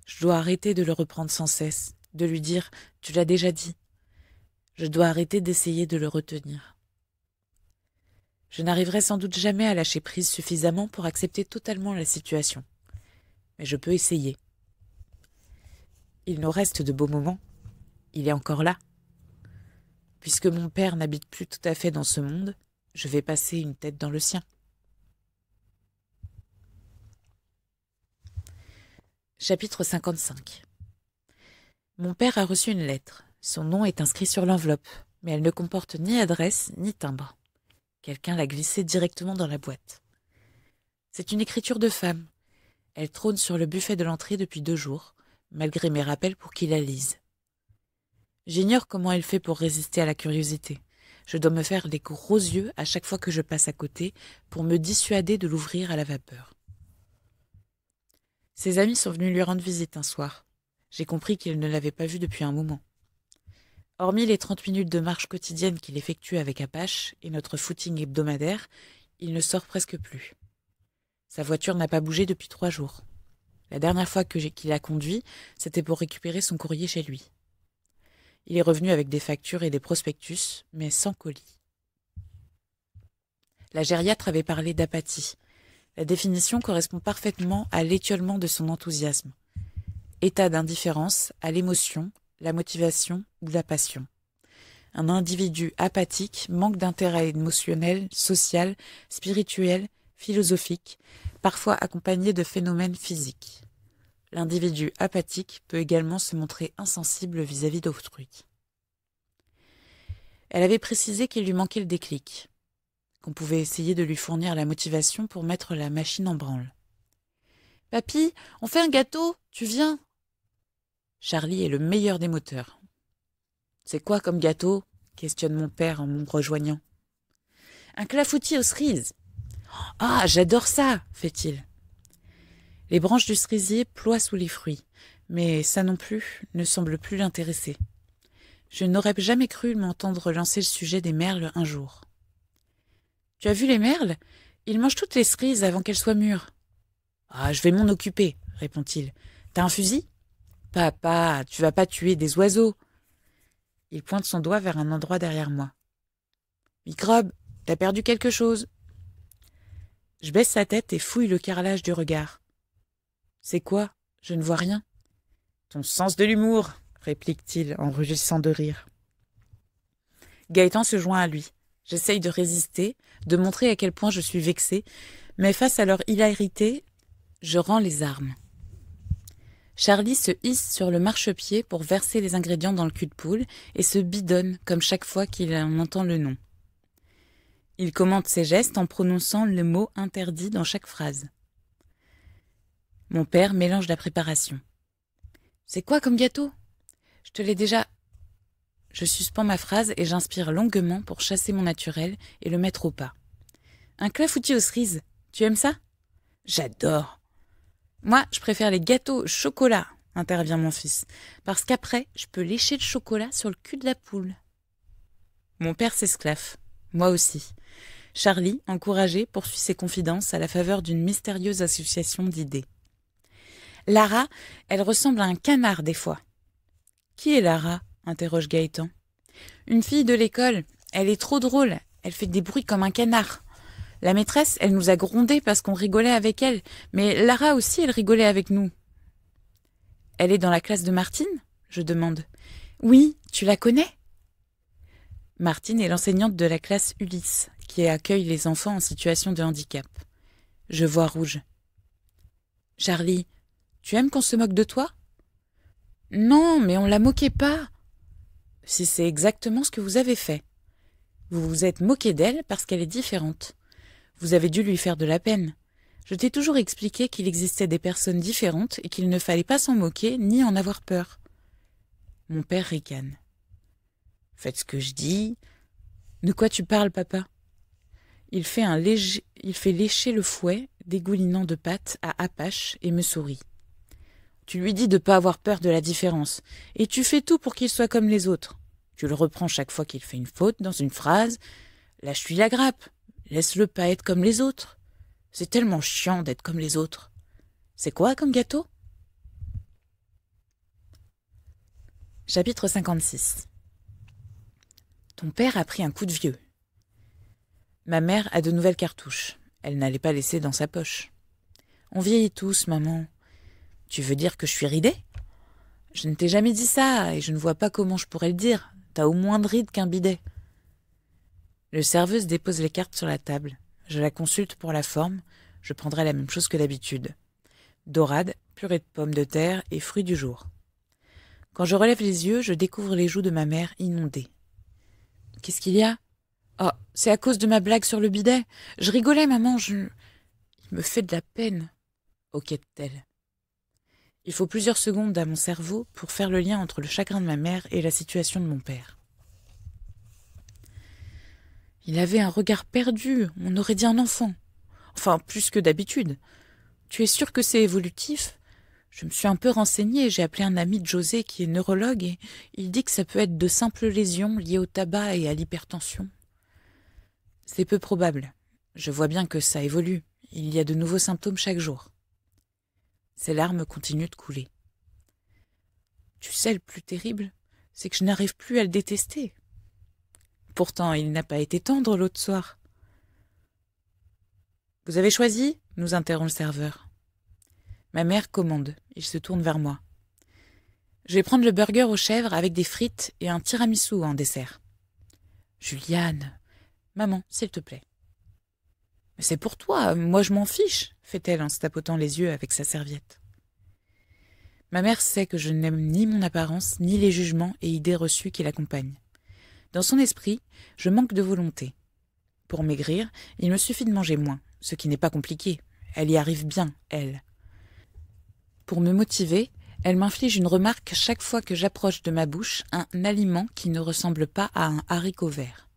Je dois arrêter de le reprendre sans cesse, de lui dire Tu l'as déjà dit. Je dois arrêter d'essayer de le retenir. Je n'arriverai sans doute jamais à lâcher prise suffisamment pour accepter totalement la situation. Mais je peux essayer. Il nous reste de beaux moments. Il est encore là. Puisque mon père n'habite plus tout à fait dans ce monde, je vais passer une tête dans le sien. Chapitre 55 Mon père a reçu une lettre. Son nom est inscrit sur l'enveloppe, mais elle ne comporte ni adresse ni timbre. Quelqu'un l'a glissée directement dans la boîte. C'est une écriture de femme. Elle trône sur le buffet de l'entrée depuis deux jours, malgré mes rappels pour qu'il la lise. J'ignore comment elle fait pour résister à la curiosité. Je dois me faire les gros yeux à chaque fois que je passe à côté pour me dissuader de l'ouvrir à la vapeur. Ses amis sont venus lui rendre visite un soir. J'ai compris qu'ils ne l'avaient pas vue depuis un moment. Hormis les 30 minutes de marche quotidienne qu'il effectue avec Apache et notre footing hebdomadaire, il ne sort presque plus. Sa voiture n'a pas bougé depuis trois jours. La dernière fois que qu'il a conduit, c'était pour récupérer son courrier chez lui. Il est revenu avec des factures et des prospectus, mais sans colis. La gériatre avait parlé d'apathie. La définition correspond parfaitement à l'étiolement de son enthousiasme. État d'indifférence à l'émotion la motivation ou la passion. Un individu apathique manque d'intérêt émotionnel, social, spirituel, philosophique, parfois accompagné de phénomènes physiques. L'individu apathique peut également se montrer insensible vis-à-vis d'autrui. Elle avait précisé qu'il lui manquait le déclic, qu'on pouvait essayer de lui fournir la motivation pour mettre la machine en branle. Papy, on fait un gâteau, tu viens, Charlie est le meilleur des moteurs. C'est quoi comme gâteau questionne mon père en me rejoignant. Un clafoutis aux cerises. Ah, j'adore ça fait-il. Les branches du cerisier ploient sous les fruits, mais ça non plus ne semble plus l'intéresser. Je n'aurais jamais cru m'entendre lancer le sujet des merles un jour. Tu as vu les merles Ils mangent toutes les cerises avant qu'elles soient mûres. Ah, je vais m'en occuper, répond-il. T'as un fusil Papa, tu vas pas tuer des oiseaux. Il pointe son doigt vers un endroit derrière moi. Microbe, t'as perdu quelque chose. Je baisse sa tête et fouille le carrelage du regard. C'est quoi Je ne vois rien. Ton sens de l'humour, réplique-t-il en rugissant de rire. Gaëtan se joint à lui. J'essaye de résister, de montrer à quel point je suis vexée, mais face à leur hilarité, je rends les armes. Charlie se hisse sur le marchepied pour verser les ingrédients dans le cul de poule et se bidonne comme chaque fois qu'il en entend le nom. Il commente ses gestes en prononçant le mot interdit dans chaque phrase. Mon père mélange la préparation. C'est quoi comme gâteau Je te l'ai déjà. Je suspends ma phrase et j'inspire longuement pour chasser mon naturel et le mettre au pas. Un clafoutis aux cerises, tu aimes ça J'adore moi, je préfère les gâteaux chocolat, intervient mon fils, parce qu'après, je peux lécher le chocolat sur le cul de la poule. Mon père s'esclaffe, moi aussi. Charlie, encouragé, poursuit ses confidences à la faveur d'une mystérieuse association d'idées. Lara, elle ressemble à un canard des fois. Qui est Lara interroge Gaëtan. Une fille de l'école. Elle est trop drôle. Elle fait des bruits comme un canard. La maîtresse, elle nous a grondés parce qu'on rigolait avec elle, mais Lara aussi, elle rigolait avec nous. Elle est dans la classe de Martine je demande. Oui, tu la connais Martine est l'enseignante de la classe Ulysse, qui accueille les enfants en situation de handicap. Je vois rouge. Charlie, tu aimes qu'on se moque de toi Non, mais on la moquait pas. Si c'est exactement ce que vous avez fait. Vous vous êtes moqué d'elle parce qu'elle est différente. Vous avez dû lui faire de la peine. Je t'ai toujours expliqué qu'il existait des personnes différentes et qu'il ne fallait pas s'en moquer ni en avoir peur. Mon père ricane. Faites ce que je dis. De quoi tu parles, papa il fait, il fait lécher le fouet, dégoulinant de pâte à Apache, et me sourit. Tu lui dis de ne pas avoir peur de la différence, et tu fais tout pour qu'il soit comme les autres. Tu le reprends chaque fois qu'il fait une faute dans une phrase. Lâche-lui la grappe, Laisse-le pas être comme les autres. C'est tellement chiant d'être comme les autres. C'est quoi comme gâteau Chapitre 56 Ton père a pris un coup de vieux. Ma mère a de nouvelles cartouches. Elle n'allait pas laisser dans sa poche. On vieillit tous, maman. Tu veux dire que je suis ridée Je ne t'ai jamais dit ça, et je ne vois pas comment je pourrais le dire. T'as au moins de rides qu'un bidet. Le serveuse dépose les cartes sur la table. Je la consulte pour la forme. Je prendrai la même chose que d'habitude. Dorade, purée de pommes de terre et fruits du jour. Quand je relève les yeux, je découvre les joues de ma mère inondées. Qu'est-ce qu'il y a Oh, c'est à cause de ma blague sur le bidet. Je rigolais, maman, je. Il me fait de la peine, hoquette-t-elle. Il faut plusieurs secondes à mon cerveau pour faire le lien entre le chagrin de ma mère et la situation de mon père. Il avait un regard perdu, on aurait dit un enfant. Enfin, plus que d'habitude. Tu es sûr que c'est évolutif Je me suis un peu renseignée, j'ai appelé un ami de José qui est neurologue et il dit que ça peut être de simples lésions liées au tabac et à l'hypertension. C'est peu probable. Je vois bien que ça évolue. Il y a de nouveaux symptômes chaque jour. Ses larmes continuent de couler. Tu sais, le plus terrible, c'est que je n'arrive plus à le détester. Pourtant, il n'a pas été tendre l'autre soir. Vous avez choisi nous interrompt le serveur. Ma mère commande. Il se tourne vers moi. Je vais prendre le burger aux chèvres avec des frites et un tiramisu en dessert. Juliane. Maman, s'il te plaît. Mais c'est pour toi, moi je m'en fiche, fait-elle en se tapotant les yeux avec sa serviette. Ma mère sait que je n'aime ni mon apparence, ni les jugements et idées reçues qui l'accompagnent. Dans son esprit, je manque de volonté. Pour maigrir, il me suffit de manger moins, ce qui n'est pas compliqué. Elle y arrive bien, elle. Pour me motiver, elle m'inflige une remarque chaque fois que j'approche de ma bouche un aliment qui ne ressemble pas à un haricot vert.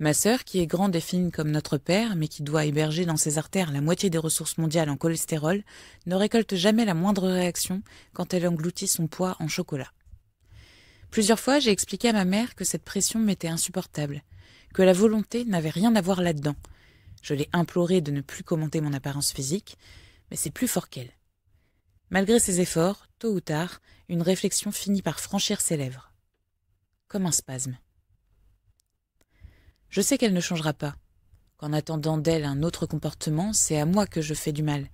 Ma sœur, qui est grande et fine comme notre père, mais qui doit héberger dans ses artères la moitié des ressources mondiales en cholestérol, ne récolte jamais la moindre réaction quand elle engloutit son poids en chocolat. Plusieurs fois, j'ai expliqué à ma mère que cette pression m'était insupportable, que la volonté n'avait rien à voir là-dedans. Je l'ai implorée de ne plus commenter mon apparence physique, mais c'est plus fort qu'elle. Malgré ses efforts, tôt ou tard, une réflexion finit par franchir ses lèvres. Comme un spasme. Je sais qu'elle ne changera pas, qu'en attendant d'elle un autre comportement, c'est à moi que je fais du mal.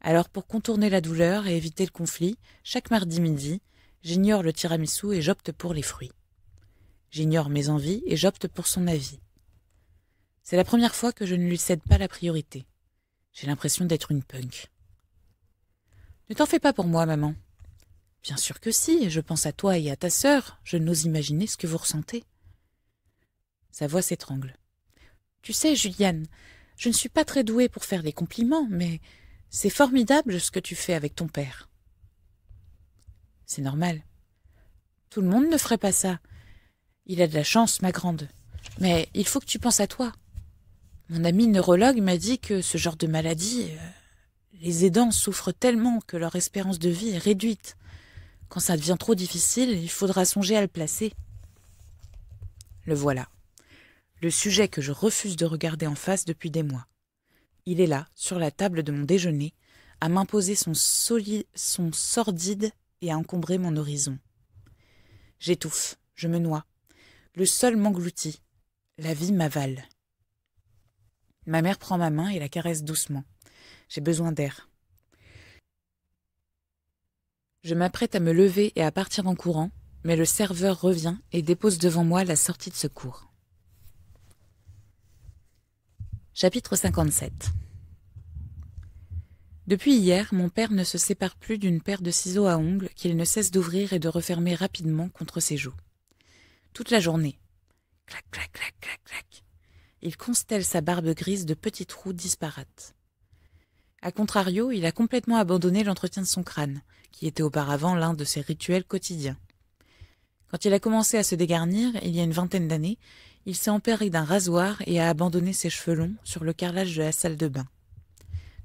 Alors pour contourner la douleur et éviter le conflit, chaque mardi midi, J'ignore le tiramisu et j'opte pour les fruits. J'ignore mes envies et j'opte pour son avis. C'est la première fois que je ne lui cède pas la priorité. J'ai l'impression d'être une punk. Ne t'en fais pas pour moi, maman. Bien sûr que si, je pense à toi et à ta sœur, je n'ose imaginer ce que vous ressentez. Sa voix s'étrangle. Tu sais, Juliane, je ne suis pas très douée pour faire des compliments, mais c'est formidable ce que tu fais avec ton père. C'est normal. Tout le monde ne ferait pas ça. Il a de la chance, ma grande. Mais il faut que tu penses à toi. Mon ami neurologue m'a dit que ce genre de maladie, euh, les aidants souffrent tellement que leur espérance de vie est réduite. Quand ça devient trop difficile, il faudra songer à le placer. Le voilà. Le sujet que je refuse de regarder en face depuis des mois. Il est là, sur la table de mon déjeuner, à m'imposer son, son sordide et à encombrer mon horizon. J'étouffe, je me noie. Le sol m'engloutit. La vie m'avale. Ma mère prend ma main et la caresse doucement. J'ai besoin d'air. Je m'apprête à me lever et à partir en courant, mais le serveur revient et dépose devant moi la sortie de secours. Chapitre 57 depuis hier, mon père ne se sépare plus d'une paire de ciseaux à ongles qu'il ne cesse d'ouvrir et de refermer rapidement contre ses joues. Toute la journée. Clac, clac, clac, clac, clac. Il constelle sa barbe grise de petites roues disparates. A contrario, il a complètement abandonné l'entretien de son crâne, qui était auparavant l'un de ses rituels quotidiens. Quand il a commencé à se dégarnir, il y a une vingtaine d'années, il s'est emparé d'un rasoir et a abandonné ses cheveux longs sur le carrelage de la salle de bain.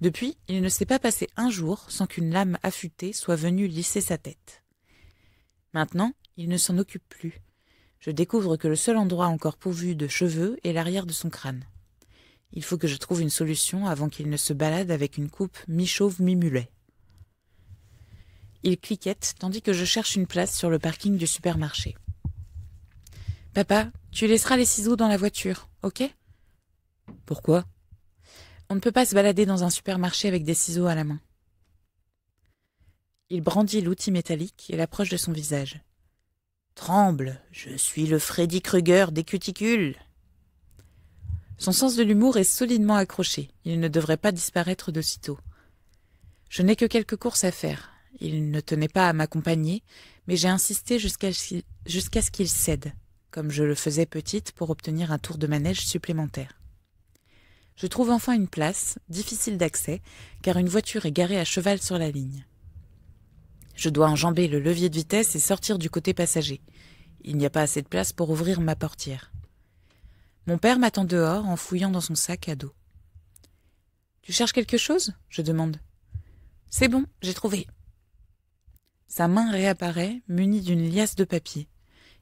Depuis, il ne s'est pas passé un jour sans qu'une lame affûtée soit venue lisser sa tête. Maintenant, il ne s'en occupe plus. Je découvre que le seul endroit encore pourvu de cheveux est l'arrière de son crâne. Il faut que je trouve une solution avant qu'il ne se balade avec une coupe mi-chauve mi-mulet. Il cliquette tandis que je cherche une place sur le parking du supermarché. Papa, tu laisseras les ciseaux dans la voiture, ok Pourquoi on ne peut pas se balader dans un supermarché avec des ciseaux à la main. Il brandit l'outil métallique et l'approche de son visage. Tremble, je suis le Freddy Krueger des cuticules. Son sens de l'humour est solidement accroché. Il ne devrait pas disparaître de sitôt. Je n'ai que quelques courses à faire. Il ne tenait pas à m'accompagner, mais j'ai insisté jusqu'à ce qu'il cède, comme je le faisais petite pour obtenir un tour de manège supplémentaire. Je trouve enfin une place, difficile d'accès, car une voiture est garée à cheval sur la ligne. Je dois enjamber le levier de vitesse et sortir du côté passager. Il n'y a pas assez de place pour ouvrir ma portière. Mon père m'attend dehors en fouillant dans son sac à dos. Tu cherches quelque chose je demande. C'est bon, j'ai trouvé. Sa main réapparaît, munie d'une liasse de papier.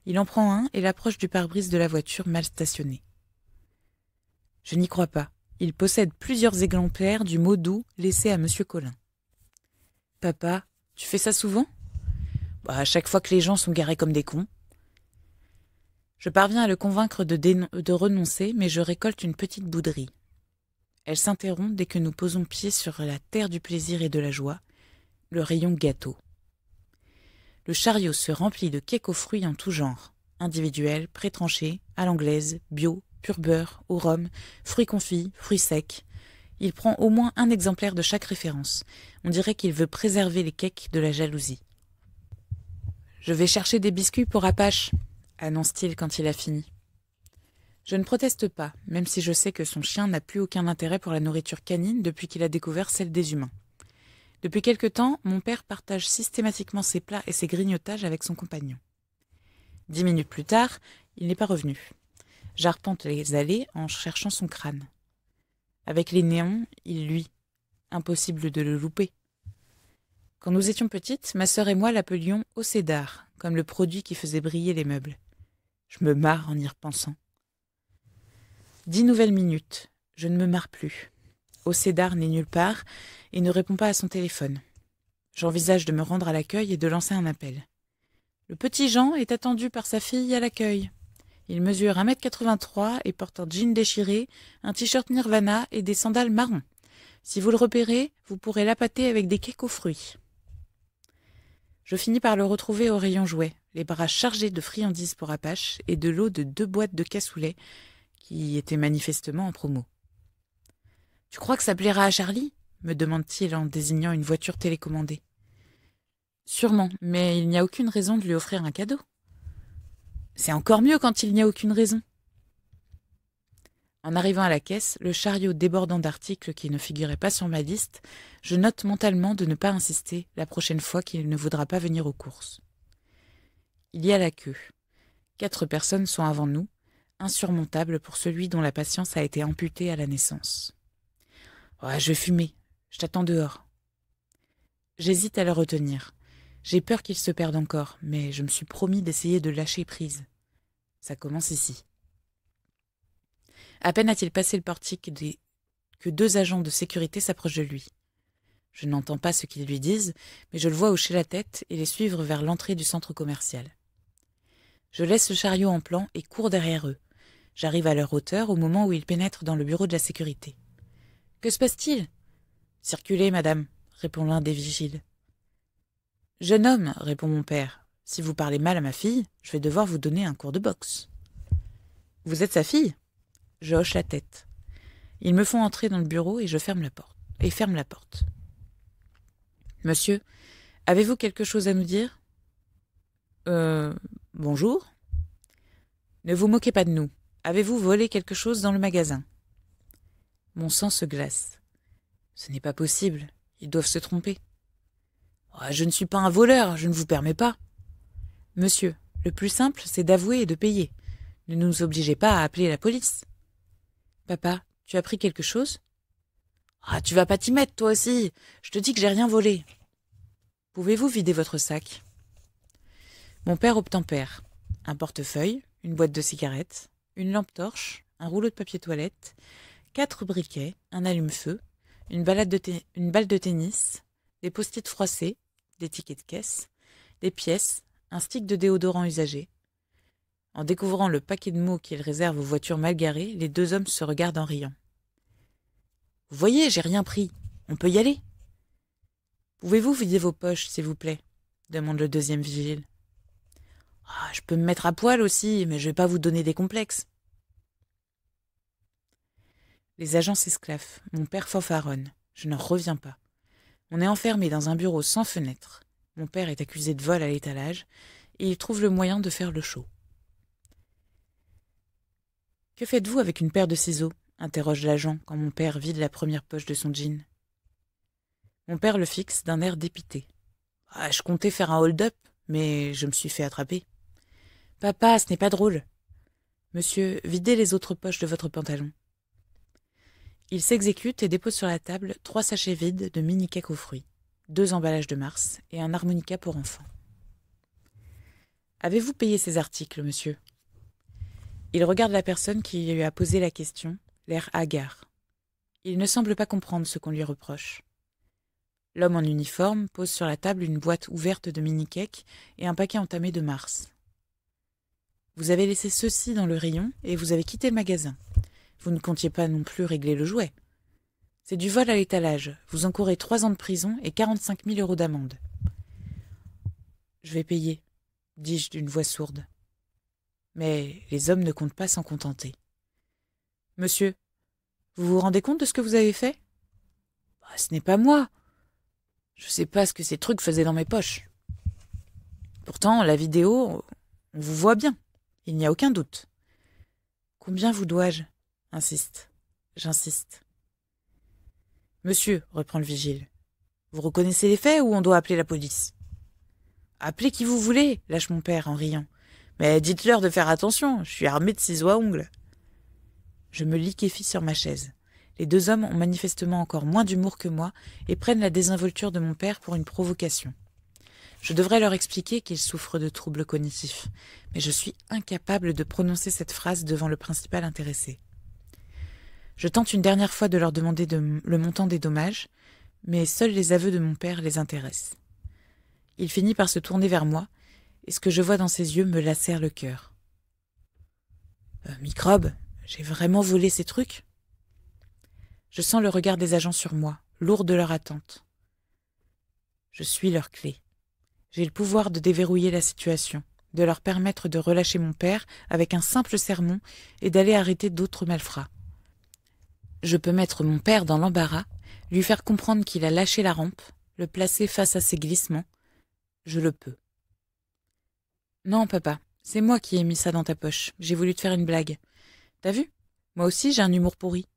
Il en prend un et l'approche du pare-brise de la voiture mal stationnée. Je n'y crois pas. Il possède plusieurs exemplaires du mot doux laissé à Monsieur Colin. Papa, tu fais ça souvent bah, À chaque fois que les gens sont garés comme des cons. Je parviens à le convaincre de, de renoncer, mais je récolte une petite bouderie. Elle s'interrompt dès que nous posons pied sur la terre du plaisir et de la joie, le rayon gâteau. Le chariot se remplit de cakes fruits en tout genre, individuels, prétranchés, à l'anglaise, bio, pur beurre ou rhum, fruits confits, fruits secs. Il prend au moins un exemplaire de chaque référence. On dirait qu'il veut préserver les cakes de la jalousie. Je vais chercher des biscuits pour Apache, annonce-t-il quand il a fini. Je ne proteste pas, même si je sais que son chien n'a plus aucun intérêt pour la nourriture canine depuis qu'il a découvert celle des humains. Depuis quelque temps, mon père partage systématiquement ses plats et ses grignotages avec son compagnon. Dix minutes plus tard, il n'est pas revenu. J'arpente les allées en cherchant son crâne. Avec les néons, il luit. Impossible de le louper. Quand nous étions petites, ma sœur et moi l'appelions Océdar, comme le produit qui faisait briller les meubles. Je me marre en y repensant. Dix nouvelles minutes. Je ne me marre plus. Océdar n'est nulle part et ne répond pas à son téléphone. J'envisage de me rendre à l'accueil et de lancer un appel. Le petit Jean est attendu par sa fille à l'accueil. Il mesure 1m83 et porte un jean déchiré, un t-shirt Nirvana et des sandales marron. Si vous le repérez, vous pourrez l'appâter avec des cakes aux fruits. Je finis par le retrouver au rayon jouet, les bras chargés de friandises pour Apache et de l'eau de deux boîtes de cassoulet qui étaient manifestement en promo. Tu crois que ça plaira à Charlie me demande-t-il en désignant une voiture télécommandée. Sûrement, mais il n'y a aucune raison de lui offrir un cadeau. C'est encore mieux quand il n'y a aucune raison. En arrivant à la caisse, le chariot débordant d'articles qui ne figuraient pas sur ma liste, je note mentalement de ne pas insister la prochaine fois qu'il ne voudra pas venir aux courses. Il y a la queue. Quatre personnes sont avant nous, insurmontables pour celui dont la patience a été amputée à la naissance. Oh, je vais fumer. Je t'attends dehors. J'hésite à le retenir. J'ai peur qu'il se perde encore, mais je me suis promis d'essayer de lâcher prise. Ça commence ici. À peine a-t-il passé le portique que deux agents de sécurité s'approchent de lui. Je n'entends pas ce qu'ils lui disent, mais je le vois hocher la tête et les suivre vers l'entrée du centre commercial. Je laisse le chariot en plan et cours derrière eux. J'arrive à leur hauteur au moment où ils pénètrent dans le bureau de la sécurité. Que se passe-t-il Circulez, madame, répond l'un des vigiles. Jeune homme, répond mon père, si vous parlez mal à ma fille, je vais devoir vous donner un cours de boxe. Vous êtes sa fille Je hoche la tête. Ils me font entrer dans le bureau et je ferme la porte. Et ferme la porte. Monsieur, avez-vous quelque chose à nous dire Euh. Bonjour. Ne vous moquez pas de nous. Avez-vous volé quelque chose dans le magasin Mon sang se glace. Ce n'est pas possible. Ils doivent se tromper. Oh, je ne suis pas un voleur, je ne vous permets pas. Monsieur, le plus simple, c'est d'avouer et de payer. Ne nous obligez pas à appeler la police. Papa, tu as pris quelque chose Ah, tu vas pas t'y mettre, toi aussi Je te dis que j'ai rien volé. Pouvez-vous vider votre sac Mon père obtempère. Un portefeuille, une boîte de cigarettes, une lampe torche, un rouleau de papier toilette, quatre briquets, un allume-feu, une, une balle de tennis, des post-it froissés, des tickets de caisse, des pièces, un stick de déodorant usagé. En découvrant le paquet de mots qu'il réserve aux voitures mal garées, les deux hommes se regardent en riant. Vous voyez, j'ai rien pris. On peut y aller. Pouvez-vous vider vos poches, s'il vous plaît demande le deuxième vigile. Ah, je peux me mettre à poil aussi, mais je ne vais pas vous donner des complexes. Les agents s'esclavent. Mon père fanfaronne. Je n'en reviens pas. On est enfermé dans un bureau sans fenêtre. Mon père est accusé de vol à l'étalage, et il trouve le moyen de faire le show. Que faites-vous avec une paire de ciseaux interroge l'agent quand mon père vide la première poche de son jean. Mon père le fixe d'un air dépité. Ah, je comptais faire un hold-up, mais je me suis fait attraper. Papa, ce n'est pas drôle. Monsieur, videz les autres poches de votre pantalon. Il s'exécute et dépose sur la table trois sachets vides de mini-cakes aux fruits, deux emballages de Mars et un harmonica pour enfants. Avez-vous payé ces articles, monsieur Il regarde la personne qui lui a posé la question, l'air hagard. Il ne semble pas comprendre ce qu'on lui reproche. L'homme en uniforme pose sur la table une boîte ouverte de mini-cakes et un paquet entamé de Mars. Vous avez laissé ceci dans le rayon et vous avez quitté le magasin. Vous ne comptiez pas non plus régler le jouet. C'est du vol à l'étalage. Vous encourez trois ans de prison et quarante-cinq mille euros d'amende. Je vais payer, dis-je d'une voix sourde. Mais les hommes ne comptent pas s'en contenter. Monsieur, vous vous rendez compte de ce que vous avez fait bah, Ce n'est pas moi. Je ne sais pas ce que ces trucs faisaient dans mes poches. Pourtant, la vidéo, on vous voit bien. Il n'y a aucun doute. Combien vous dois-je Insiste. J'insiste. Monsieur, reprend le vigile, vous reconnaissez les faits ou on doit appeler la police Appelez qui vous voulez, lâche mon père en riant. Mais dites-leur de faire attention, je suis armé de ciseaux à ongles. Je me liquéfie sur ma chaise. Les deux hommes ont manifestement encore moins d'humour que moi et prennent la désinvolture de mon père pour une provocation. Je devrais leur expliquer qu'ils souffrent de troubles cognitifs, mais je suis incapable de prononcer cette phrase devant le principal intéressé. Je tente une dernière fois de leur demander le montant des dommages, mais seuls les aveux de mon père les intéressent. Il finit par se tourner vers moi, et ce que je vois dans ses yeux me lacère le cœur. Euh, microbe, j'ai vraiment volé ces trucs Je sens le regard des agents sur moi, lourd de leur attente. Je suis leur clé. J'ai le pouvoir de déverrouiller la situation, de leur permettre de relâcher mon père avec un simple sermon et d'aller arrêter d'autres malfrats. Je peux mettre mon père dans l'embarras, lui faire comprendre qu'il a lâché la rampe, le placer face à ses glissements. Je le peux. Non, papa, c'est moi qui ai mis ça dans ta poche. J'ai voulu te faire une blague. T'as vu Moi aussi, j'ai un humour pourri.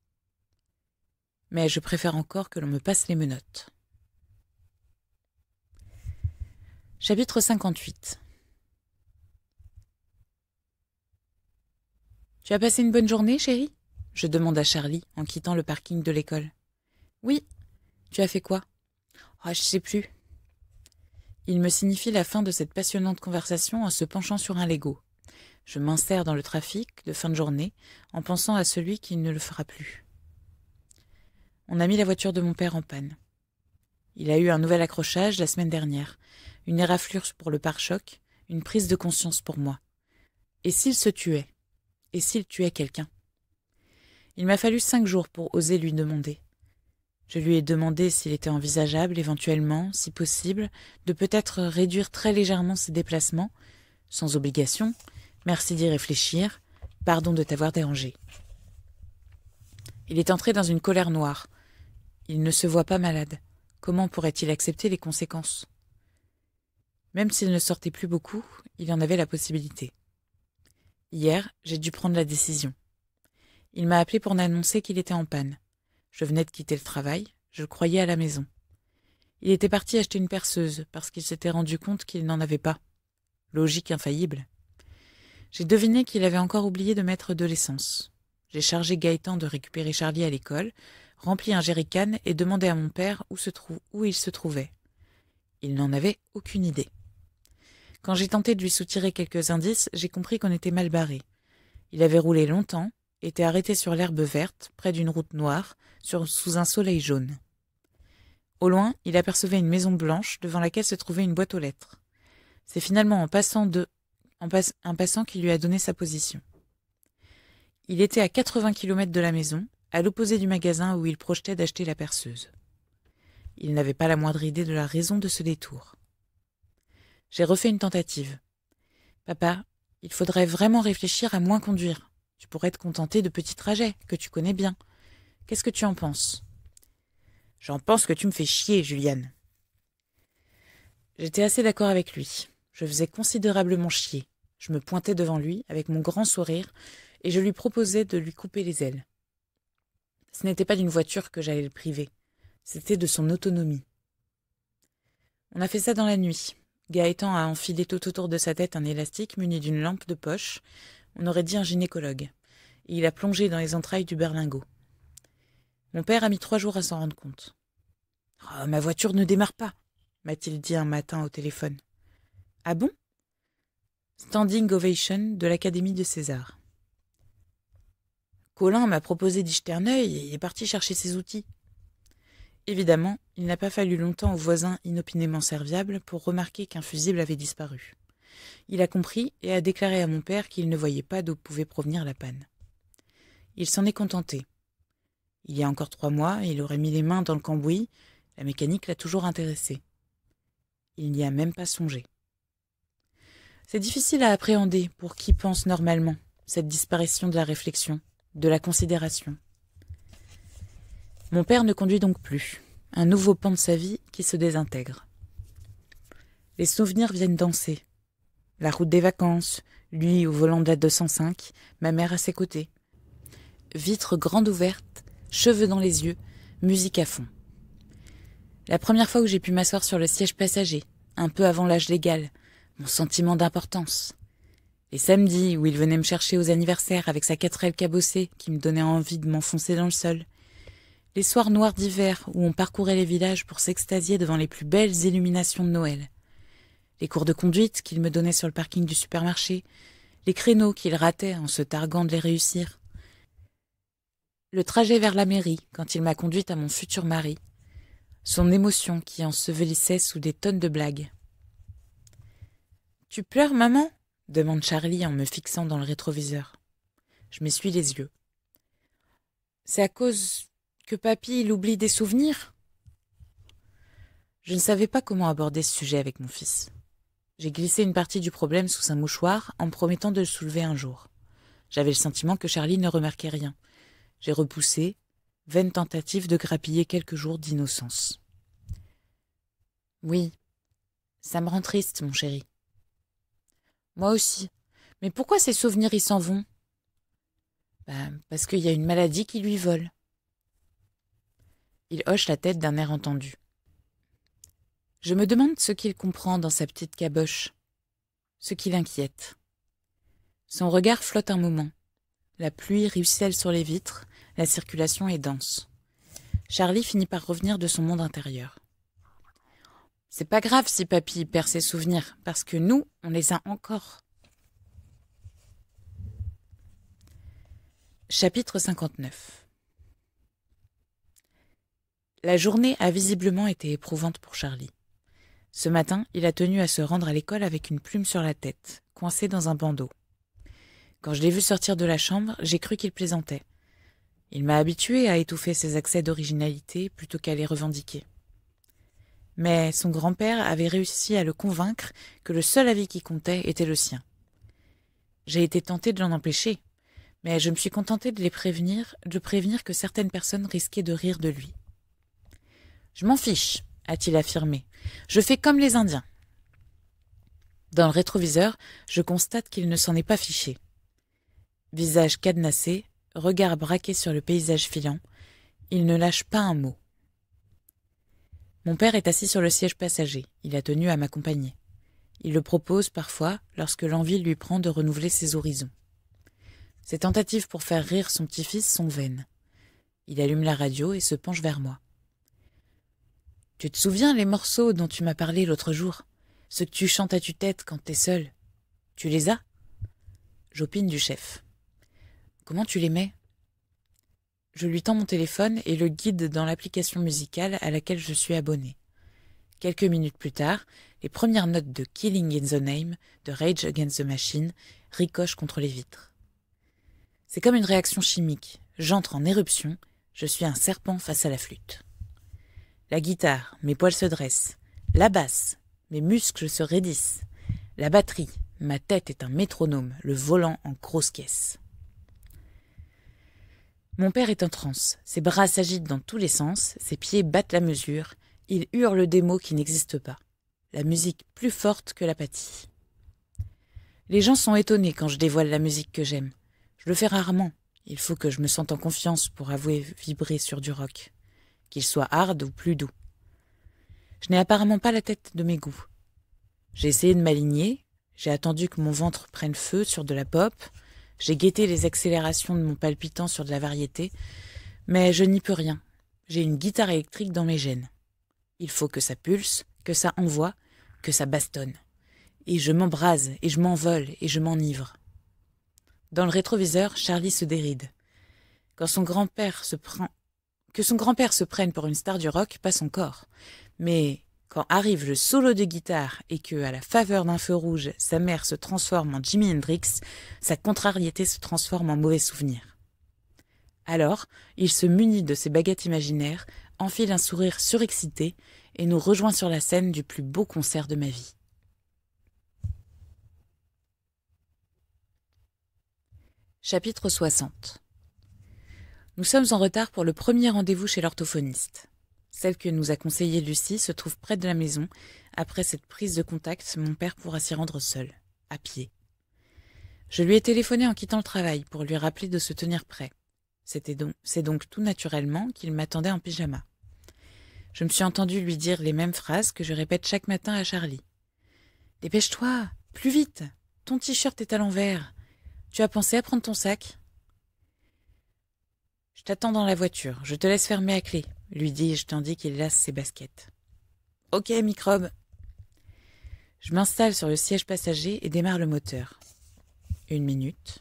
Mais je préfère encore que l'on me passe les menottes. Chapitre 58 Tu as passé une bonne journée, chérie je demande à Charlie en quittant le parking de l'école. Oui. Tu as fait quoi oh, je sais plus. Il me signifie la fin de cette passionnante conversation en se penchant sur un Lego. Je m'insère dans le trafic de fin de journée en pensant à celui qui ne le fera plus. On a mis la voiture de mon père en panne. Il a eu un nouvel accrochage la semaine dernière, une éraflure pour le pare-choc, une prise de conscience pour moi. Et s'il se tuait Et s'il tuait quelqu'un il m'a fallu cinq jours pour oser lui demander. Je lui ai demandé s'il était envisageable, éventuellement, si possible, de peut-être réduire très légèrement ses déplacements, sans obligation, merci d'y réfléchir, pardon de t'avoir dérangé. Il est entré dans une colère noire. Il ne se voit pas malade. Comment pourrait-il accepter les conséquences Même s'il ne sortait plus beaucoup, il en avait la possibilité. Hier, j'ai dû prendre la décision. Il m'a appelé pour m'annoncer qu'il était en panne. Je venais de quitter le travail, je le croyais à la maison. Il était parti acheter une perceuse parce qu'il s'était rendu compte qu'il n'en avait pas. Logique infaillible. J'ai deviné qu'il avait encore oublié de mettre de l'essence. J'ai chargé Gaëtan de récupérer Charlie à l'école, rempli un jerrycan et demandé à mon père où, se où il se trouvait. Il n'en avait aucune idée. Quand j'ai tenté de lui soutirer quelques indices, j'ai compris qu'on était mal barré. Il avait roulé longtemps, était arrêté sur l'herbe verte, près d'une route noire, sous un soleil jaune. Au loin, il apercevait une maison blanche devant laquelle se trouvait une boîte aux lettres. C'est finalement en passant de un passant qui lui a donné sa position. Il était à 80 km de la maison, à l'opposé du magasin où il projetait d'acheter la perceuse. Il n'avait pas la moindre idée de la raison de ce détour. J'ai refait une tentative. Papa, il faudrait vraiment réfléchir à moins conduire. Tu pourrais te contenter de petits trajets que tu connais bien. Qu'est-ce que tu en penses J'en pense que tu me fais chier, Juliane. J'étais assez d'accord avec lui. Je faisais considérablement chier. Je me pointais devant lui avec mon grand sourire et je lui proposais de lui couper les ailes. Ce n'était pas d'une voiture que j'allais le priver, c'était de son autonomie. On a fait ça dans la nuit. Gaëtan a enfilé tout autour de sa tête un élastique muni d'une lampe de poche, on aurait dit un gynécologue, et il a plongé dans les entrailles du berlingot. Mon père a mis trois jours à s'en rendre compte. Ah, ma voiture ne démarre pas, m'a-t-il dit un matin au téléphone. Ah bon Standing Ovation de l'Académie de César. Colin m'a proposé d'y jeter et est parti chercher ses outils. Évidemment, il n'a pas fallu longtemps au voisin inopinément serviable pour remarquer qu'un fusible avait disparu. Il a compris et a déclaré à mon père qu'il ne voyait pas d'où pouvait provenir la panne. Il s'en est contenté. Il y a encore trois mois, il aurait mis les mains dans le cambouis, la mécanique l'a toujours intéressé. Il n'y a même pas songé. C'est difficile à appréhender pour qui pense normalement cette disparition de la réflexion, de la considération. Mon père ne conduit donc plus, un nouveau pan de sa vie qui se désintègre. Les souvenirs viennent danser, la route des vacances, lui au volant de la 205, ma mère à ses côtés. Vitres grande ouverte, cheveux dans les yeux, musique à fond. La première fois où j'ai pu m'asseoir sur le siège passager, un peu avant l'âge légal, mon sentiment d'importance. Les samedis où il venait me chercher aux anniversaires avec sa 4 cabossée qui me donnait envie de m'enfoncer dans le sol. Les soirs noirs d'hiver où on parcourait les villages pour s'extasier devant les plus belles illuminations de Noël les cours de conduite qu'il me donnait sur le parking du supermarché, les créneaux qu'il ratait en se targuant de les réussir, le trajet vers la mairie quand il m'a conduite à mon futur mari, son émotion qui ensevelissait sous des tonnes de blagues. Tu pleures, maman demande Charlie en me fixant dans le rétroviseur. Je m'essuie les yeux. C'est à cause que papy il oublie des souvenirs Je ne savais pas comment aborder ce sujet avec mon fils. J'ai glissé une partie du problème sous un mouchoir en promettant de le soulever un jour. J'avais le sentiment que Charlie ne remarquait rien. J'ai repoussé, vaine tentative de grappiller quelques jours d'innocence. Oui, ça me rend triste, mon chéri. Moi aussi. Mais pourquoi ces souvenirs y s'en vont ben, Parce qu'il y a une maladie qui lui vole. Il hoche la tête d'un air entendu. Je me demande ce qu'il comprend dans sa petite caboche, ce qui l'inquiète. Son regard flotte un moment. La pluie ruisselle sur les vitres, la circulation est dense. Charlie finit par revenir de son monde intérieur. C'est pas grave si papy perd ses souvenirs, parce que nous, on les a encore. Chapitre 59 La journée a visiblement été éprouvante pour Charlie. Ce matin, il a tenu à se rendre à l'école avec une plume sur la tête, coincée dans un bandeau. Quand je l'ai vu sortir de la chambre, j'ai cru qu'il plaisantait. Il m'a habitué à étouffer ses accès d'originalité plutôt qu'à les revendiquer. Mais son grand-père avait réussi à le convaincre que le seul avis qui comptait était le sien. J'ai été tenté de l'en empêcher, mais je me suis contenté de les prévenir, de prévenir que certaines personnes risquaient de rire de lui. Je m'en fiche, a-t-il affirmé. Je fais comme les Indiens. Dans le rétroviseur, je constate qu'il ne s'en est pas fiché. Visage cadenassé, regard braqué sur le paysage filant, il ne lâche pas un mot. Mon père est assis sur le siège passager, il a tenu à m'accompagner. Il le propose parfois lorsque l'envie lui prend de renouveler ses horizons. Ses tentatives pour faire rire son petit-fils sont vaines. Il allume la radio et se penche vers moi. Tu te souviens les morceaux dont tu m'as parlé l'autre jour Ceux que tu chantes à tu tête quand t'es seul Tu les as J'opine du chef. Comment tu les mets Je lui tends mon téléphone et le guide dans l'application musicale à laquelle je suis abonné. Quelques minutes plus tard, les premières notes de Killing in the Name de Rage Against the Machine ricochent contre les vitres. C'est comme une réaction chimique. J'entre en éruption, je suis un serpent face à la flûte. La guitare, mes poils se dressent. La basse, mes muscles se raidissent. La batterie, ma tête est un métronome, le volant en grosse caisse. Mon père est en transe, ses bras s'agitent dans tous les sens, ses pieds battent la mesure, il hurle des mots qui n'existent pas. La musique plus forte que l'apathie. Les gens sont étonnés quand je dévoile la musique que j'aime. Je le fais rarement, il faut que je me sente en confiance pour avouer vibrer sur du rock qu'il soit hard ou plus doux. Je n'ai apparemment pas la tête de mes goûts. J'ai essayé de m'aligner, j'ai attendu que mon ventre prenne feu sur de la pop, j'ai guetté les accélérations de mon palpitant sur de la variété, mais je n'y peux rien. J'ai une guitare électrique dans mes gènes. Il faut que ça pulse, que ça envoie, que ça bastonne. Et je m'embrase, et je m'envole, et je m'enivre. Dans le rétroviseur, Charlie se déride. Quand son grand-père se prend que son grand-père se prenne pour une star du rock, pas encore. Mais quand arrive le solo de guitare et que, à la faveur d'un feu rouge, sa mère se transforme en Jimi Hendrix, sa contrariété se transforme en mauvais souvenir. Alors, il se munit de ses baguettes imaginaires, enfile un sourire surexcité et nous rejoint sur la scène du plus beau concert de ma vie. Chapitre 60 nous sommes en retard pour le premier rendez-vous chez l'orthophoniste. Celle que nous a conseillée Lucie se trouve près de la maison. Après cette prise de contact, mon père pourra s'y rendre seul, à pied. Je lui ai téléphoné en quittant le travail pour lui rappeler de se tenir prêt. C'était donc, c'est donc tout naturellement qu'il m'attendait en pyjama. Je me suis entendu lui dire les mêmes phrases que je répète chaque matin à Charlie. Dépêche-toi, plus vite. Ton t-shirt est à l'envers. Tu as pensé à prendre ton sac je t'attends dans la voiture, je te laisse fermer à clé, lui dis-je tandis qu'il lasse ses baskets. Ok, microbe. Je m'installe sur le siège passager et démarre le moteur. Une minute.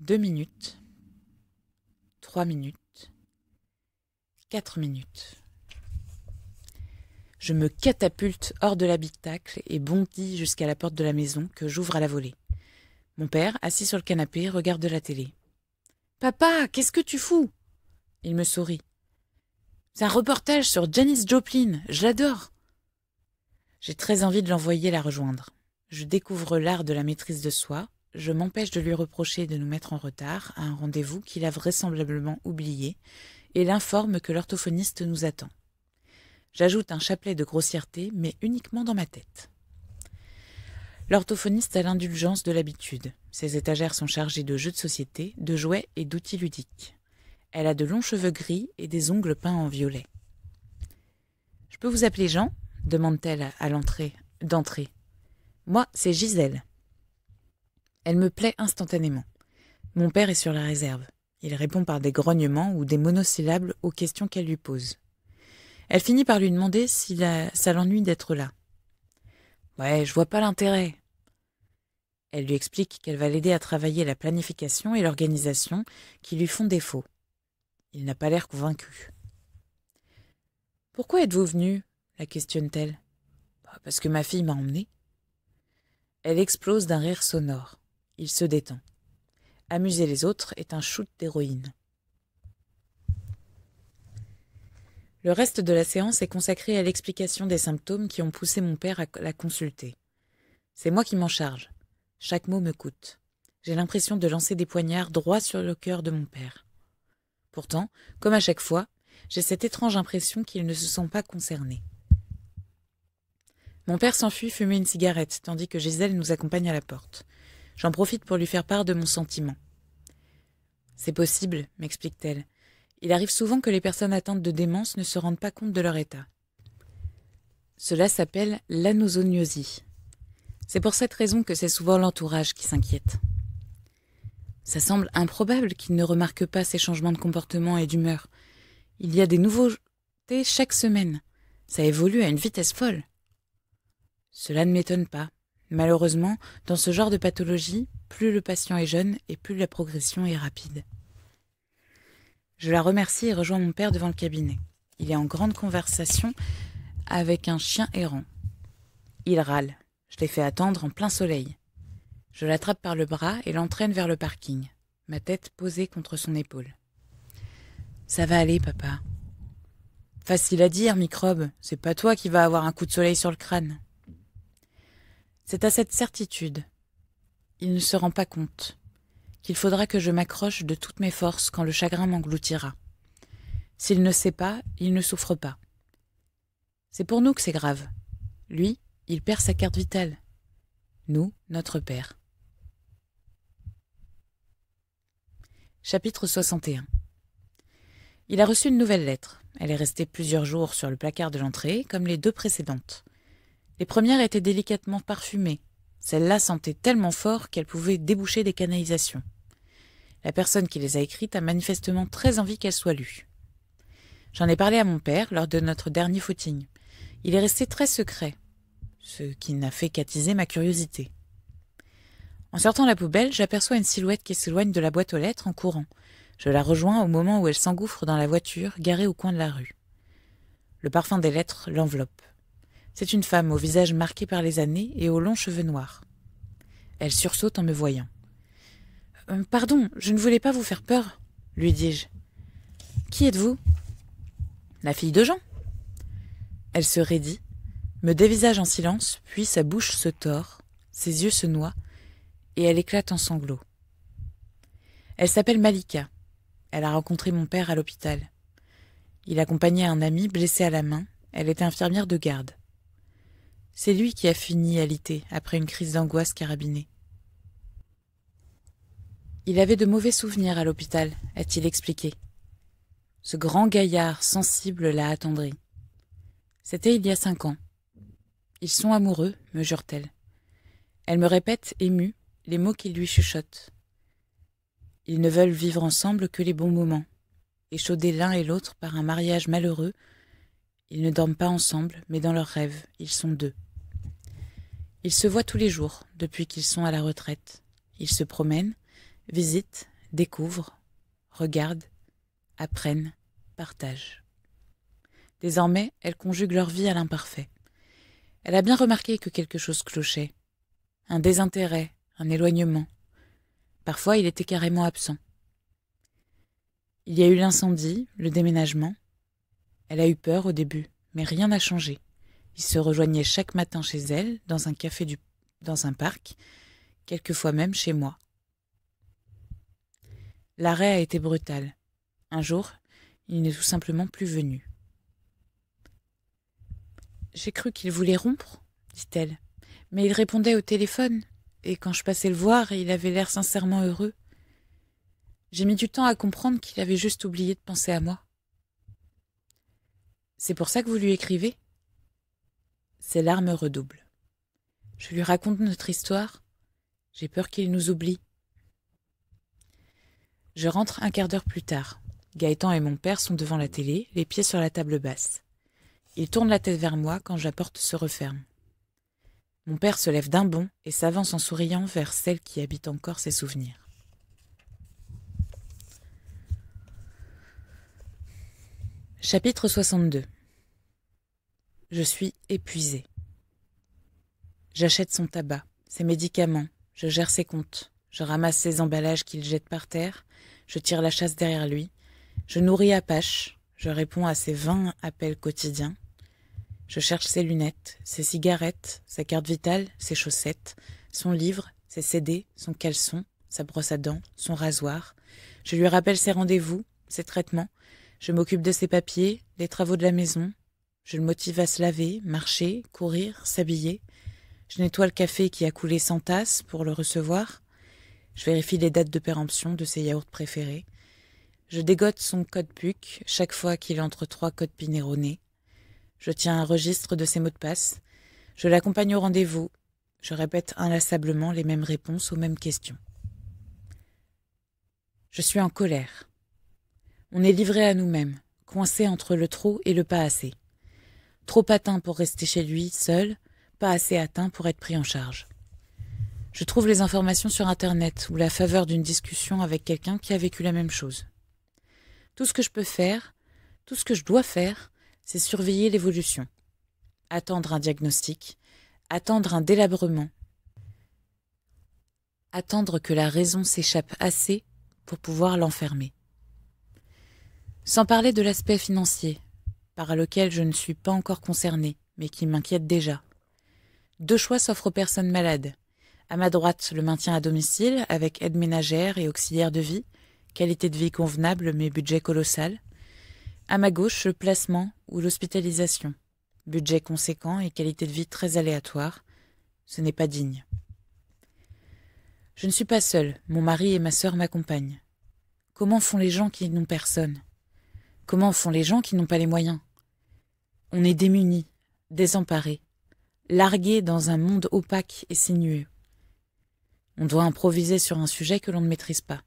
Deux minutes. Trois minutes. Quatre minutes. Je me catapulte hors de l'habitacle et bondis jusqu'à la porte de la maison que j'ouvre à la volée. Mon père, assis sur le canapé, regarde la télé. Papa, qu'est-ce que tu fous Il me sourit. C'est un reportage sur Janis Joplin, je l'adore. J'ai très envie de l'envoyer la rejoindre. Je découvre l'art de la maîtrise de soi, je m'empêche de lui reprocher de nous mettre en retard à un rendez-vous qu'il a vraisemblablement oublié et l'informe que l'orthophoniste nous attend. J'ajoute un chapelet de grossièreté, mais uniquement dans ma tête. L'orthophoniste a l'indulgence de l'habitude. Ses étagères sont chargées de jeux de société, de jouets et d'outils ludiques. Elle a de longs cheveux gris et des ongles peints en violet. Je peux vous appeler Jean demande-t-elle à l'entrée d'entrée. Moi, c'est Gisèle. Elle me plaît instantanément. Mon père est sur la réserve. Il répond par des grognements ou des monosyllables aux questions qu'elle lui pose. Elle finit par lui demander si ça l'ennuie d'être là. Ouais, je vois pas l'intérêt. Elle lui explique qu'elle va l'aider à travailler la planification et l'organisation qui lui font défaut. Il n'a pas l'air convaincu. Pourquoi êtes-vous venu la questionne-t-elle. Bah, parce que ma fille m'a emmené. Elle explose d'un rire sonore. Il se détend. Amuser les autres est un shoot d'héroïne. Le reste de la séance est consacré à l'explication des symptômes qui ont poussé mon père à la consulter. C'est moi qui m'en charge. Chaque mot me coûte. J'ai l'impression de lancer des poignards droit sur le cœur de mon père. Pourtant, comme à chaque fois, j'ai cette étrange impression qu'il ne se sent pas concerné. Mon père s'enfuit fumer une cigarette, tandis que Gisèle nous accompagne à la porte. J'en profite pour lui faire part de mon sentiment. C'est possible, m'explique-t-elle il arrive souvent que les personnes atteintes de démence ne se rendent pas compte de leur état. Cela s'appelle l'anosognosie. C'est pour cette raison que c'est souvent l'entourage qui s'inquiète. Ça semble improbable qu'ils ne remarquent pas ces changements de comportement et d'humeur. Il y a des nouveautés chaque semaine. Ça évolue à une vitesse folle. Cela ne m'étonne pas. Malheureusement, dans ce genre de pathologie, plus le patient est jeune et plus la progression est rapide. Je la remercie et rejoins mon père devant le cabinet. Il est en grande conversation avec un chien errant. Il râle. Je l'ai fait attendre en plein soleil. Je l'attrape par le bras et l'entraîne vers le parking, ma tête posée contre son épaule. Ça va aller, papa. Facile à dire, microbe, c'est pas toi qui vas avoir un coup de soleil sur le crâne. C'est à cette certitude. Il ne se rend pas compte qu'il faudra que je m'accroche de toutes mes forces quand le chagrin m'engloutira. S'il ne sait pas, il ne souffre pas. C'est pour nous que c'est grave. Lui, il perd sa carte vitale. Nous, notre père. Chapitre 61 Il a reçu une nouvelle lettre. Elle est restée plusieurs jours sur le placard de l'entrée, comme les deux précédentes. Les premières étaient délicatement parfumées, celle-là sentait tellement fort qu'elle pouvait déboucher des canalisations. La personne qui les a écrites a manifestement très envie qu'elles soient lues. J'en ai parlé à mon père lors de notre dernier footing. Il est resté très secret, ce qui n'a fait qu'attiser ma curiosité. En sortant la poubelle, j'aperçois une silhouette qui s'éloigne de la boîte aux lettres en courant. Je la rejoins au moment où elle s'engouffre dans la voiture garée au coin de la rue. Le parfum des lettres l'enveloppe. C'est une femme au visage marqué par les années et aux longs cheveux noirs. Elle sursaute en me voyant. Euh, pardon, je ne voulais pas vous faire peur, lui dis-je. Qui êtes-vous La fille de Jean. Elle se raidit, me dévisage en silence, puis sa bouche se tord, ses yeux se noient, et elle éclate en sanglots. Elle s'appelle Malika. Elle a rencontré mon père à l'hôpital. Il accompagnait un ami blessé à la main, elle était infirmière de garde. C'est lui qui a fini à alité après une crise d'angoisse carabinée. Il avait de mauvais souvenirs à l'hôpital, a-t-il expliqué. Ce grand gaillard sensible l'a attendri. C'était il y a cinq ans. Ils sont amoureux, me jure-t-elle. Elle me répète, émue, les mots qu'il lui chuchote. Ils ne veulent vivre ensemble que les bons moments. Échaudés l'un et l'autre par un mariage malheureux, ils ne dorment pas ensemble, mais dans leurs rêves, ils sont deux. Ils se voient tous les jours depuis qu'ils sont à la retraite. Ils se promènent, visitent, découvrent, regardent, apprennent, partagent. Désormais, elle conjugue leur vie à l'imparfait. Elle a bien remarqué que quelque chose clochait. Un désintérêt, un éloignement. Parfois, il était carrément absent. Il y a eu l'incendie, le déménagement. Elle a eu peur au début, mais rien n'a changé. Il se rejoignait chaque matin chez elle, dans un café du, dans un parc, quelquefois même chez moi. L'arrêt a été brutal. Un jour, il n'est tout simplement plus venu. J'ai cru qu'il voulait rompre, dit-elle, mais il répondait au téléphone, et quand je passais le voir, il avait l'air sincèrement heureux. J'ai mis du temps à comprendre qu'il avait juste oublié de penser à moi. C'est pour ça que vous lui écrivez ses larmes redoublent. Je lui raconte notre histoire. J'ai peur qu'il nous oublie. Je rentre un quart d'heure plus tard. Gaëtan et mon père sont devant la télé, les pieds sur la table basse. Ils tournent la tête vers moi quand la porte se referme. Mon père se lève d'un bond et s'avance en souriant vers celle qui habite encore ses souvenirs. Chapitre 62 je suis épuisée. J'achète son tabac, ses médicaments, je gère ses comptes, je ramasse ses emballages qu'il jette par terre, je tire la chasse derrière lui, je nourris Apache, je réponds à ses vingt appels quotidiens, je cherche ses lunettes, ses cigarettes, sa carte vitale, ses chaussettes, son livre, ses CD, son caleçon, sa brosse à dents, son rasoir. Je lui rappelle ses rendez-vous, ses traitements. Je m'occupe de ses papiers, des travaux de la maison, je le motive à se laver, marcher, courir, s'habiller. Je nettoie le café qui a coulé sans tasse pour le recevoir. Je vérifie les dates de péremption de ses yaourts préférés. Je dégote son code PUC chaque fois qu'il entre trois codes PIN Je tiens un registre de ses mots de passe. Je l'accompagne au rendez-vous. Je répète inlassablement les mêmes réponses aux mêmes questions. Je suis en colère. On est livré à nous-mêmes, coincé entre le trop et le pas assez trop atteint pour rester chez lui seul, pas assez atteint pour être pris en charge. Je trouve les informations sur Internet ou la faveur d'une discussion avec quelqu'un qui a vécu la même chose. Tout ce que je peux faire, tout ce que je dois faire, c'est surveiller l'évolution. Attendre un diagnostic, attendre un délabrement, attendre que la raison s'échappe assez pour pouvoir l'enfermer. Sans parler de l'aspect financier, par lequel je ne suis pas encore concernée, mais qui m'inquiète déjà. Deux choix s'offrent aux personnes malades. À ma droite, le maintien à domicile avec aide ménagère et auxiliaire de vie, qualité de vie convenable mais budget colossal. À ma gauche, le placement ou l'hospitalisation, budget conséquent et qualité de vie très aléatoire. Ce n'est pas digne. Je ne suis pas seule, mon mari et ma sœur m'accompagnent. Comment font les gens qui n'ont personne Comment font les gens qui n'ont pas les moyens on est démuni, désemparé, largué dans un monde opaque et sinueux. On doit improviser sur un sujet que l'on ne maîtrise pas.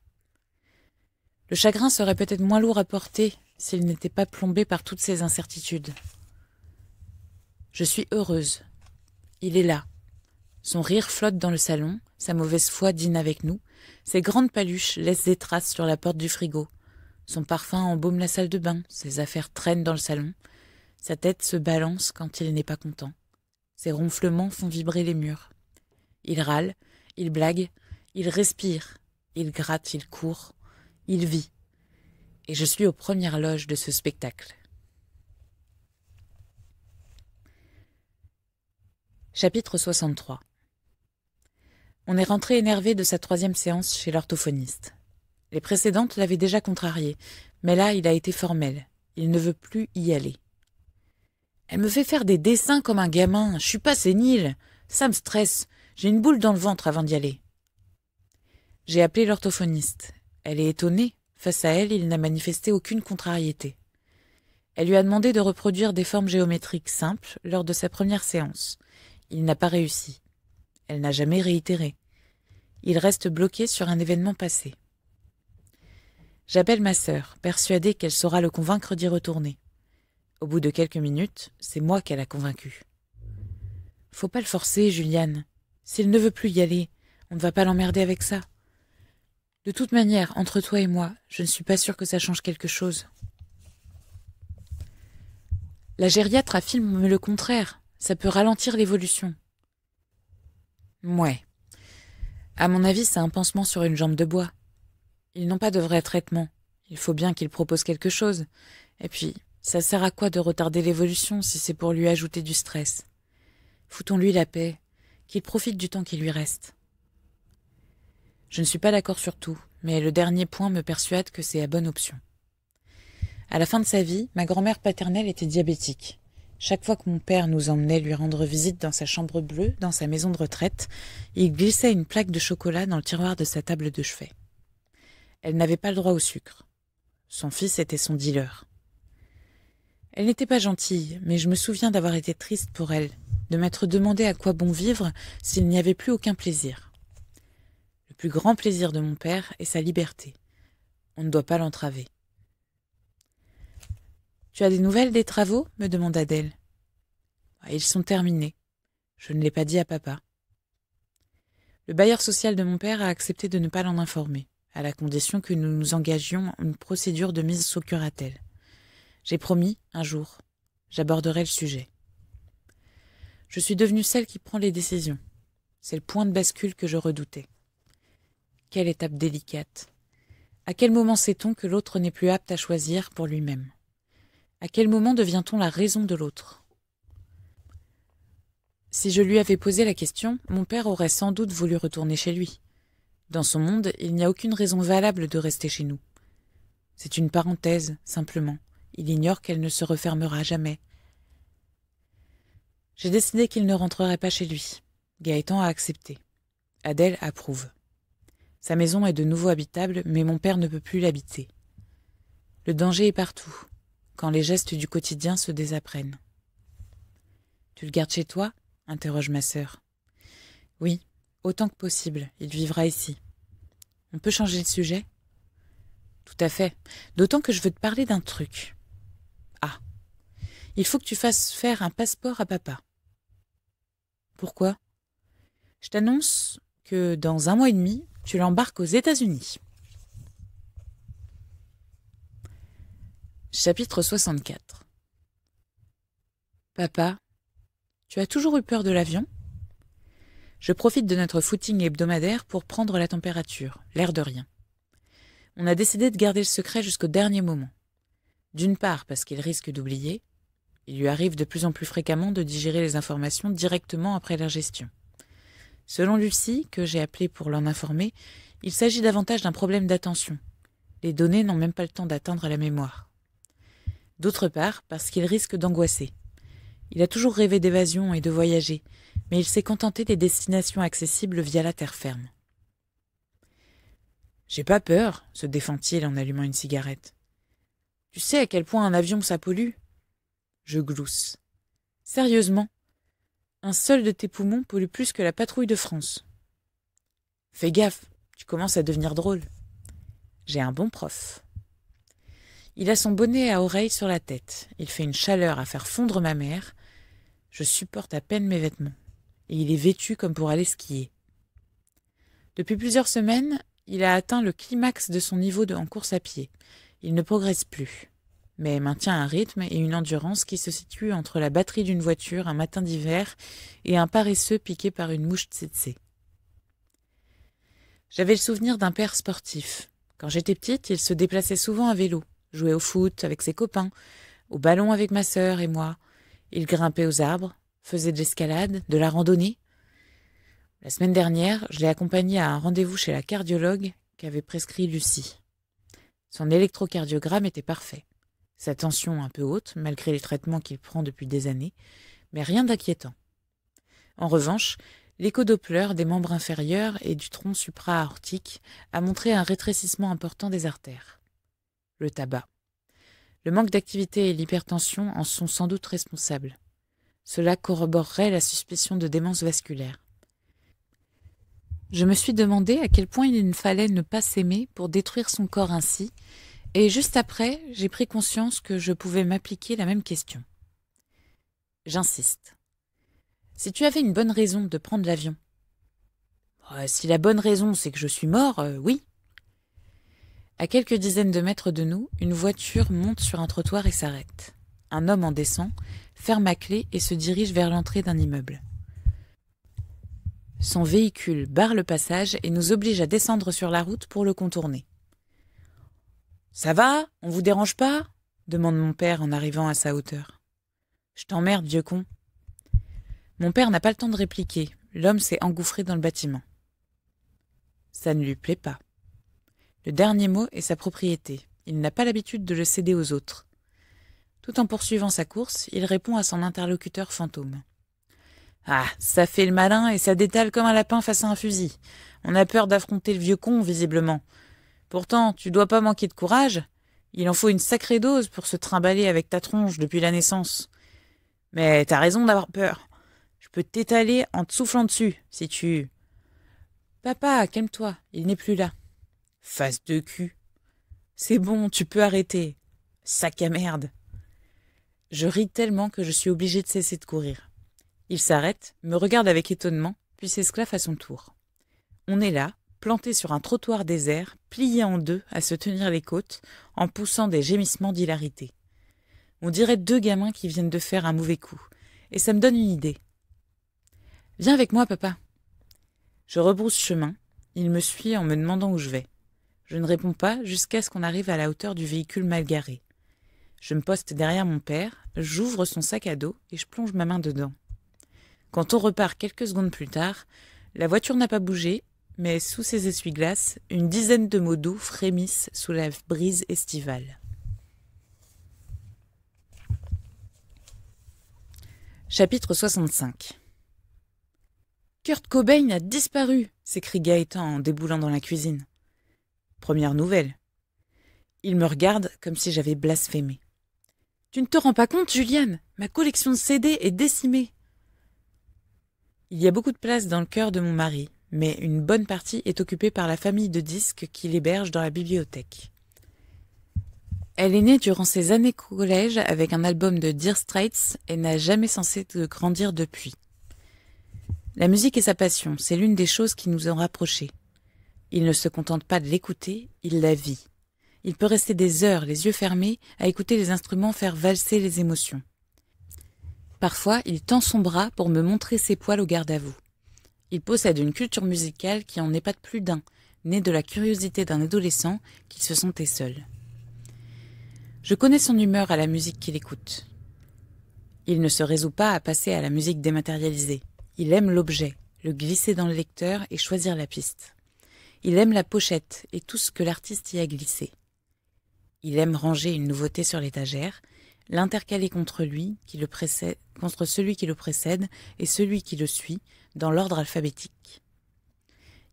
Le chagrin serait peut-être moins lourd à porter s'il n'était pas plombé par toutes ces incertitudes. Je suis heureuse. Il est là. Son rire flotte dans le salon, sa mauvaise foi dîne avec nous, ses grandes paluches laissent des traces sur la porte du frigo, son parfum embaume la salle de bain, ses affaires traînent dans le salon, sa tête se balance quand il n'est pas content. Ses ronflements font vibrer les murs. Il râle, il blague, il respire, il gratte, il court, il vit. Et je suis aux premières loges de ce spectacle. Chapitre 63 On est rentré énervé de sa troisième séance chez l'orthophoniste. Les précédentes l'avaient déjà contrarié, mais là il a été formel. Il ne veut plus y aller. Elle me fait faire des dessins comme un gamin. Je suis pas sénile. Ça me stresse. J'ai une boule dans le ventre avant d'y aller. J'ai appelé l'orthophoniste. Elle est étonnée. Face à elle, il n'a manifesté aucune contrariété. Elle lui a demandé de reproduire des formes géométriques simples lors de sa première séance. Il n'a pas réussi. Elle n'a jamais réitéré. Il reste bloqué sur un événement passé. J'appelle ma sœur, persuadée qu'elle saura le convaincre d'y retourner. Au bout de quelques minutes, c'est moi qu'elle a convaincu. Faut pas le forcer, Juliane. S'il ne veut plus y aller, on ne va pas l'emmerder avec ça. De toute manière, entre toi et moi, je ne suis pas sûre que ça change quelque chose. La gériatre affirme le contraire. Ça peut ralentir l'évolution. Mouais. À mon avis, c'est un pansement sur une jambe de bois. Ils n'ont pas de vrai traitement. Il faut bien qu'ils proposent quelque chose. Et puis, ça sert à quoi de retarder l'évolution si c'est pour lui ajouter du stress Foutons-lui la paix, qu'il profite du temps qui lui reste. Je ne suis pas d'accord sur tout, mais le dernier point me persuade que c'est la bonne option. À la fin de sa vie, ma grand-mère paternelle était diabétique. Chaque fois que mon père nous emmenait lui rendre visite dans sa chambre bleue, dans sa maison de retraite, il glissait une plaque de chocolat dans le tiroir de sa table de chevet. Elle n'avait pas le droit au sucre. Son fils était son dealer. Elle n'était pas gentille, mais je me souviens d'avoir été triste pour elle, de m'être demandé à quoi bon vivre s'il n'y avait plus aucun plaisir. Le plus grand plaisir de mon père est sa liberté. On ne doit pas l'entraver. Tu as des nouvelles des travaux me demanda Adèle. Ah, « Ils sont terminés. Je ne l'ai pas dit à papa. Le bailleur social de mon père a accepté de ne pas l'en informer, à la condition que nous nous engagions une procédure de mise sous curatelle. J'ai promis, un jour, j'aborderai le sujet. Je suis devenue celle qui prend les décisions. C'est le point de bascule que je redoutais. Quelle étape délicate. À quel moment sait-on que l'autre n'est plus apte à choisir pour lui-même À quel moment devient-on la raison de l'autre Si je lui avais posé la question, mon père aurait sans doute voulu retourner chez lui. Dans son monde, il n'y a aucune raison valable de rester chez nous. C'est une parenthèse, simplement. Il ignore qu'elle ne se refermera jamais. J'ai décidé qu'il ne rentrerait pas chez lui. Gaëtan a accepté. Adèle approuve. Sa maison est de nouveau habitable, mais mon père ne peut plus l'habiter. Le danger est partout, quand les gestes du quotidien se désapprennent. Tu le gardes chez toi interroge ma sœur. Oui, autant que possible, il vivra ici. On peut changer de sujet Tout à fait, d'autant que je veux te parler d'un truc. Il faut que tu fasses faire un passeport à papa. Pourquoi Je t'annonce que dans un mois et demi, tu l'embarques aux États-Unis. Chapitre 64 Papa, tu as toujours eu peur de l'avion Je profite de notre footing hebdomadaire pour prendre la température, l'air de rien. On a décidé de garder le secret jusqu'au dernier moment. D'une part parce qu'il risque d'oublier, il lui arrive de plus en plus fréquemment de digérer les informations directement après gestion. Selon Lucie, que j'ai appelée pour l'en informer, il s'agit davantage d'un problème d'attention. Les données n'ont même pas le temps d'atteindre la mémoire. D'autre part, parce qu'il risque d'angoisser. Il a toujours rêvé d'évasion et de voyager, mais il s'est contenté des destinations accessibles via la terre ferme. J'ai pas peur, se défend-il en allumant une cigarette. Tu sais à quel point un avion ça pollue je glousse. Sérieusement, un seul de tes poumons pollue plus que la patrouille de France. Fais gaffe, tu commences à devenir drôle. J'ai un bon prof. Il a son bonnet à oreilles sur la tête. Il fait une chaleur à faire fondre ma mère. Je supporte à peine mes vêtements. Et il est vêtu comme pour aller skier. Depuis plusieurs semaines, il a atteint le climax de son niveau de, en course à pied. Il ne progresse plus mais maintient un rythme et une endurance qui se situent entre la batterie d'une voiture un matin d'hiver et un paresseux piqué par une mouche tsetse. J'avais le souvenir d'un père sportif. Quand j'étais petite, il se déplaçait souvent à vélo, jouait au foot avec ses copains, au ballon avec ma sœur et moi. Il grimpait aux arbres, faisait de l'escalade, de la randonnée. La semaine dernière, je l'ai accompagné à un rendez-vous chez la cardiologue qu'avait prescrit Lucie. Son électrocardiogramme était parfait sa tension un peu haute, malgré les traitements qu'il prend depuis des années, mais rien d'inquiétant. En revanche, lécho des membres inférieurs et du tronc supra-aortique a montré un rétrécissement important des artères. Le tabac. Le manque d'activité et l'hypertension en sont sans doute responsables. Cela corroborerait la suspicion de démence vasculaire. Je me suis demandé à quel point il ne fallait ne pas s'aimer pour détruire son corps ainsi et juste après, j'ai pris conscience que je pouvais m'appliquer la même question. J'insiste. Si tu avais une bonne raison de prendre l'avion. Euh, si la bonne raison c'est que je suis mort, euh, oui. À quelques dizaines de mètres de nous, une voiture monte sur un trottoir et s'arrête. Un homme en descend, ferme à clé et se dirige vers l'entrée d'un immeuble. Son véhicule barre le passage et nous oblige à descendre sur la route pour le contourner. Ça va On vous dérange pas demande mon père en arrivant à sa hauteur. Je t'emmerde, vieux con. Mon père n'a pas le temps de répliquer. L'homme s'est engouffré dans le bâtiment. Ça ne lui plaît pas. Le dernier mot est sa propriété. Il n'a pas l'habitude de le céder aux autres. Tout en poursuivant sa course, il répond à son interlocuteur fantôme. Ah, ça fait le malin et ça détale comme un lapin face à un fusil. On a peur d'affronter le vieux con, visiblement. Pourtant, tu dois pas manquer de courage. Il en faut une sacrée dose pour se trimballer avec ta tronche depuis la naissance. Mais t'as raison d'avoir peur. Je peux t'étaler en te soufflant dessus, si tu. Papa, calme-toi, il n'est plus là. Face de cul. C'est bon, tu peux arrêter. Sac à merde. Je ris tellement que je suis obligé de cesser de courir. Il s'arrête, me regarde avec étonnement, puis s'esclaffe à son tour. On est là, planté sur un trottoir désert, plié en deux, à se tenir les côtes, en poussant des gémissements d'hilarité. On dirait deux gamins qui viennent de faire un mauvais coup, et ça me donne une idée. Viens avec moi, papa. Je rebrousse chemin, il me suit en me demandant où je vais. Je ne réponds pas jusqu'à ce qu'on arrive à la hauteur du véhicule mal garé. Je me poste derrière mon père, j'ouvre son sac à dos et je plonge ma main dedans. Quand on repart quelques secondes plus tard, la voiture n'a pas bougé mais sous ses essuie-glaces, une dizaine de mots doux frémissent sous la brise estivale. Chapitre 65 Kurt Cobain a disparu s'écrie Gaëtan en déboulant dans la cuisine. Première nouvelle. Il me regarde comme si j'avais blasphémé. Tu ne te rends pas compte, Juliane Ma collection de CD est décimée. Il y a beaucoup de place dans le cœur de mon mari, mais une bonne partie est occupée par la famille de disques qu'il héberge dans la bibliothèque. Elle est née durant ses années collège avec un album de Dear Straits et n'a jamais censé de grandir depuis. La musique est sa passion, c'est l'une des choses qui nous ont rapprochés. Il ne se contente pas de l'écouter, il la vit. Il peut rester des heures, les yeux fermés, à écouter les instruments faire valser les émotions. Parfois, il tend son bras pour me montrer ses poils au garde à vous. Il possède une culture musicale qui en de plus d'un, née de la curiosité d'un adolescent qui se sentait seul. Je connais son humeur à la musique qu'il écoute. Il ne se résout pas à passer à la musique dématérialisée. Il aime l'objet, le glisser dans le lecteur et choisir la piste. Il aime la pochette et tout ce que l'artiste y a glissé. Il aime ranger une nouveauté sur l'étagère l'intercaler contre lui qui le précède, contre celui qui le précède et celui qui le suit, dans l'ordre alphabétique.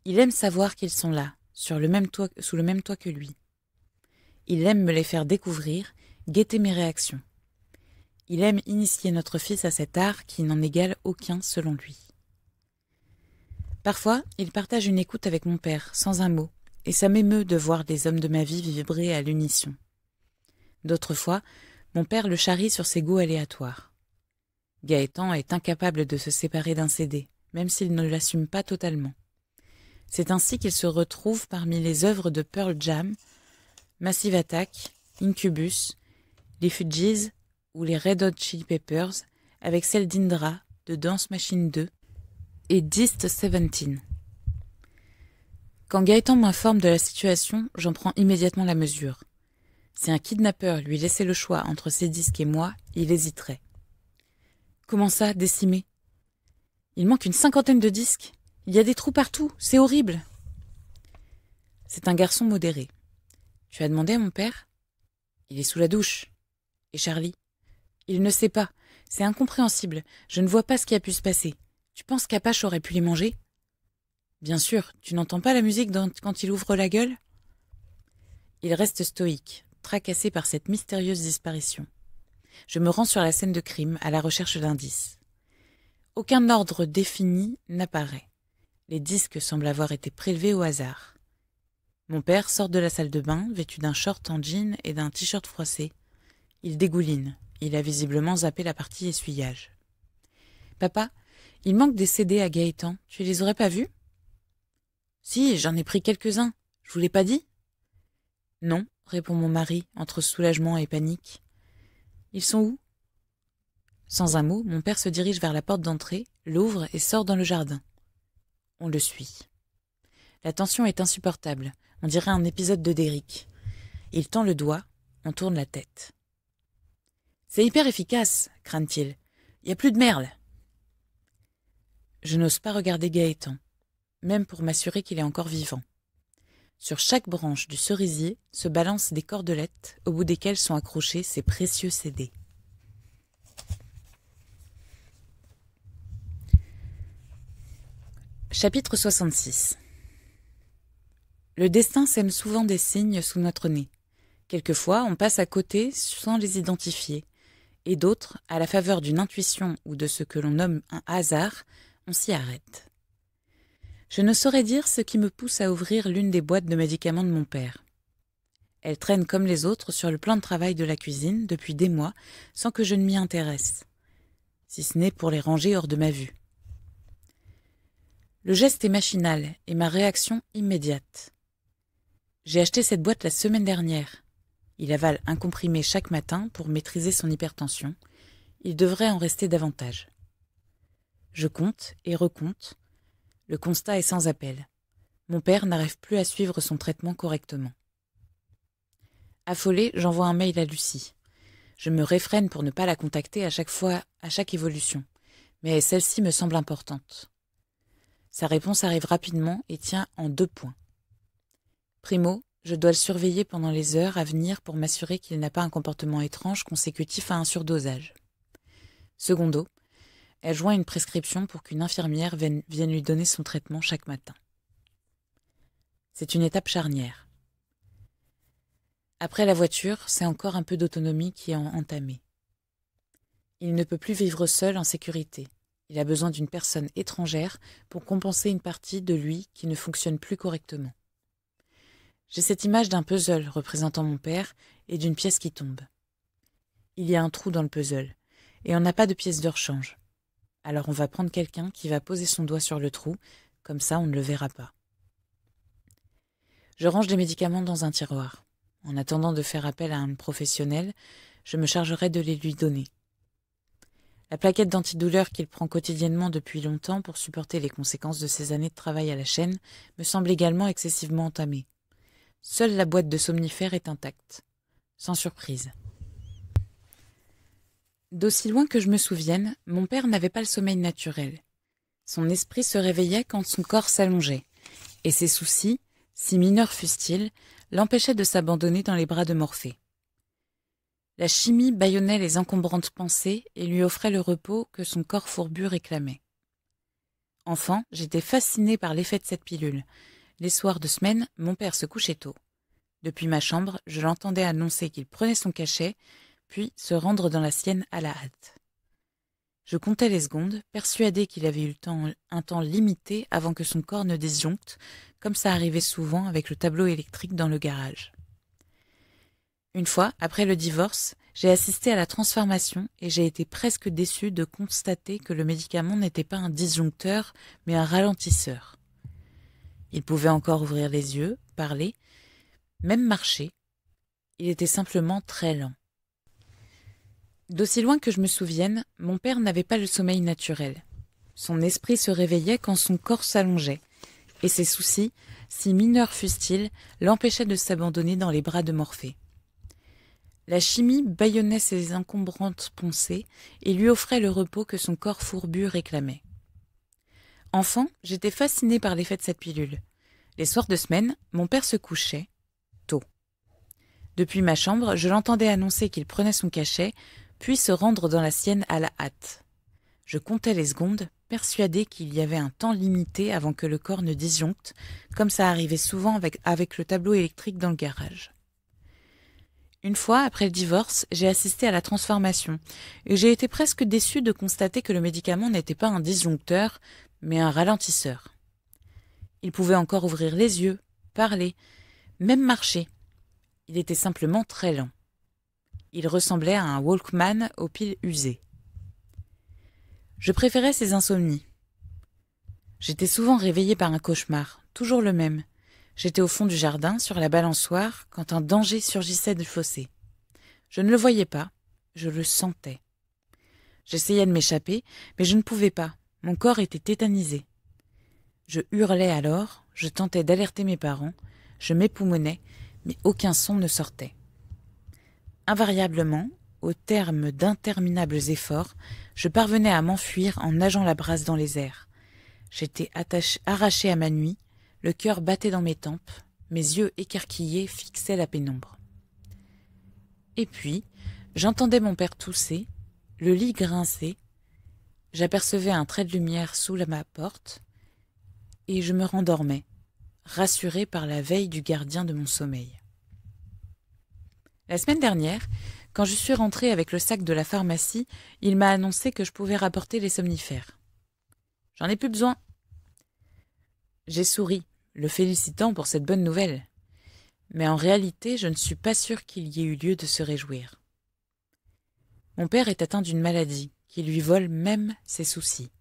Il aime savoir qu'ils sont là, sur le même sous le même toit que lui. Il aime me les faire découvrir, guetter mes réactions. Il aime initier notre fils à cet art qui n'en égale aucun selon lui. Parfois, il partage une écoute avec mon père, sans un mot, et ça m'émeut de voir des hommes de ma vie vibrer à l'unition. D'autres fois, mon père le charrie sur ses goûts aléatoires. Gaëtan est incapable de se séparer d'un CD, même s'il ne l'assume pas totalement. C'est ainsi qu'il se retrouve parmi les œuvres de Pearl Jam, Massive Attack, Incubus, les Fugees ou les Red Hot Chili Peppers, avec celle d'Indra de Dance Machine 2 et Dist 17. Quand Gaëtan m'informe de la situation, j'en prends immédiatement la mesure. Si un kidnappeur lui laissait le choix entre ses disques et moi, il hésiterait. Comment ça, décimé Il manque une cinquantaine de disques. Il y a des trous partout, c'est horrible. C'est un garçon modéré. Tu as demandé à mon père Il est sous la douche. Et Charlie Il ne sait pas. C'est incompréhensible. Je ne vois pas ce qui a pu se passer. Tu penses qu'Apache aurait pu les manger Bien sûr, tu n'entends pas la musique quand il ouvre la gueule Il reste stoïque, tracassé par cette mystérieuse disparition. Je me rends sur la scène de crime à la recherche d'indices. Aucun ordre défini n'apparaît. Les disques semblent avoir été prélevés au hasard. Mon père sort de la salle de bain, vêtu d'un short en jean et d'un t-shirt froissé. Il dégouline. Il a visiblement zappé la partie essuyage. Papa, il manque des CD à Gaëtan. Tu les aurais pas vus Si, j'en ai pris quelques-uns. Je vous l'ai pas dit Non, répond mon mari, entre soulagement et panique. Ils sont où Sans un mot, mon père se dirige vers la porte d'entrée, l'ouvre et sort dans le jardin. On le suit. La tension est insupportable, on dirait un épisode de Derrick. Il tend le doigt, on tourne la tête. C'est hyper efficace, » craint-il. « il Y a plus de merle. Je n'ose pas regarder Gaëtan, même pour m'assurer qu'il est encore vivant. Sur chaque branche du cerisier se balancent des cordelettes au bout desquelles sont accrochés ces précieux CD. Chapitre 66 Le destin sème souvent des signes sous notre nez. Quelquefois, on passe à côté sans les identifier, et d'autres, à la faveur d'une intuition ou de ce que l'on nomme un hasard, on s'y arrête. Je ne saurais dire ce qui me pousse à ouvrir l'une des boîtes de médicaments de mon père. Elle traîne comme les autres sur le plan de travail de la cuisine depuis des mois sans que je ne m'y intéresse, si ce n'est pour les ranger hors de ma vue. Le geste est machinal et ma réaction immédiate. J'ai acheté cette boîte la semaine dernière. Il avale un comprimé chaque matin pour maîtriser son hypertension. Il devrait en rester davantage. Je compte et recompte, le constat est sans appel. Mon père n'arrive plus à suivre son traitement correctement. Affolé, j'envoie un mail à Lucie. Je me réfrène pour ne pas la contacter à chaque fois, à chaque évolution, mais celle-ci me semble importante. Sa réponse arrive rapidement et tient en deux points. Primo, je dois le surveiller pendant les heures à venir pour m'assurer qu'il n'a pas un comportement étrange consécutif à un surdosage. Secondo, elle joint une prescription pour qu'une infirmière vienne lui donner son traitement chaque matin. C'est une étape charnière. Après la voiture, c'est encore un peu d'autonomie qui est entamée. Il ne peut plus vivre seul en sécurité. Il a besoin d'une personne étrangère pour compenser une partie de lui qui ne fonctionne plus correctement. J'ai cette image d'un puzzle représentant mon père et d'une pièce qui tombe. Il y a un trou dans le puzzle, et on n'a pas de pièce de rechange. Alors on va prendre quelqu'un qui va poser son doigt sur le trou, comme ça on ne le verra pas. Je range des médicaments dans un tiroir. En attendant de faire appel à un professionnel, je me chargerai de les lui donner. La plaquette d'antidouleur qu'il prend quotidiennement depuis longtemps pour supporter les conséquences de ses années de travail à la chaîne me semble également excessivement entamée. Seule la boîte de somnifères est intacte. Sans surprise. D'aussi loin que je me souvienne, mon père n'avait pas le sommeil naturel. Son esprit se réveillait quand son corps s'allongeait, et ses soucis, si mineurs fussent-ils, l'empêchaient de s'abandonner dans les bras de Morphée. La chimie bâillonnait les encombrantes pensées et lui offrait le repos que son corps fourbu réclamait. Enfant, j'étais fasciné par l'effet de cette pilule. Les soirs de semaine, mon père se couchait tôt. Depuis ma chambre, je l'entendais annoncer qu'il prenait son cachet puis se rendre dans la sienne à la hâte. Je comptais les secondes, persuadé qu'il avait eu un temps limité avant que son corps ne disjoncte, comme ça arrivait souvent avec le tableau électrique dans le garage. Une fois, après le divorce, j'ai assisté à la transformation et j'ai été presque déçu de constater que le médicament n'était pas un disjoncteur, mais un ralentisseur. Il pouvait encore ouvrir les yeux, parler, même marcher. Il était simplement très lent. D'aussi loin que je me souvienne, mon père n'avait pas le sommeil naturel. Son esprit se réveillait quand son corps s'allongeait, et ses soucis, si mineurs fussent-ils, l'empêchaient de s'abandonner dans les bras de Morphée. La chimie bâillonnait ses encombrantes pensées et lui offrait le repos que son corps fourbu réclamait. Enfant, j'étais fasciné par l'effet de cette pilule. Les soirs de semaine, mon père se couchait, tôt. Depuis ma chambre, je l'entendais annoncer qu'il prenait son cachet, puis se rendre dans la sienne à la hâte. Je comptais les secondes, persuadé qu'il y avait un temps limité avant que le corps ne disjoncte, comme ça arrivait souvent avec, avec le tableau électrique dans le garage. Une fois, après le divorce, j'ai assisté à la transformation, et j'ai été presque déçu de constater que le médicament n'était pas un disjoncteur, mais un ralentisseur. Il pouvait encore ouvrir les yeux, parler, même marcher. Il était simplement très lent. Il ressemblait à un Walkman aux piles usées. Je préférais ces insomnies. J'étais souvent réveillée par un cauchemar, toujours le même. J'étais au fond du jardin, sur la balançoire, quand un danger surgissait du fossé. Je ne le voyais pas, je le sentais. J'essayais de m'échapper, mais je ne pouvais pas. Mon corps était tétanisé. Je hurlais alors, je tentais d'alerter mes parents, je m'époumonnais, mais aucun son ne sortait. Invariablement, au terme d'interminables efforts, je parvenais à m'enfuir en nageant la brasse dans les airs. J'étais arraché à ma nuit, le cœur battait dans mes tempes, mes yeux écarquillés fixaient la pénombre. Et puis, j'entendais mon père tousser, le lit grincer, j'apercevais un trait de lumière sous ma porte, et je me rendormais, rassuré par la veille du gardien de mon sommeil. La semaine dernière, quand je suis rentrée avec le sac de la pharmacie, il m'a annoncé que je pouvais rapporter les somnifères. J'en ai plus besoin. J'ai souri, le félicitant pour cette bonne nouvelle. Mais en réalité, je ne suis pas sûre qu'il y ait eu lieu de se réjouir. Mon père est atteint d'une maladie qui lui vole même ses soucis.